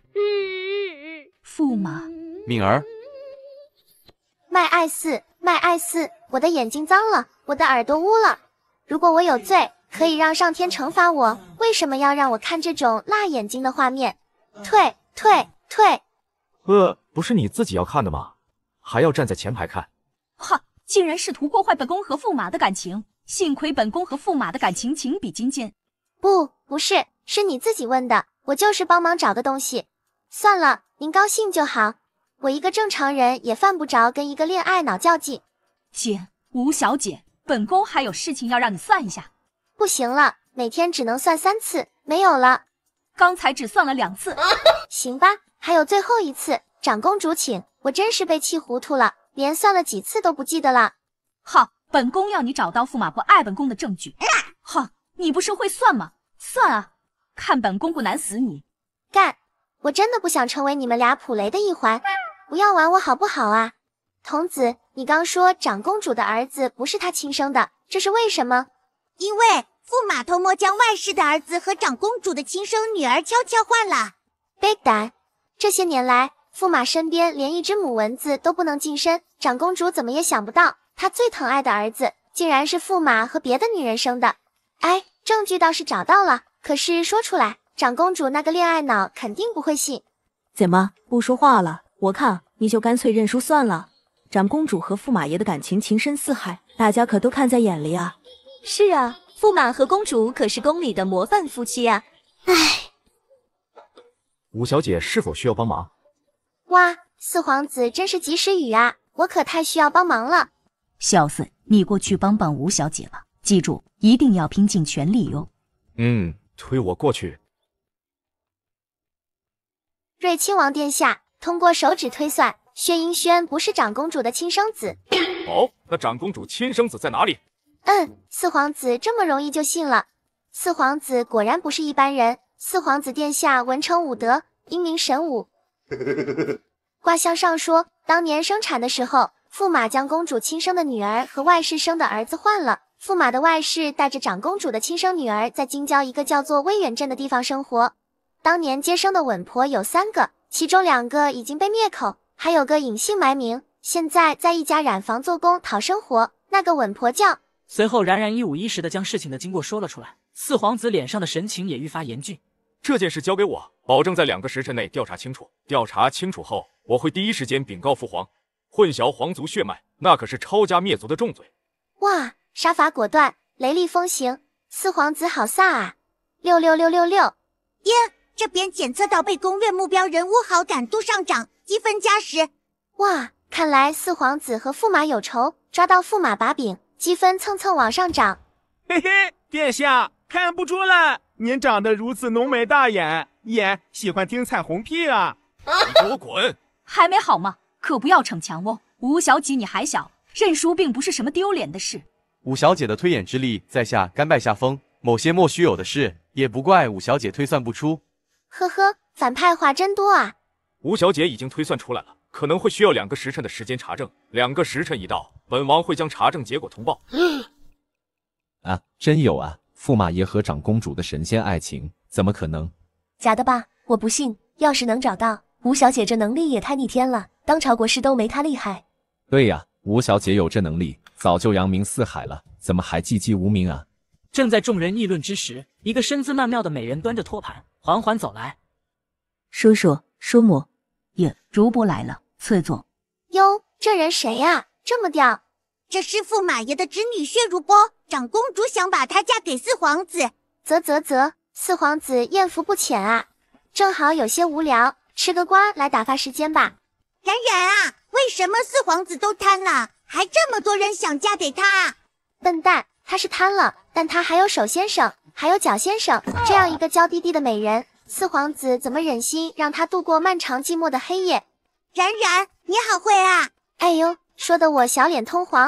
驸马，敏儿，卖爱四，卖爱四，我的眼睛脏了，我的耳朵污了。如果我有罪，可以让上天惩罚我。为什么要让我看这种辣眼睛的画面？退退退！呃，不是你自己要看的吗？还要站在前排看？哈，竟然试图破坏本宫和驸马的感情！幸亏本宫和驸马的感情情比金坚。不，不是，是你自己问的，我就是帮忙找个东西。算了，您高兴就好。我一个正常人也犯不着跟一个恋爱脑较劲。行，吴小姐，本宫还有事情要让你算一下。不行了，每天只能算三次，没有了。刚才只算了两次。行吧，还有最后一次，长公主请。我真是被气糊涂了，连算了几次都不记得了。好，本宫要你找到驸马不爱本宫的证据。哼，你不是会算吗？算啊，看本公公难死你！干，我真的不想成为你们俩普雷的一环，不要玩我好不好啊？童子，你刚说长公主的儿子不是她亲生的，这是为什么？因为驸马偷摸将外室的儿子和长公主的亲生女儿悄悄换了。a 胆！这些年来，驸马身边连一只母蚊子都不能近身，长公主怎么也想不到，她最疼爱的儿子，竟然是驸马和别的女人生的。哎。证据倒是找到了，可是说出来，长公主那个恋爱脑肯定不会信。怎么不说话了？我看你就干脆认输算了。长公主和驸马爷的感情情深似海，大家可都看在眼里啊。是啊，驸马和公主可是宫里的模范夫妻啊。唉，五小姐是否需要帮忙？哇，四皇子真是及时雨啊！我可太需要帮忙了。小顺，你过去帮帮吴小姐吧。记住，一定要拼尽全力哟。嗯，推我过去。睿亲王殿下，通过手指推算，薛英轩不是长公主的亲生子。哦，那长公主亲生子在哪里？嗯，四皇子这么容易就信了。四皇子果然不是一般人。四皇子殿下文成武德，英明神武。卦 象上说，当年生产的时候，驸马将公主亲生的女儿和外室生的儿子换了。驸马的外室带着长公主的亲生女儿，在京郊一个叫做威远镇的地方生活。当年接生的稳婆有三个，其中两个已经被灭口，还有个隐姓埋名，现在在一家染坊做工讨生活。那个稳婆叫……随后，冉冉一五一十的将事情的经过说了出来。四皇子脸上的神情也愈发严峻。这件事交给我，保证在两个时辰内调查清楚。调查清楚后，我会第一时间禀告父皇。混淆皇族血脉，那可是抄家灭族的重罪。哇！杀伐果断，雷厉风行，四皇子好飒啊！六六六六六，耶！这边检测到被攻略目标人物好感度上涨，积分加十。哇，看来四皇子和驸马有仇，抓到驸马把柄，积分蹭蹭往上涨。嘿嘿，殿下看不出来，您长得如此浓眉大眼，也喜欢听彩虹屁啊！你给我滚！还没好吗？可不要逞强哦，吴小姐你还小，认输并不是什么丢脸的事。五小姐的推演之力，在下甘拜下风。某些莫须有的事，也不怪五小姐推算不出。呵呵，反派话真多啊！吴小姐已经推算出来了，可能会需要两个时辰的时间查证。两个时辰一到，本王会将查证结果通报。啊，真有啊！驸马爷和长公主的神仙爱情，怎么可能？假的吧？我不信。要是能找到，吴小姐这能力也太逆天了，当朝国师都没她厉害。对呀。吴小姐有这能力，早就扬名四海了，怎么还寂寂无名啊？正在众人议论之时，一个身姿曼妙的美人端着托盘缓缓走来。叔叔、叔母，耶，如波来了，翠座。哟，这人谁呀？这么吊？这是驸马爷的侄女薛如波，长公主想把她嫁给四皇子。啧啧啧，四皇子艳福不浅啊。正好有些无聊，吃个瓜来打发时间吧。冉冉啊，为什么四皇子都瘫了，还这么多人想嫁给他？笨蛋，他是瘫了，但他还有手先生，还有脚先生。这样一个娇滴滴的美人，四皇子怎么忍心让她度过漫长寂寞的黑夜？冉冉，你好会啊！哎呦，说的我小脸通红。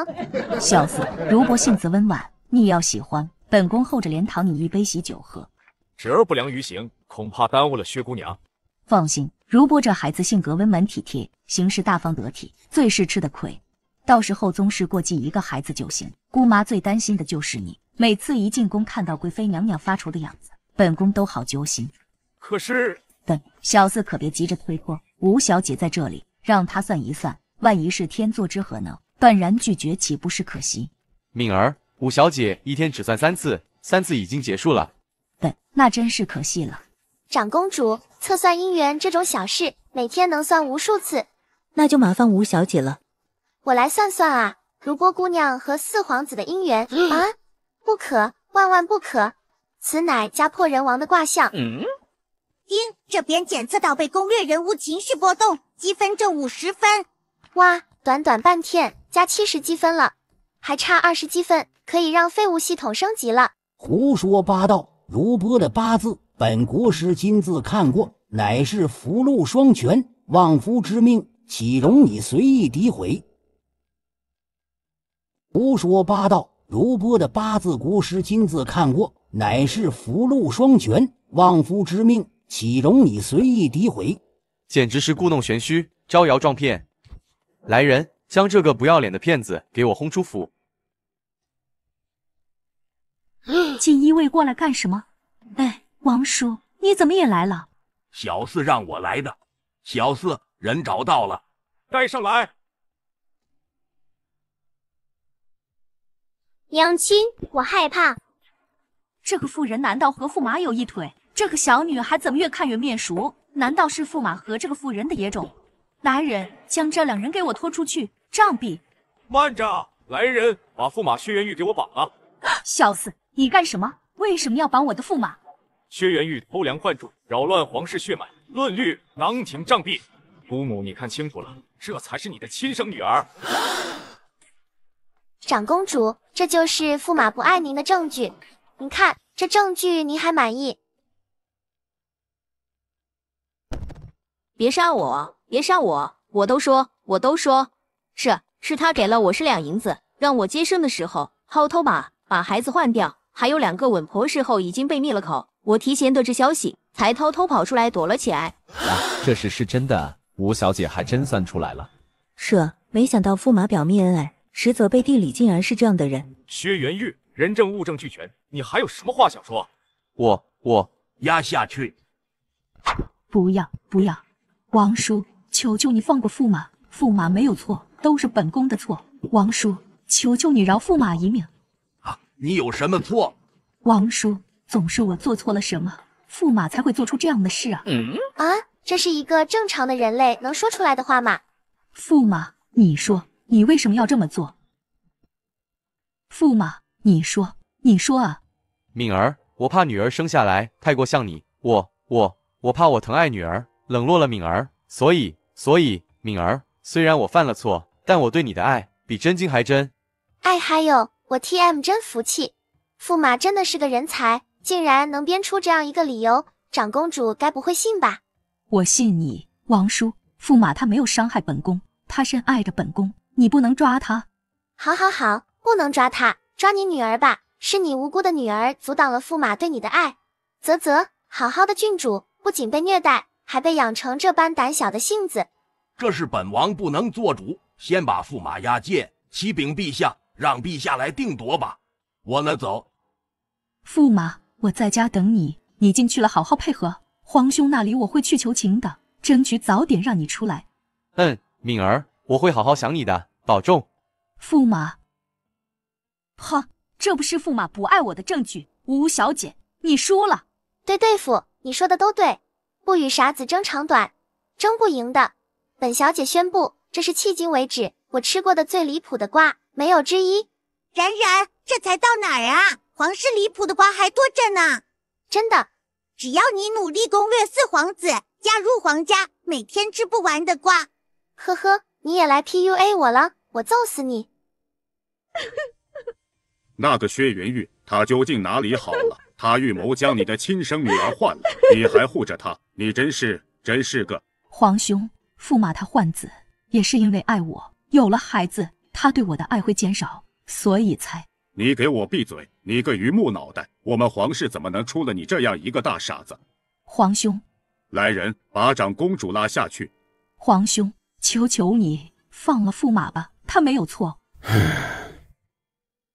小子，如柏性子温婉，你要喜欢，本宫厚着脸讨你一杯喜酒喝。侄儿不良于行，恐怕耽误了薛姑娘。放心，如伯这孩子性格温婉体贴。行事大方得体，最是吃的亏。到时候宗室过继一个孩子就行。姑妈最担心的就是你，每次一进宫看到贵妃娘娘发愁的样子，本宫都好揪心。可是，等小四可别急着推脱。吴小姐在这里，让她算一算，万一是天作之合呢？断然拒绝岂不是可惜？敏儿，五小姐一天只算三次，三次已经结束了。等那真是可惜了。长公主测算姻缘这种小事，每天能算无数次。那就麻烦吴小姐了。我来算算啊，如波姑娘和四皇子的姻缘啊，不可，万万不可，此乃家破人亡的卦象。嗯。丁这边检测到被攻略人物情绪波动，积分正五十分。哇，短短半天加七十积分了，还差二十积分可以让废物系统升级了。胡说八道，如波的八字本国师亲自看过，乃是福禄双全，旺夫之命。岂容你随意诋毁？胡说八道！如波的八字国师亲自看过，乃是福禄双全，旺夫之命。岂容你随意诋毁？简直是故弄玄虚，招摇撞骗！来人，将这个不要脸的骗子给我轰出府！锦衣卫过来干什么？哎，王叔，你怎么也来了？小四让我来的。小四。人找到了，带上来。娘亲，我害怕。这个妇人难道和驸马有一腿？这个小女孩怎么越看越面熟？难道是驸马和这个妇人的野种？来人，将这两人给我拖出去杖毙！慢着，来人，把驸马薛元玉给我绑了。小子，你干什么？为什么要绑我的驸马？薛元玉偷梁换柱，扰乱皇室血脉，论律，囊庭杖毙。姑母，你看清楚了，这才是你的亲生女儿。长公主，这就是驸马不爱您的证据。您看这证据，您还满意？别杀我！别杀我！我都说，我都说是是他给了我十两银子，让我接生的时候，偷偷把把孩子换掉。还有两个稳婆事后已经被灭了口，我提前得知消息，才偷偷跑出来躲了起来。这事是真的。吴小姐还真算出来了。是啊，没想到驸马表面恩爱，实则背地里竟然是这样的人。薛元玉，人证物证俱全，你还有什么话想说？我我压下去。不要不要，王叔，求求你放过驸马，驸马没有错，都是本宫的错。王叔，求求你饶驸马一命。啊，你有什么错？王叔，总是我做错了什么，驸马才会做出这样的事啊？嗯啊。这是一个正常的人类能说出来的话吗？驸马，你说你为什么要这么做？驸马，你说，你说啊！敏儿，我怕女儿生下来太过像你，我我我怕我疼爱女儿，冷落了敏儿，所以所以，敏儿，虽然我犯了错，但我对你的爱比真金还真。哎，还有我 T M 真服气，驸马真的是个人才，竟然能编出这样一个理由。长公主该不会信吧？我信你，王叔，驸马他没有伤害本宫，他深爱着本宫，你不能抓他。好，好，好，不能抓他，抓你女儿吧，是你无辜的女儿阻挡了驸马对你的爱。啧啧，好好的郡主不仅被虐待，还被养成这般胆小的性子。这是本王不能做主，先把驸马押解。启禀陛下，让陛下来定夺吧。我呢，走。驸马，我在家等你，你进去了好好配合。皇兄那里我会去求情的，争取早点让你出来。嗯，敏儿，我会好好想你的，保重。驸马，哈，这不是驸马不爱我的证据。吴小姐，你输了。对对付，你说的都对，不与傻子争长短，争不赢的。本小姐宣布，这是迄今为止我吃过的最离谱的瓜，没有之一。然然，这才到哪儿啊？皇室离谱的瓜还多着呢，真的。只要你努力攻略四皇子，嫁入皇家，每天吃不完的瓜。呵呵，你也来 PUA 我了，我揍死你！那个薛元玉，他究竟哪里好了？他预谋将你的亲生女儿换了，你还护着他，你真是真是个……皇兄，驸马他换子，也是因为爱我。有了孩子，他对我的爱会减少，所以才……你给我闭嘴！你个榆木脑袋，我们皇室怎么能出了你这样一个大傻子？皇兄，来人，把长公主拉下去。皇兄，求求你放了驸马吧，他没有错。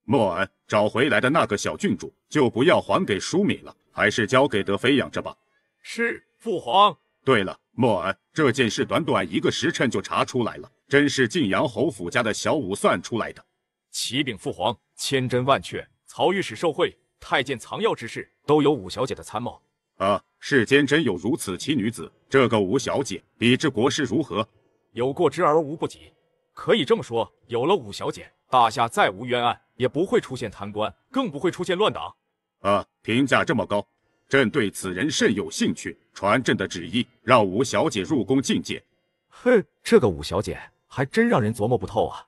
莫尔找回来的那个小郡主，就不要还给舒敏了，还是交给德妃养着吧。是，父皇。对了，莫尔，这件事短短一个时辰就查出来了，真是晋阳侯府家的小五算出来的。启禀父皇，千真万确。曹御史受贿，太监藏药之事，都有五小姐的参谋。啊，世间真有如此奇女子？这个五小姐，比之国师如何？有过之而无不及。可以这么说，有了五小姐，大夏再无冤案，也不会出现贪官，更不会出现乱党。啊，评价这么高，朕对此人甚有兴趣。传朕的旨意，让五小姐入宫觐见。哼，这个五小姐还真让人琢磨不透啊，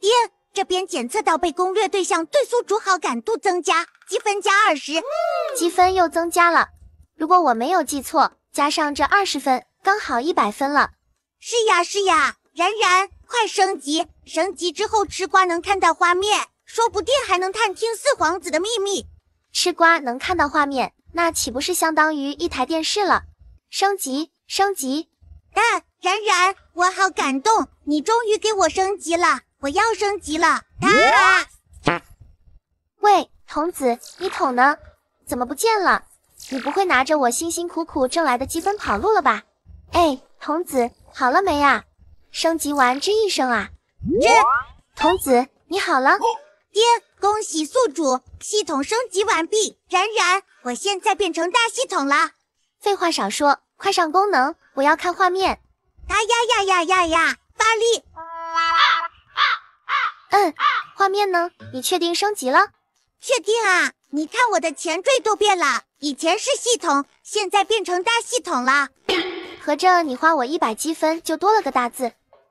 爹。这边检测到被攻略对象对宿主好感度增加，积分加二十，积分又增加了。如果我没有记错，加上这二十分，刚好一百分了。是呀是呀，然然，快升级！升级之后吃瓜能看到画面，说不定还能探听四皇子的秘密。吃瓜能看到画面，那岂不是相当于一台电视了？升级，升级！但然然，我好感动，你终于给我升级了。我要升级了！啊！喂，童子，你桶呢？怎么不见了？你不会拿着我辛辛苦苦挣来的积分跑路了吧？哎，童子，好了没啊？升级完吱一声啊！吱。童子，你好了？爹，恭喜宿主，系统升级完毕。冉冉，我现在变成大系统了。废话少说，快上功能！我要看画面。哎呀呀呀呀呀！发力！嗯，画面呢？你确定升级了？确定啊！你看我的前缀都变了，以前是系统，现在变成大系统了。合着你花我一百积分就多了个大字，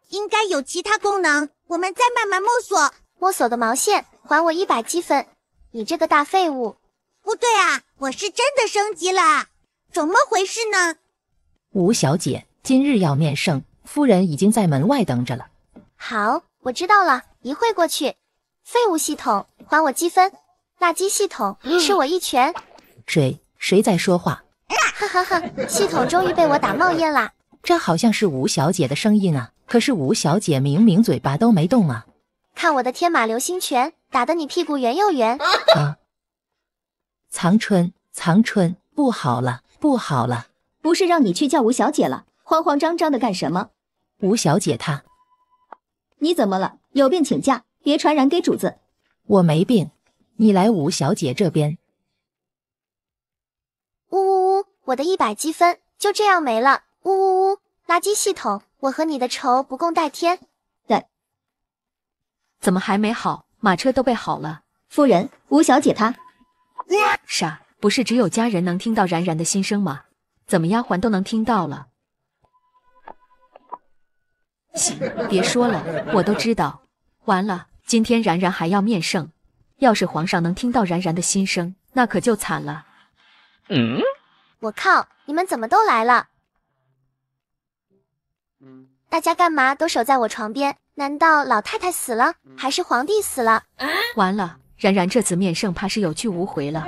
应该有其他功能，我们再慢慢摸索。摸索的毛线！还我一百积分！你这个大废物！不对啊，我是真的升级了，怎么回事呢？吴小姐，今日要面圣，夫人已经在门外等着了。好，我知道了。一会过去，废物系统还我积分，垃圾系统吃 我一拳。谁谁在说话？哈哈哈，系统终于被我打冒烟了。这好像是吴小姐的声音啊，可是吴小姐明明嘴巴都没动啊。看我的天马流星拳，打得你屁股圆又圆。啊！藏春，藏春，不好了，不好了！不是让你去叫吴小姐了，慌慌张张的干什么？吴小姐她，你怎么了？有病请假，别传染给主子。我没病，你来吴小姐这边。呜呜呜，我的一百积分就这样没了！呜呜呜，垃圾系统，我和你的仇不共戴天。怎怎么还没好？马车都备好了。夫人，吴小姐她 傻，不是只有家人能听到然然的心声吗？怎么丫鬟都能听到了？行，别说了，我都知道。完了，今天然然还要面圣，要是皇上能听到然然的心声，那可就惨了。嗯，我靠，你们怎么都来了？大家干嘛都守在我床边？难道老太太死了，还是皇帝死了？完了，然然这次面圣怕是有去无回了。